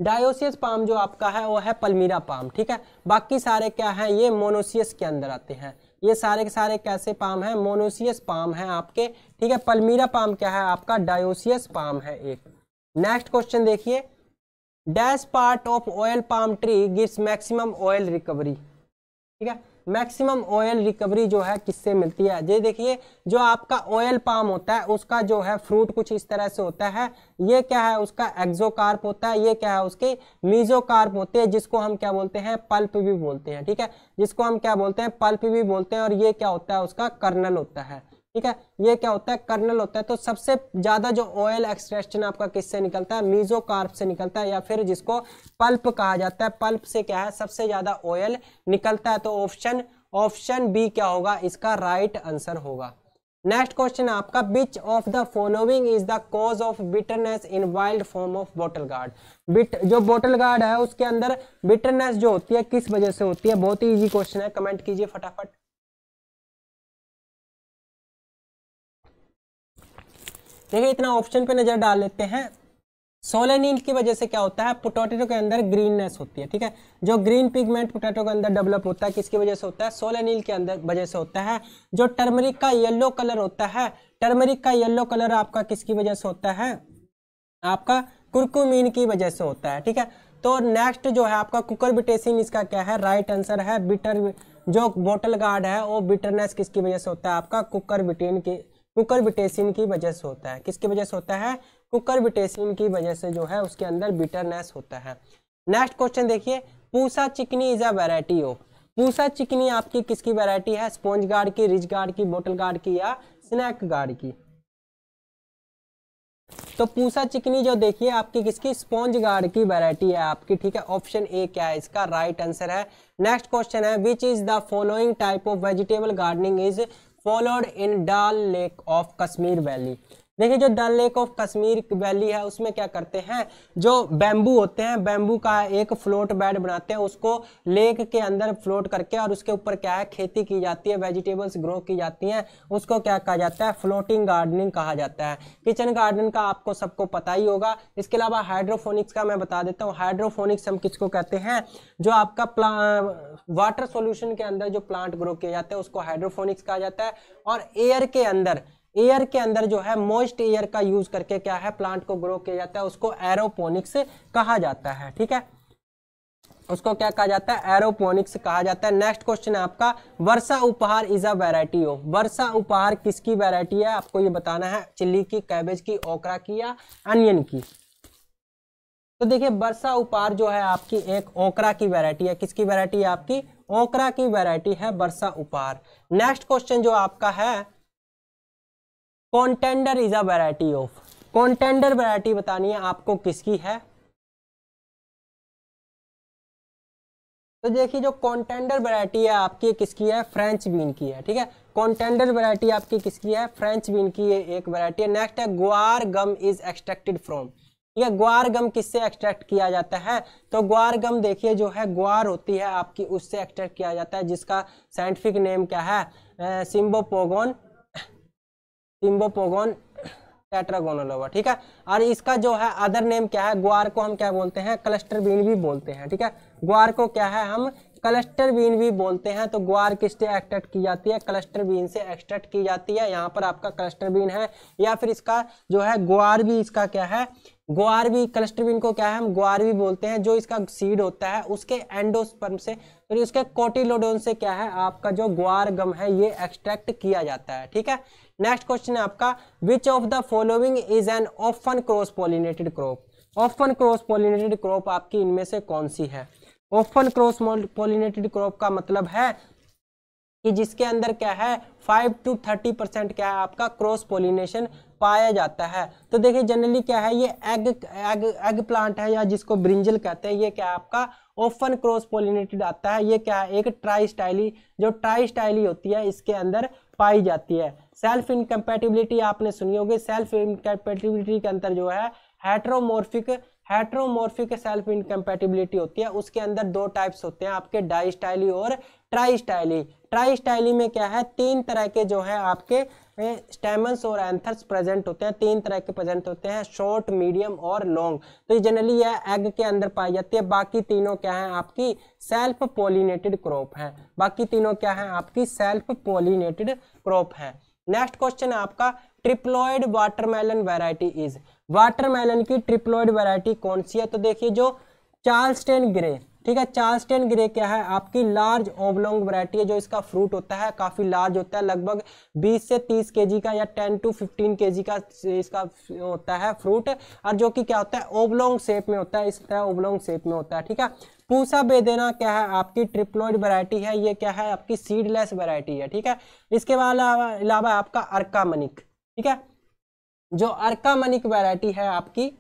B: डायोसियस पाम जो आपका है वो है पलमीरा पाम ठीक है बाकी सारे क्या हैं ये मोनोसियस के अंदर आते हैं ये सारे के सारे कैसे पाम हैं मोनोसियस पाम है आपके ठीक है पलमीरा पाम क्या है आपका डायोसियस पाम है एक नेक्स्ट क्वेश्चन देखिए dash part of oil palm tree gives maximum oil recovery ठीक है मैक्सिमम ऑयल रिकवरी जो है किससे मिलती है ये देखिए जो आपका ऑयल पाम होता है उसका जो है फ्रूट कुछ इस तरह से होता है ये क्या है उसका एक्जोकार्प होता है ये क्या है उसके मीजोकार्प होते हैं जिसको हम क्या बोलते हैं पल्प भी बोलते हैं ठीक है जिसको हम क्या बोलते हैं पल्प भी बोलते हैं और ये क्या होता है उसका कर्नल होता है ठीक है ये क्या होता है कर्नल होता है तो सबसे ज्यादा जो ऑयल एक्सट्रेक्शन आपका किससे निकलता है मीजोकार्प से निकलता है या फिर जिसको पल्प कहा जाता है पल्प से क्या है सबसे ज्यादा ऑयल निकलता है तो ऑप्शन ऑप्शन बी क्या होगा इसका राइट आंसर होगा नेक्स्ट क्वेश्चन आपका which of the following is the cause of bitterness in wild form of bottle gourd bit जो बोटल गार्ड है उसके अंदर
A: बिटरनेस जो होती है किस वजह से होती है बहुत ही इजी क्वेश्चन है कमेंट कीजिए फटाफट देखिए इतना ऑप्शन पे
B: नज़र डाल लेते हैं सोलेनिन की वजह से क्या होता है पोटैटो के अंदर ग्रीननेस होती है ठीक है जो ग्रीन पिगमेंट पोटैटो के अंदर डेवलप होता है किसकी वजह से होता है सोलेनिन के अंदर वजह से होता है जो टर्मरिक का येलो कलर होता है टर्मरिक का येलो कलर आपका किसकी वजह से होता है आपका कुरकुमीन की वजह से होता है ठीक है तो नेक्स्ट जो है आपका कुकर बिटेसिन इसका क्या है राइट right आंसर है बिटर जो बोटल गार्ड है वो बिटरनेस किसकी वजह से होता है आपका कुकर बिटेन की कुकरबिटेसिन की वजह से होता है किसकी वजह से होता है कुकरबिटेसिन की वजह से जो है उसके अंदर बिटरनेस होता है नेक्स्ट क्वेश्चन देखिए Pusa Chikni is a variety of Pusa Chikni आपकी किसकी वैरायटी है स्पॉन्ज गार्ड की रिज गार्ड की बोटल गार्ड की या स्नैक गार्ड की तो पूसा चिकनी जो देखिए आपकी किसकी स्पॉन्ज गार्ड की वैरायटी है आपकी ठीक है ऑप्शन ए क्या है इसका राइट right आंसर है नेक्स्ट क्वेश्चन है which is the following type of vegetable gardening is followed in Dal lake of Kashmir valley देखिए जो Dal lake of Kashmir valley है उसमें क्या करते हैं जो बैम्बू होते हैं बैम्बू का एक फ्लोट बेड बनाते हैं उसको लेक के अंदर फ्लोट करके और उसके ऊपर क्या है खेती की जाती है वेजिटेबल्स ग्रो की जाती हैं उसको क्या कहा जाता है फ्लोटिंग गार्डनिंग कहा जाता है किचन गार्डन का आपको सबको पता ही होगा इसके अलावा हाइड्रोफोनिक्स का मैं बता देता हूँ हाइड्रोफोनिक्स हम किसको कहते हैं जो आपका वाटर सोल्यूशन के अंदर जो प्लांट ग्रो किए जाते हैं उसको हाइड्रोफोनिक्स कहा जाता है और एयर के अंदर एयर के अंदर जो है मोस्ट एयर का यूज करके क्या है प्लांट को ग्रो किया जाता है उसको एरोपोनिक्स कहा जाता है ठीक है उसको क्या कहा जाता है एरोपोनिक्स कहा जाता है नेक्स्ट क्वेश्चन है आपका Varsha Uphar is a variety of Varsha Uphar किसकी वेराइटी है आपको ये बताना है चिल्ली की कैबेज की ओकरा की या अनियन की तो देखिए वर्षा उपहार जो है आपकी एक ओकरा की वैरायटी है किसकी वैरायटी है आपकी ओकरा की वैरायटी है वर्षा उपहार नेक्स्ट क्वेश्चन जो आपका है contender is a variety of contender variety बतानी है आपको किसकी है तो देखिए जो कॉन्टेंडर वैरायटी है आपकी किसकी है फ्रेंच बीन की है ठीक है कॉन्टेंडर वैरायटी आपकी किसकी है फ्रेंच बीन की है, एक वैरायटी है नेक्स्ट है ग्वार गम इज एक्सट्रैक्टेड फ्रॉम ठीक है ग्वार गम किससे एक्सट्रैक्ट किया जाता है तो ग्वार गम देखिए जो है ग्वार होती है आपकी उससे एक्सट्रैक्ट किया जाता है जिसका साइंटिफिक नेम क्या है सिम्बोपोगोन टिम्बोपोगोन टेट्रागोनल ठीक है और इसका जो है अदर नेम क्या है ग्वार को हम क्या बोलते हैं क्लस्टर बीन भी बोलते हैं ठीक है ग्वार को क्या है हम क्लस्टर बीन भी बोलते हैं तो ग्वार किससे एक्सट्रैक्ट की जाती है क्लस्टर बीन से एक्सट्रैक्ट की जाती है यहाँ पर आपका क्लस्टर बीन है या फिर इसका जो है ग्वार भी इसका क्या है ग्वार भी क्लस्टर बीन को क्या है हम ग्वार भी बोलते हैं जो इसका सीड होता है उसके एंडोस्पर्म से फिर उसके कोटिलोडोन से क्या है आपका जो ग्वार गम है ये एक्सट्रैक्ट किया जाता है ठीक है नेक्स्ट क्वेश्चन है आपका which of the following is an often cross pollinated crop often cross pollinated crop आपकी इनमें से कौन सी है ऑफन क्रॉस पॉलिनेटेड क्रॉप का मतलब है कि जिसके अंदर क्या है फाइव टू थर्टी परसेंट क्या है आपका क्रॉस पोलिनेशन पाया जाता है तो देखिए जनरली क्या है ये एग एग एग प्लांट है या जिसको ब्रिंजल कहते हैं ये क्या है आपका ओफन क्रॉस पोलिनेटेड आता है ये क्या है एक ट्राई स्टाइली जो ट्राई स्टाइली होती है इसके अंदर पाई जाती है सेल्फ इनकम्पेटिबिलिटी आपने सुनी होगी सेल्फ इनकम्पेटिबिलिटी के अंदर जो है हेट्रोमोर्फिक हेट्रोमोर्फिक सेल्फ इनकम्पेटिबिलिटी होती है उसके अंदर दो टाइप्स होते हैं आपके डाइस्टाइली और ट्राइस्टाइली ट्राइस्टाइली में क्या है तीन तरह के जो है आपके स्टेमस और एंथर्स प्रेजेंट होते हैं तीन तरह के प्रेजेंट होते हैं शॉर्ट मीडियम और लॉन्ग तो जनरली यह एग के अंदर पाई जाती है बाकी तीनों क्या है आपकी सेल्फ पोलिनेटेड क्रॉप है बाकी तीनों क्या है आपकी सेल्फ पोलिनेटेड क्रॉप है नेक्स्ट क्वेश्चन है आपका triploid watermelon variety is watermelon की ट्रिप्लॉइड वैरायटी कौन सी है तो देखिए जो चार्ल्सटेन ग्रे ठीक है चार्ल्सटेन ग्रे क्या है आपकी लार्ज ओबलोंग वैरायटी है जो इसका फ्रूट होता है काफ़ी लार्ज होता है लगभग 20 से 30 केजी का या 10 टू 15 केजी का इसका होता है फ्रूट और जो कि क्या होता है ओबलोंग शेप में होता है इस तरह ओबलोंग शेप में होता है ठीक है पूसा बेदेना क्या है आपकी ट्रिप्लोइड वैरायटी है ये क्या है आपकी सीडलेस वैरायटी है ठीक है इसके अलावा आपका अर्का मनिक ठीक है जो अर्का मनिक वैरायटी है आपकी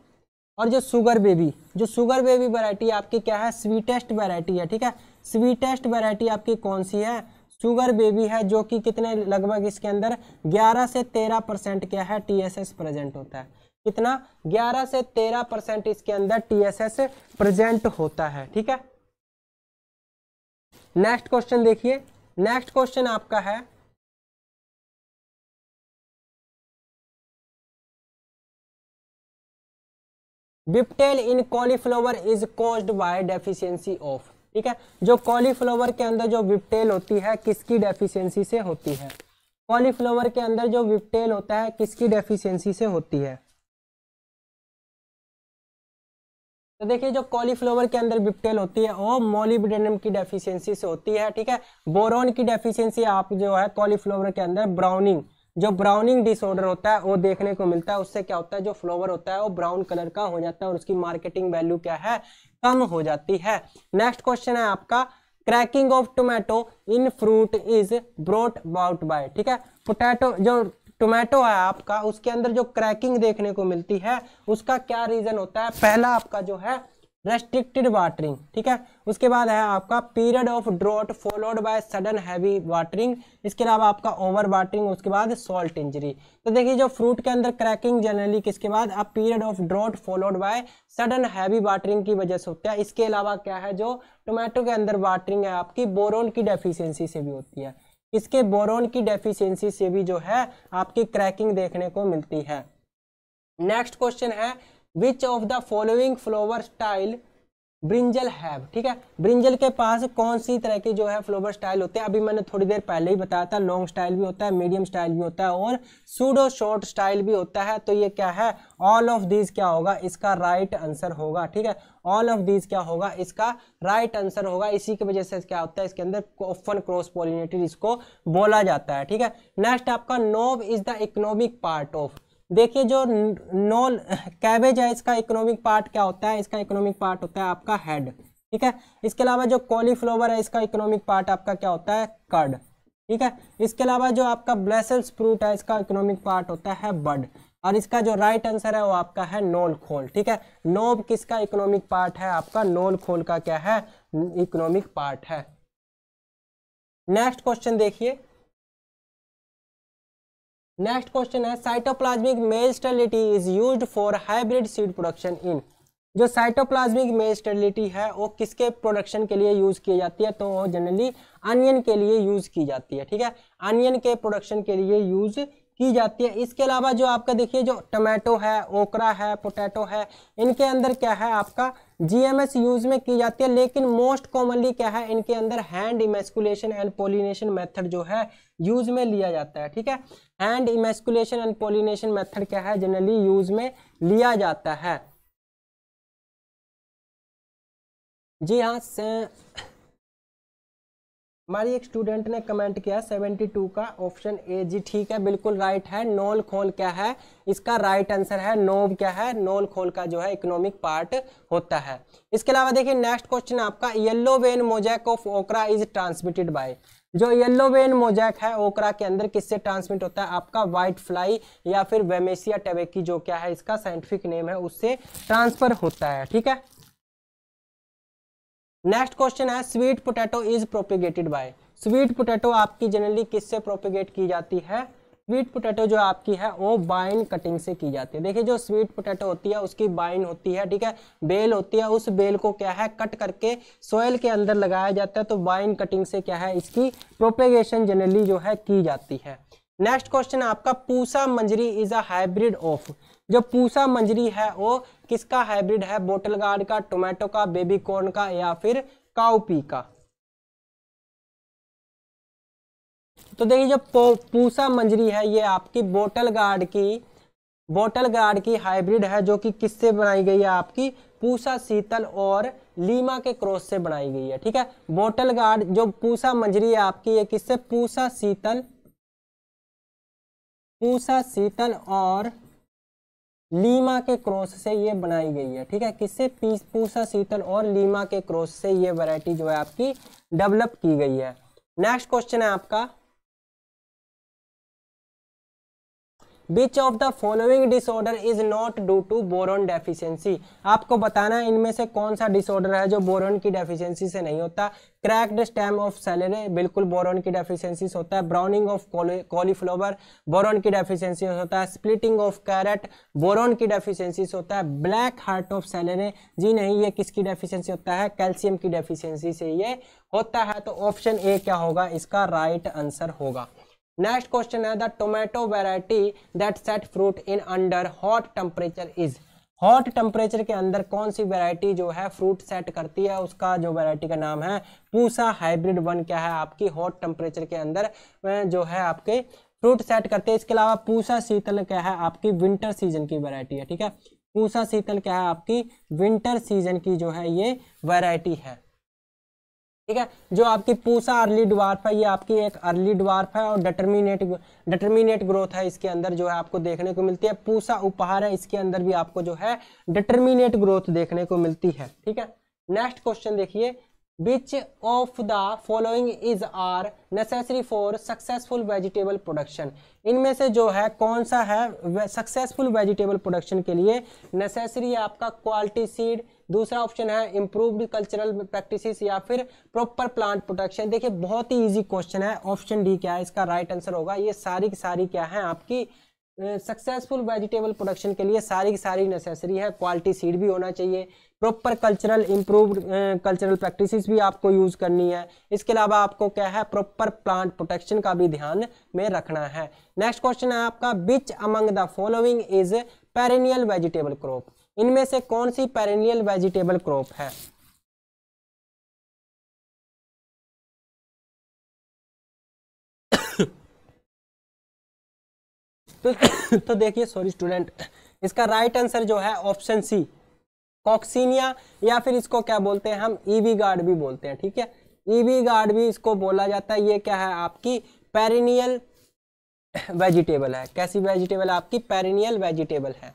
B: और जो सुगर बेबी जो सुगर बेबी वैरायटी आपकी क्या है स्वीटेस्ट वैरायटी है ठीक है स्वीटेस्ट वैरायटी आपकी कौन सी है शुगर बेबी है जो कि कितने लगभग इसके अंदर 11 से 13 परसेंट क्या है टीएसएस प्रेजेंट होता है कितना 11 से 13 परसेंट इसके अंदर टीएसएस प्रेजेंट होता है ठीक है
A: नेक्स्ट क्वेश्चन देखिए नेक्स्ट क्वेश्चन आपका है whiptail in cauliflower is caused by deficiency
B: of ठीक है जो कॉलीफ्लावर के अंदर जो विपटेल होती है किसकी डेफिशिएंसी से होती है कॉलीफ्लावर के अंदर जो विपटेल होता है किसकी डेफिशिएंसी से होती है तो देखिए जो कॉलीफ्लावर के अंदर बिप्टेल होती है वो मोलिब्डेनम की डेफिशिएंसी से होती है ठीक है बोरोन की डेफिशिएंसी आप जो है कॉलीफ्लावर के अंदर ब्राउनिंग जो ब्राउनिंग डिसऑर्डर होता है वो देखने को मिलता है उससे क्या होता है जो फ्लोवर होता है वो ब्राउन कलर का हो जाता है और उसकी मार्केटिंग वैल्यू क्या है कम हो जाती है नेक्स्ट क्वेश्चन है आपका cracking of tomato in fruit is brought about by ठीक है पोटैटो जो टोमेटो है आपका उसके अंदर जो क्रैकिंग देखने को मिलती है उसका क्या रीजन होता है पहला आपका जो है रेस्ट्रिक्टेड वाटरिंग ठीक है उसके बाद है आपका period of drought followed by sudden heavy watering इसके अलावा आपका ओवर वाटरिंग उसके बाद सॉल्ट इंजरी तो देखिए जो फ्रूट के अंदर क्रैकिंग जनरली किसके बाद आप period of drought followed by sudden heavy watering की वजह से होता है इसके अलावा क्या है जो टोमेटो के अंदर वाटरिंग है आपकी बोरोन की डेफिशियंसी से भी होती है इसके बोरोन की डेफिशिएंसी से भी जो है आपकी क्रैकिंग देखने को मिलती है नेक्स्ट क्वेश्चन है which of the following flower style brinjal have ठीक है ब्रिंजल के पास कौन सी तरह के जो है फ्लोवर स्टाइल होते हैं अभी मैंने थोड़ी देर पहले ही बताया था लॉन्ग स्टाइल भी होता है मीडियम स्टाइल भी होता है और सूडो शॉर्ट स्टाइल भी होता है तो ये क्या है ऑल ऑफ दीज क्या होगा इसका राइट right आंसर होगा ठीक है ऑल ऑफ दीज क्या होगा इसका राइट right आंसर होगा इसी की वजह से क्या होता है इसके अंदर ऑफन क्रॉस पोलिनेटेड इसको बोला जाता है ठीक है नेक्स्ट आपका knol is the economic part of देखिए जो नो कैबेज है इसका इकोनॉमिक पार्ट क्या होता है इसका इकोनॉमिक पार्ट होता है आपका हेड ठीक है इसके अलावा जो कॉलीफ्लावर है इसका इकोनॉमिक पार्ट आपका क्या होता है कड ठीक है इसके अलावा जो आपका ब्लेसल्स फ्रूट है इसका इकोनॉमिक पार्ट होता है बड और इसका जो राइट आंसर है वो आपका है नोल खोल ठीक है नोब किसका इकोनॉमिक पार्ट है आपका नोल खोल का क्या है इकोनॉमिक पार्ट है नेक्स्ट क्वेश्चन देखिए नेक्स्ट क्वेश्चन है cytoplasmic male sterility is use for hybrid seed production in जो साइटोप्लाज्मिक मेल स्टेरिलिटी है वो किसके प्रोडक्शन के लिए यूज़ की जाती है तो वो जनरली अनियन के लिए यूज़ की जाती है ठीक है अनियन के प्रोडक्शन के लिए यूज़ की जाती है इसके अलावा जो आपका देखिए जो टमाटो है ओकरा है पोटैटो है इनके अंदर क्या है आपका जीएमएस यूज में की जाती है लेकिन मोस्ट कॉमनली क्या है इनके अंदर hand emasculation and pollination method जो है यूज में लिया जाता है ठीक है hand emasculation and pollination method क्या है जनरली यूज में लिया
A: जाता है जी हाँ हमारी एक स्टूडेंट ने कमेंट किया 72 का
B: ऑप्शन ए जी ठीक है बिल्कुल राइट है नोल खोल क्या है इसका राइट आंसर है नोब क्या है नोल खोल का जो है इकोनॉमिक पार्ट होता है इसके अलावा देखिए नेक्स्ट क्वेश्चन आपका yellow vein mosaic of okra is transmitted by जो येल्लो वेन मोजैक है ओकरा के अंदर किससे ट्रांसमिट होता है आपका व्हाइट फ्लाई या फिर वेमेसिया टेबेकी जो क्या है इसका साइंटिफिक नेम है उससे ट्रांसफर होता है ठीक है नेक्स्ट क्वेश्चन है sweet potato is propagated by sweet potato आपकी जनरली किससे प्रोपिगेट की जाती है स्वीट पोटैटो जो आपकी है वो बाइन कटिंग से की जाती है देखिए जो स्वीट पोटैटो होती है उसकी बाइन होती है ठीक है बेल होती है उस बेल को क्या है कट करके सोयल के अंदर लगाया जाता है तो बाइन कटिंग से क्या है इसकी प्रोपेगेशन जनरली जो है की जाती है नेक्स्ट क्वेश्चन आपका Pusa Manjari is a hybrid of जो पूसा मंजरी है वो किसका हाइब्रिड है बोटल गार्ड का टोमेटो का बेबी कॉर्न का या फिर काउपी का तो देखिए जो पूसा मंजरी है ये आपकी बोटल गार्ड की बोटल गार्ड की हाइब्रिड है जो कि किससे बनाई गई है आपकी पूसा शीतल और लीमा के क्रॉस से बनाई गई है ठीक है बोटल गार्ड जो पूसा मंजरी है आपकी ये किससे पूसा शीतल पूसा शीतल और लीमा के क्रॉस से ये बनाई गई है ठीक है किससे पूसा शीतल और लीमा के क्रॉस से ये वैरायटी जो है आपकी डेवलप की गई है नेक्स्ट क्वेश्चन है आपका which of the following disorder is not due to boron deficiency आपको बताना है इनमें से कौन सा डिसऑर्डर है जो बोरोन की डेफिशिएंसी से नहीं होता क्रैक्ड स्टेम ऑफ सेलेरे बिल्कुल बोरोन की डेफिशिएंसी से होता है ब्राउनिंग ऑफ कॉलीफ्लावर बोरोन की डेफिशिएंसी से होता है स्प्लिटिंग ऑफ कैरेट बोरोन की डेफिशिएंसी से होता है ब्लैक हार्ट ऑफ सेलेरे जी नहीं ये किसकी डेफिशिएंसी होता है कैल्शियम की डेफिशिएंसी से ये होता है तो ऑप्शन ए क्या होगा इसका राइट right आंसर होगा नेक्स्ट क्वेश्चन है the tomato variety that set fruit in under hot temperature is hot temperature के अंदर कौन सी वेराइटी जो है फ्रूट सेट करती है उसका जो वेराइटी का नाम है पूसा हाइब्रिड वन क्या है आपकी हॉट टेम्परेचर के अंदर जो है आपके फ्रूट सेट करते हैं इसके अलावा पूसा शीतल क्या है आपकी विंटर सीजन की वेराइटी है ठीक है पूसा शीतल क्या है आपकी विंटर सीजन की जो है ये वेराइटी है ठीक है जो आपकी पूसा अर्ली डॉर्फ है ये आपकी एक अर्ली डॉर्फ है और डिटर्मिनेट डिटर्मिनेट ग्रोथ है इसके अंदर जो है आपको देखने को मिलती है पूसा उपहार है इसके अंदर भी आपको जो है डिटर्मिनेट ग्रोथ देखने को मिलती है ठीक है नेक्स्ट क्वेश्चन देखिए which of the following is are necessary for successful vegetable production इनमें से जो है कौन सा है सक्सेसफुल वेजिटेबल प्रोडक्शन के लिए नेसेसरी है आपका क्वालिटी सीड दूसरा ऑप्शन है इंप्रूव्ड कल्चरल प्रैक्टिस या फिर प्रॉपर प्लांट प्रोटेक्शन देखिए बहुत ही ईजी क्वेश्चन है ऑप्शन डी क्या है इसका राइट आंसर होगा ये सारी की सारी क्या है आपकी सक्सेसफुल वेजिटेबल प्रोडक्शन के लिए सारी की सारी नेसेसरी है क्वालिटी सीड भी होना चाहिए proper cultural improve cultural practices भी आपको यूज़ करनी है इसके अलावा आपको क्या है प्रॉपर प्लांट प्रोटेक्शन का भी ध्यान में रखना है नेक्स्ट क्वेश्चन है आपका which among the following is perennial vegetable
A: crop इनमें से कौन सी पेरेनियल वेजिटेबल क्रॉप है तो तो देखिए सॉरी स्टूडेंट इसका राइट आंसर जो
B: है ऑप्शन सी कॉक्सिनिया या फिर इसको क्या बोलते हैं हम ईवी e गार्ड भी बोलते हैं ठीक है ईवी e गार्ड भी इसको बोला जाता है ये क्या है आपकी पेरिनियल वेजिटेबल है कैसी वेजिटेबल आपकी पेरिनियल वेजिटेबल है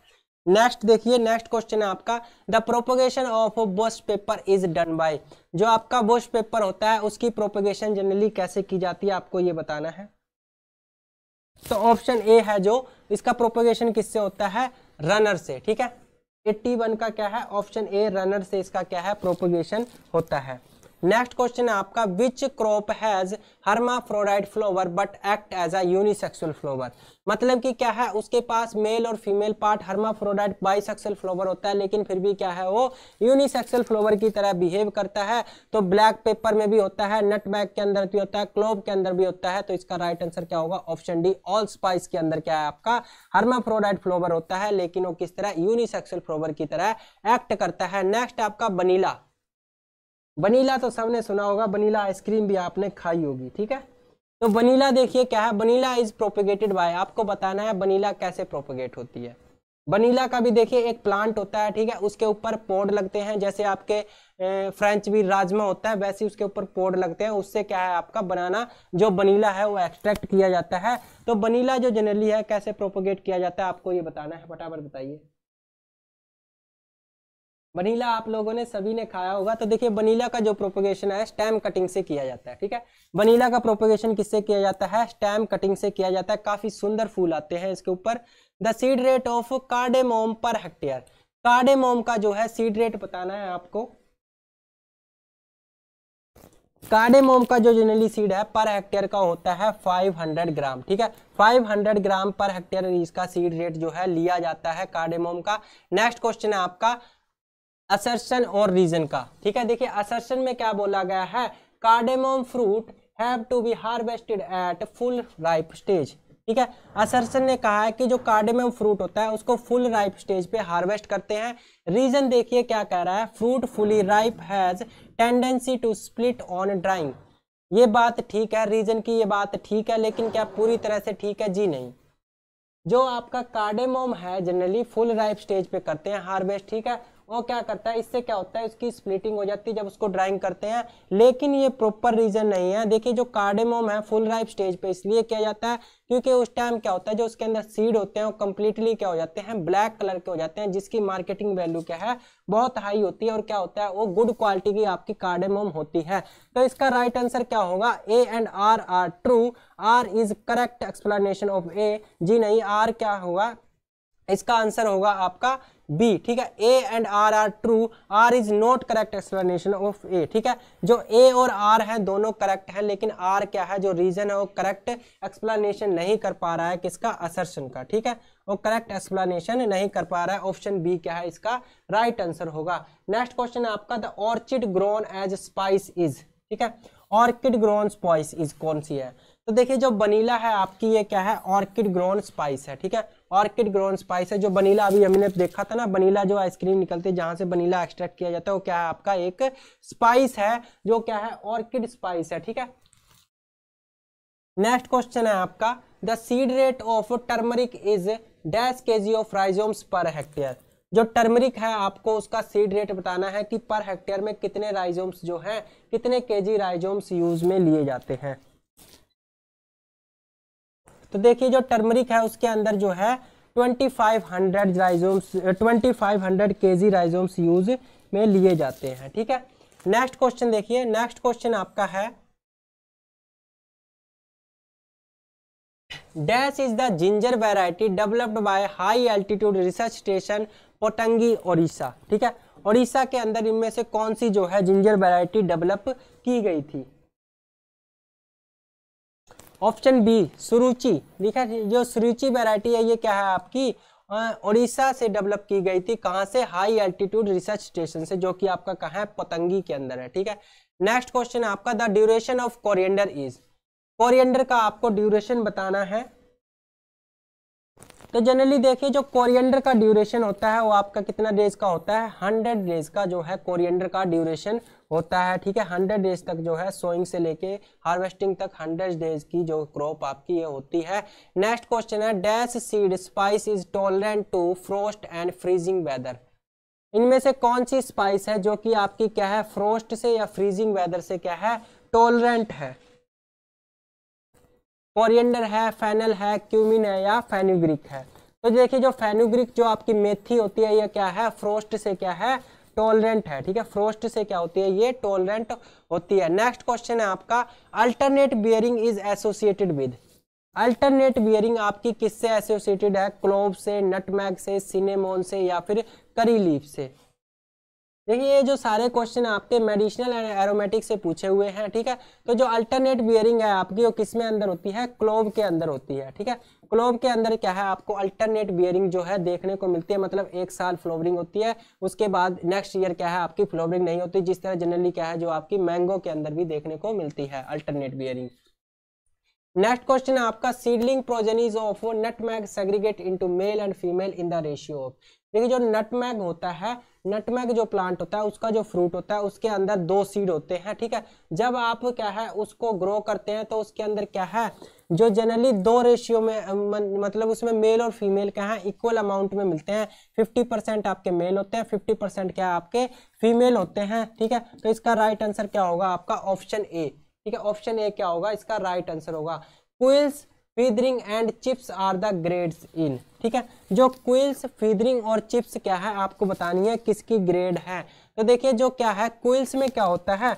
B: नेक्स्ट देखिए नेक्स्ट क्वेश्चन है आपका the propagation of bush pepper is done by जो आपका बोस्ट पेपर होता है उसकी प्रोपोगेशन जनरली कैसे की जाती है आपको ये बताना है तो ऑप्शन ए है जो इसका प्रोपोगेशन किससे होता है रनर से ठीक है एट्टी वन का क्या है ऑप्शन ए रनर से इसका क्या है प्रोपोगेशन होता है नेक्स्ट क्वेश्चन है आपका which crop has hermaphrodite flower but act as a unisexual flower मतलब कि क्या है उसके पास मेल और female part hermaphrodite bisexual flower होता है लेकिन फिर भी क्या है वो यूनिसेक्सुअल फ्लोवर की तरह बिहेव करता है तो ब्लैक पेपर में भी होता है नट बैग के अंदर भी होता है क्लोव के अंदर भी होता है तो इसका राइट आंसर क्या होगा ऑप्शन डी ऑल स्पाइस के अंदर क्या है आपका हर्माफ्रोडाइड फ्लोवर होता है लेकिन वो किस तरह यूनिसेक्सुअल फ्लोवर की तरह एक्ट करता है नेक्स्ट आपका बनीला वनीला तो सबने सुना होगा वनीला आइसक्रीम भी आपने खाई होगी ठीक है तो वनीला देखिए क्या है वनीला इज प्रोपोगेटेड बाय आपको बताना है वनीला कैसे प्रोपोगेट होती है वनीला का भी देखिए एक प्लांट होता है ठीक है उसके ऊपर पौड लगते हैं जैसे आपके फ्रेंच भी राजमा होता है वैसे उसके ऊपर पौड लगते हैं उससे क्या है आपका बनाना जो वनीला है वो एक्सट्रैक्ट किया जाता है तो वनीला जो जनरली है कैसे प्रोपोगेट किया जाता है आपको ये बताना है फटाफट बताइए वनीला आप लोगों ने सभी ने खाया होगा तो देखिए वनीला का जो प्रोपोगेशन है स्टैम कटिंग से किया जाता है ठीक है वनीला का प्रोपोगेशन किससे किया जाता है स्टैम कटिंग से किया जाता है काफी सुंदर फूल आते हैं इसके ऊपर the seed rate of cardamom per hectare cardamom का जो है सीड रेट बताना है आपको कार्डेमोम का जो जनरली सीड है पर हेक्टेयर का होता है 500 ग्राम ठीक है 500 ग्राम पर हेक्टेयर इसका सीड रेट जो है लिया जाता है कार्डेमोम का नेक्स्ट क्वेश्चन है आपका असर्शन और रीजन का ठीक है देखिए असर्शन में क्या बोला गया है cardamom fruit have to be harvested at full ripe stage ठीक है असर्शन ने कहा है कि जो कार्डेमोम फ्रूट होता है उसको फुल राइप स्टेज पे हार्वेस्ट करते हैं रीजन देखिए क्या कह रहा है fruit fully ripe has tendency to split on drying ये बात ठीक है रीजन की ये बात ठीक है लेकिन क्या पूरी तरह से ठीक है जी नहीं जो आपका कार्डेमोम है जनरली फुल राइप स्टेज पे करते हैं हार्वेस्ट ठीक है वो क्या करता है इससे क्या होता है उसकी स्प्लिटिंग हो जाती है जब उसको ड्राइंग करते हैं लेकिन ये प्रॉपर रीजन नहीं है देखिए जो कार्डेमोम है फुल राइप स्टेज पे इसलिए किया जाता है क्योंकि उस टाइम क्या होता है जो उसके अंदर सीड होते हैं वो कंप्लीटली क्या हो जाते हैं ब्लैक कलर के हो जाते हैं जिसकी मार्केटिंग वैल्यू क्या है बहुत हाई होती है और क्या होता है वो गुड क्वालिटी की आपकी कार्डेमोम होती है तो इसका राइट आंसर क्या होगा A and R are true R is correct explanation of A जी नहीं आर क्या होगा इसका आंसर होगा आपका बी ठीक है A and R are true R is not correct explanation of A ठीक है जो ए और आर है दोनों करेक्ट हैं लेकिन आर क्या है जो रीजन है वो करेक्ट एक्सप्लेनेशन नहीं कर पा रहा है किसका असर्शन का ठीक है वो करेक्ट एक्सप्लेनेशन नहीं कर पा रहा है ऑप्शन बी क्या है इसका राइट right आंसर होगा नेक्स्ट क्वेश्चन है आपका the orchid grown as spice is ठीक है ऑर्किड ग्रोन स्पाइस इज कौन सी है तो देखिए जो बनीला है आपकी ये क्या है ऑर्किड ग्रोन स्पाइस है ठीक है ऑर्किड ग्रोन स्पाइस है जो बनीला अभी हमने देखा था ना बनीला जो आइसक्रीम निकलती है जहाँ से बनीला एक्सट्रैक्ट किया जाता है वो क्या है आपका एक स्पाइस है जो क्या है ऑर्किड स्पाइस है ठीक है नेक्स्ट क्वेश्चन है आपका the seed rate of turmeric is dash K G of rhizomes per hectare जो टर्मरिक है आपको उसका सीड रेट बताना है कि पर हेक्टेयर में कितने राइजोम्स जो हैं कितने केजी राइजोम्स यूज में लिए जाते हैं तो देखिए जो टर्मरिक है उसके अंदर जो है 2500 राइजोम्स 2500 केजी राइजोम्स यूज में लिए जाते हैं ठीक है नेक्स्ट क्वेश्चन देखिए नेक्स्ट क्वेश्चन आपका है dash is the ginger variety developed by high altitude research station Pottangi Odisha ठीक है ओडिशा के अंदर इनमें से कौन सी जो है जिंजर वेराइटी डेवलप की गई थी ऑप्शन बी सुरुचि देखा जो सुरुचि वैरायटी है ये क्या है आपकी उड़ीसा से डेवलप की गई थी कहाँ से हाई एल्टीट्यूड रिसर्च स्टेशन से जो कि आपका कहाँ है पतंगी के अंदर है ठीक है नेक्स्ट क्वेश्चन आपका the duration of coriander is coriander का आपको ड्यूरेशन बताना है तो जनरली देखिए जो कोरिएंडर का ड्यूरेशन होता है वो आपका कितना डेज का होता है हंड्रेड डेज का जो है कोरिएंडर का ड्यूरेशन होता है ठीक है हंड्रेड डेज तक जो है सोइंग से लेके हार्वेस्टिंग तक हंड्रेड डेज की जो क्रॉप आपकी ये होती है नेक्स्ट क्वेश्चन है dash seed spice is tolerant to frost and freezing weather इनमें से कौन सी स्पाइस है जो कि आपकी क्या है फ्रोस्ट से या फ्रीजिंग वेदर से क्या है टॉलरेंट है कोरिएंडर है फेनल है क्यूमिन है या फेनुग्रिक है तो देखिए जो फेनुग्रिक जो आपकी मेथी होती है यह क्या है फ्रोस्ट से क्या है टॉलरेंट है ठीक है फ्रोस्ट से क्या होती है ये टॉलरेंट होती है नेक्स्ट क्वेश्चन है आपका alternate bearing is associated with alternate bearing आपकी किससे एसोसिएटेड है क्लोव से नटमैग से सिनेमोन से या फिर करी लीफ से देखिए ये जो सारे क्वेश्चन आपके मेडिसिनल एंड एरोमेटिक से पूछे हुए हैं ठीक है तो जो अल्टरनेट बियरिंग है आपकी वो किस में अंदर होती है क्लोव के अंदर होती है ठीक है क्लोव के अंदर क्या है आपको अल्टरनेट बियरिंग जो है देखने को मिलती है मतलब एक साल फ्लोवरिंग होती है उसके बाद नेक्स्ट ईयर क्या है आपकी फ्लोवरिंग नहीं होती जिस तरह जनरली क्या है जो आपकी मैंगो के अंदर भी देखने को मिलती है अल्टरनेट बियरिंग नेक्स्ट क्वेश्चन है आपका seedling progenies of nutmeg segregate into male and female in the ratio of देखिए जो नटमैग होता है नटमैग जो प्लांट होता है उसका जो फ्रूट होता है उसके अंदर दो सीड होते हैं ठीक है जब आप क्या है उसको ग्रो करते हैं तो उसके अंदर क्या है जो जनरली दो रेशियो में मतलब उसमें मेल और फीमेल क्या है इक्वल अमाउंट में मिलते हैं फिफ्टी परसेंट आपके मेल होते हैं फिफ्टी परसेंट क्या आपके फीमेल होते हैं ठीक है तो इसका राइट आंसर क्या होगा आपका ऑप्शन ए ठीक है ऑप्शन ए क्या होगा इसका राइट आंसर होगा quills feathering and chips are the grades in ठीक है जो क्विल्स फीदरिंग और चिप्स क्या है आपको बतानी है किसकी ग्रेड है तो देखिए जो क्या है क्विल्स में क्या होता है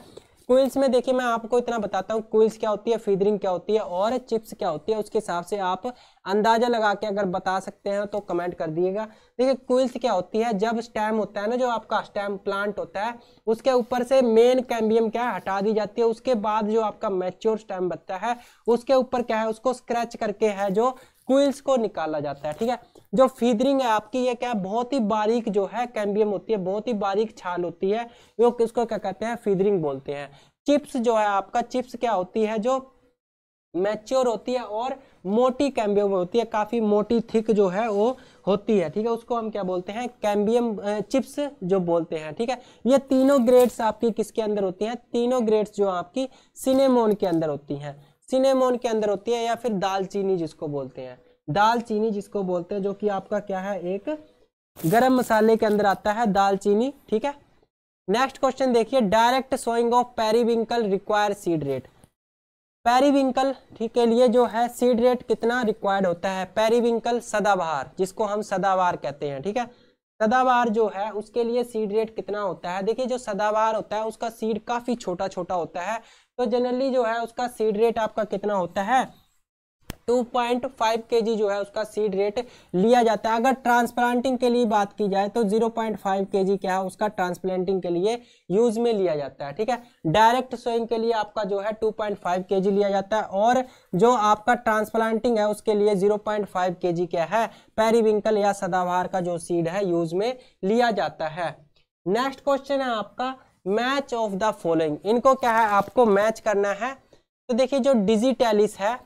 B: क्विल्स में देखिए मैं आपको इतना बताता हूँ क्विल्स क्या होती है फीदरिंग क्या होती है और चिप्स क्या होती है उसके हिसाब से आप अंदाजा लगा के अगर बता सकते हैं तो कमेंट कर दिएगा देखिए क्विल्स क्या होती है जब स्टैम होता है ना जो आपका स्टैम प्लांट होता है उसके ऊपर से मेन कैम्बियम क्या है हटा दी जाती है उसके बाद जो आपका मैच्योर स्टैम बनता है उसके ऊपर क्या है उसको स्क्रैच करके है जो क्विल्स को निकाला जाता है ठीक है जो फीदरिंग है आपकी ये क्या बहुत ही बारीक जो है कैम्बियम होती है बहुत ही बारीक छाल होती है वो इसको क्या कहते हैं फीदरिंग बोलते हैं चिप्स जो है आपका चिप्स क्या होती है जो मैच्योर होती है और मोटी कैम्बियम होती है काफ़ी मोटी थिक जो है वो होती है ठीक है उसको हम क्या बोलते हैं कैम्बियम चिप्स जो बोलते हैं ठीक है ये तीनों ग्रेड्स आपकी किसके अंदर होती हैं तीनों ग्रेड्स जो आपकी सिनेमोन के अंदर होती हैं सिनेमोन के अंदर होती है या फिर दालचीनी जिसको बोलते हैं दालचीनी जिसको बोलते हैं जो कि आपका क्या है एक गरम मसाले के अंदर आता है दालचीनी ठीक है नेक्स्ट क्वेश्चन देखिए direct sowing of periwinkle require seed rate periwinkle ठीक के लिए जो है सीड रेट कितना रिक्वायर्ड होता है पेरीविंकल सदाबहार जिसको हम सदाबहार कहते हैं ठीक है सदाबहार जो है उसके लिए सीड रेट कितना होता है देखिए जो सदाबहार होता है उसका सीड काफी छोटा छोटा होता है तो जनरली जो है उसका सीड रेट आपका कितना होता है 2.5 केजी जो है उसका सीड रेट लिया जाता है अगर ट्रांसप्लांटिंग के लिए बात की जाए तो 0.5 केजी क्या है उसका ट्रांसप्लांटिंग के लिए यूज में लिया जाता है ठीक है डायरेक्ट सोइंग के लिए आपका जो है 2.5 केजी लिया जाता है और जो आपका ट्रांसप्लांटिंग है उसके लिए 0.5 केजी क्या है पेरीविंकल या सदावार का जो सीड है यूज में लिया जाता है नेक्स्ट क्वेश्चन है आपका मैच ऑफ द फॉलोइंग इनको क्या है आपको मैच करना है तो देखिए जो डिजिटेलिस है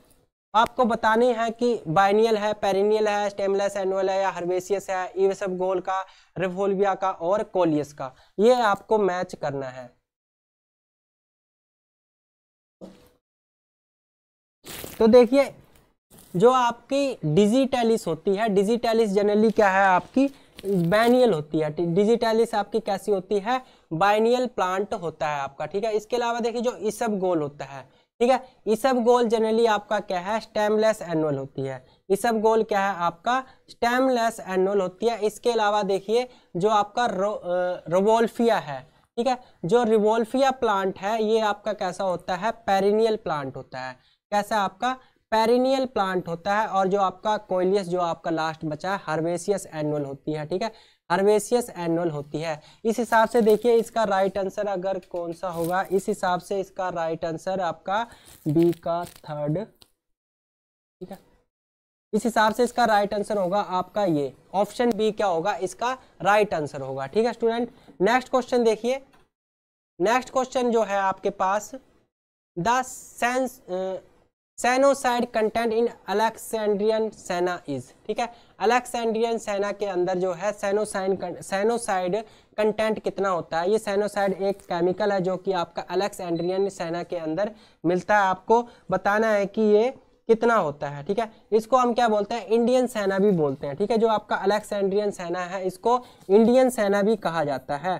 B: आपको बतानी है कि बाइनियल है पेरिनियल है स्टेमलेस एनुअल है या हर्वेसियस है ये सब गोल का रिफोलविया का और कोलियस का ये आपको मैच करना है तो देखिए जो आपकी डिजिटैलिस होती है डिजिटैलिस जनरली क्या है आपकी बैनियल होती है डिजिटैलिस आपकी कैसी होती है बाइनियल प्लांट होता है आपका ठीक है इसके अलावा देखिए जो इसब गोल होता है ठीक है ये सब गोल जनरली आपका क्या है स्टेमलेस एनुअल होती है ये सब गोल क्या है आपका स्टेमलेस एनुअल होती है इसके अलावा देखिए जो आपका रो, रोवोल्फिया है ठीक है जो रिवोल्फिया प्लांट है ये आपका कैसा होता है पेरिनियल प्लांट होता है कैसा आपका पेरिनियल प्लांट होता है और जो आपका कोयलियस जो आपका लास्ट बचा है हर्बेसियस एनुअल होती है ठीक है हर्बेसियस एनुअल होती है इस हिसाब से देखिए इसका राइट आंसर अगर कौन सा होगा इस हिसाब से इसका राइट आंसर आपका बी का थर्ड ठीक है इस हिसाब से इसका राइट आंसर होगा आपका ये ऑप्शन बी क्या होगा इसका राइट आंसर होगा ठीक है स्टूडेंट नेक्स्ट क्वेश्चन देखिए नेक्स्ट क्वेश्चन जो है आपके पास the sense sennoside content in Alexandrian senna is ठीक है अलेक्सेंड्रियन सेना के अंदर जो है सैनोसाइन सैनोसाइड कंटेंट कितना होता है ये सैनोसाइड एक केमिकल है जो कि आपका अलेक्सेंड्रियन सेना के अंदर मिलता है आपको बताना है कि ये कितना होता है ठीक है इसको हम क्या बोलते हैं इंडियन सेना भी बोलते हैं ठीक है जो आपका अलेक्सेंड्रियन सेना है इसको इंडियन
A: सेना भी कहा जाता है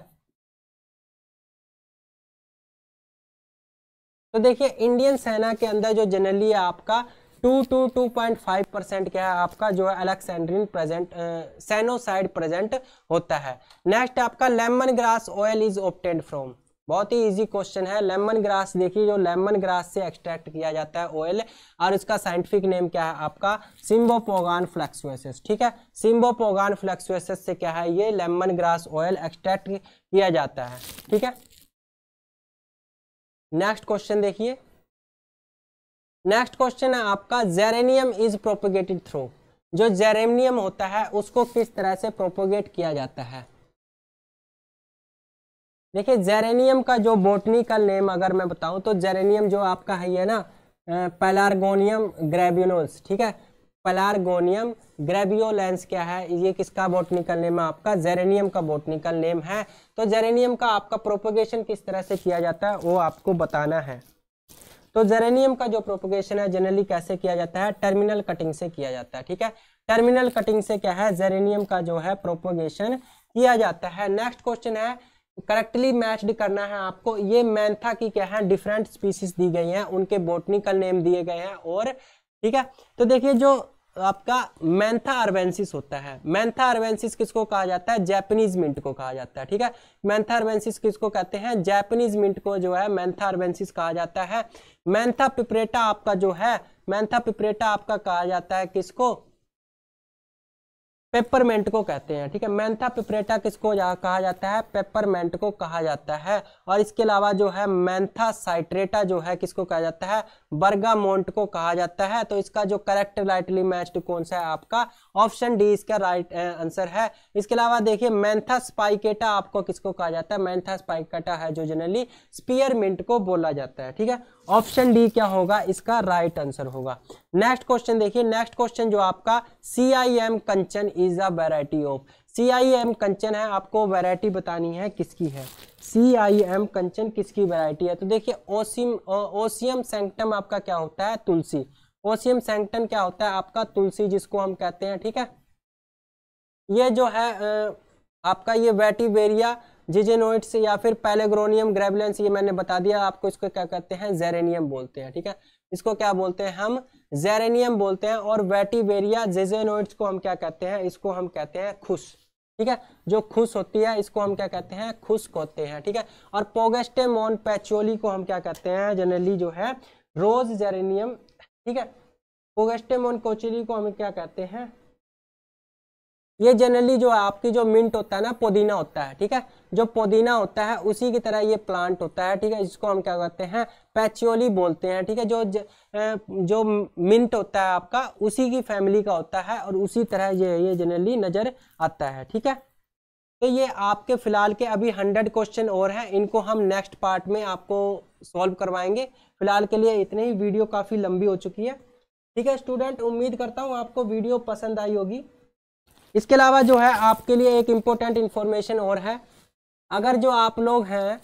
A: तो देखिए इंडियन सेना के अंदर जो जनरली आपका two two two point five
B: percent क्या है आपका जो है अलेक्सेंड्रीन प्रेजेंट सैनोसाइड प्रेजेंट होता है नेक्स्ट आपका lemon grass oil is obtained from बहुत ही इजी क्वेश्चन है लेमन ग्रास देखिए जो लेमन ग्रास से एक्सट्रैक्ट किया जाता है ऑयल और इसका साइंटिफिक नेम क्या है आपका सिम्बोपोगान फ्लैक्सुएसिस ठीक है सिम्बोपोगान फ्लैक्सुएसिस से क्या है ये लेमन ग्रास ऑयल एक्सट्रैक्ट किया जाता है ठीक है नेक्स्ट क्वेश्चन देखिए नेक्स्ट क्वेश्चन है आपका जेरेनियम इज प्रोपोगेटेड थ्रू जो जेरेनियम होता है उसको किस तरह से प्रोपोगेट किया जाता है देखिए जेरेनियम का जो बोटनिकल नेम अगर मैं बताऊं तो जेरेनियम जो आपका है ये ना पलार्गोनियम ग्रेब्यूलोस ठीक है पलार्गोनियम ग्रेब्योलेंस क्या है ये किसका बोटनिकल नेम है आपका जेरेनियम का बोटनिकल नेम है तो जेरेनियम का आपका प्रोपोगेशन किस तरह से किया जाता है वो आपको बताना है तो जेरेनियम का जो प्रोपोगेशन है जनरली कैसे किया जाता है टर्मिनल कटिंग से किया जाता है ठीक है टर्मिनल कटिंग से क्या है जेरेनियम का जो है प्रोपोगेशन किया जाता है नेक्स्ट क्वेश्चन है करेक्टली मैच्ड करना है आपको ये मैंथा की क्या है डिफरेंट स्पीसीज दी गई हैं उनके बोटनिकल नेम दिए गए हैं और ठीक है तो देखिए जो आपका मैंथा अरबेंसिस होता है मैंथा अरबेंसिस किसको कहा जाता है जैपनीज मिंट को कहा जाता है ठीक है मैंथा अरबेंसिस किसको कहते हैं जैपनीज मिंट को जो है मैंथा अरबेंसिस कहा जाता है मैंथा पिपरेटा आपका जो है मैंथा पिपरेटा आपका कहा जाता है किसको पेपरमेंट को कहते हैं ठीक है मैंथा पिपरेटा किसको जा, कहा जाता है पेपरमेंट को कहा जाता है और इसके अलावा जो है मैंथा साइट्रेटा जो है किसको कहा जाता है बर्गामोंट को कहा जाता है तो इसका जो करेक्ट राइटली मैच्ड कौन सा है आपका ऑप्शन डी इसका राइट आंसर है इसके अलावा देखिए मैंथा स्पाइकेटा आपको किसको कहा जाता है मैंथा स्पाइकेटा है जो जनरली स्पीयरमिंट को बोला जाता है ठीक है ऑप्शन डी क्या होगा इसका राइट आंसर होगा नेक्स्ट क्वेश्चन देखिए नेक्स्ट क्वेश्चन जो आपका C I M Kanchan is a variety of C I M Kanchan है आपको वैरायटी बतानी है किसकी है सी आई एम कंचन किसकी वैरायटी है तो देखिए ओसीम ओसियम सेंक्टम आपका क्या होता है तुलसी ओसीएम सेंक्टम क्या होता है आपका तुलसी जिसको हम कहते हैं ठीक है ये जो है आपका ये वेटिवेरिया जिजेनोइट्स या फिर पैलेग्रोनियम ग्रेवलेंस ये मैंने बता दिया आपको इसको क्या कहते हैं जेरेनियम बोलते हैं ठीक है इसको क्या बोलते हैं हम जेरेनियम बोलते हैं और वेटिवेरिया जिजेनोइट्स को हम क्या कहते हैं इसको हम कहते हैं खुश ठीक है जो खुश होती है इसको हम क्या कहते हैं खुश कहते हैं ठीक है और पोगेस्टेमोन पैचोली को हम क्या कहते हैं जनरली जो है रोज जेरेनियम ठीक है पोगेस्टेमोन कोचोली को हम क्या कहते हैं ये जनरली जो आपकी जो मिंट होता है ना पुदीना होता है ठीक है जो पुदीना होता है उसी की तरह ये प्लांट होता है ठीक है इसको हम क्या कहते हैं पैचोली बोलते हैं ठीक है जो ज, जो मिंट होता है आपका उसी की फैमिली का होता है और उसी तरह ये ये जनरली नज़र आता है ठीक है तो ये आपके फिलहाल के अभी हंड्रेड क्वेश्चन और हैं इनको हम नेक्स्ट पार्ट में आपको सॉल्व करवाएंगे फिलहाल के लिए इतने ही वीडियो काफ़ी लंबी हो चुकी है ठीक है स्टूडेंट उम्मीद करता हूँ आपको वीडियो पसंद आई होगी इसके अलावा जो है आपके लिए एक इम्पोर्टेंट इन्फॉर्मेशन और है अगर जो आप लोग हैं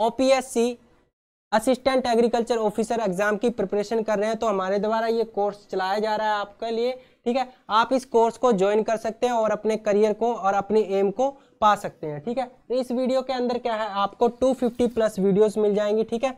B: ओ असिस्टेंट एग्रीकल्चर ऑफिसर एग्जाम की प्रिपरेशन कर रहे हैं तो हमारे द्वारा ये कोर्स चलाया जा रहा है आपके लिए ठीक है आप इस कोर्स को ज्वाइन कर सकते हैं और अपने करियर को और अपने एम को पा सकते हैं ठीक है तो इस वीडियो के अंदर क्या है आपको 250 प्लस वीडियोस मिल जाएंगी ठीक है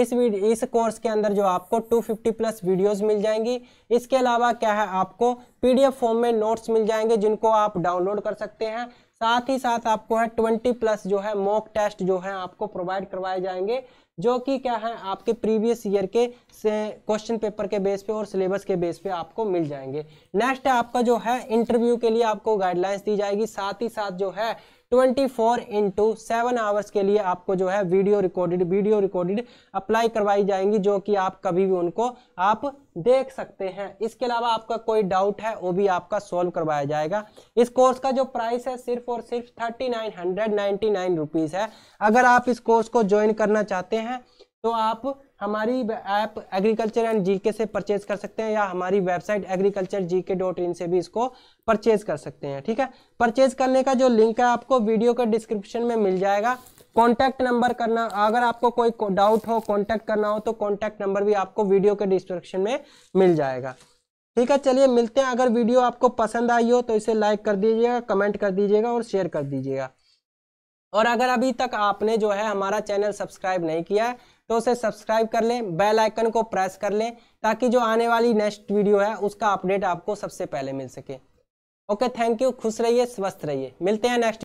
B: इस इस कोर्स के अंदर जो आपको 250 प्लस वीडियोस मिल जाएंगी इसके अलावा क्या है आपको पीडीएफ फॉर्म में नोट्स मिल जाएंगे जिनको आप डाउनलोड कर सकते हैं साथ ही साथ आपको है 20 प्लस जो है मॉक टेस्ट जो है आपको प्रोवाइड करवाए जाएंगे जो कि क्या है आपके प्रीवियस ईयर के क्वेश्चन पेपर के बेस पे और सिलेबस के बेस पे आपको मिल जाएंगे नेक्स्ट है आपका जो है इंटरव्यू के लिए आपको गाइडलाइंस दी जाएगी साथ ही साथ जो है twenty four into seven hours के लिए आपको जो है video recorded video recorded apply करवाई जाएंगी जो कि आप कभी भी उनको आप देख सकते हैं इसके अलावा आपका कोई डाउट है वो भी आपका सॉल्व करवाया जाएगा इस कोर्स का जो प्राइस है सिर्फ और सिर्फ thirty nine hundred ninety nine rupees है अगर आप इस कोर्स को ज्वाइन करना चाहते हैं तो आप हमारी ऐप एग्रीकल्चर एंड जीके से परचेज कर सकते हैं या हमारी website agriculture GK dot in से भी इसको परचेज कर सकते हैं ठीक है परचेज करने का जो लिंक है आपको वीडियो के डिस्क्रिप्शन में मिल जाएगा कॉन्टैक्ट नंबर करना अगर आपको कोई डाउट हो कॉन्टैक्ट करना हो तो कॉन्टैक्ट नंबर भी आपको वीडियो के डिस्क्रिप्शन में मिल जाएगा ठीक है चलिए मिलते हैं अगर वीडियो आपको पसंद आई हो तो इसे लाइक कर दीजिएगा कमेंट कर दीजिएगा और शेयर कर दीजिएगा और अगर अभी तक आपने जो है हमारा चैनल सब्सक्राइब नहीं किया है तो उसे सब्सक्राइब कर लें बेल आइकन को प्रेस कर लें ताकि जो आने वाली नेक्स्ट वीडियो है
A: उसका अपडेट आपको सबसे पहले मिल सके ओके थैंक यू खुश रहिए स्वस्थ रहिए मिलते हैं नेक्स्ट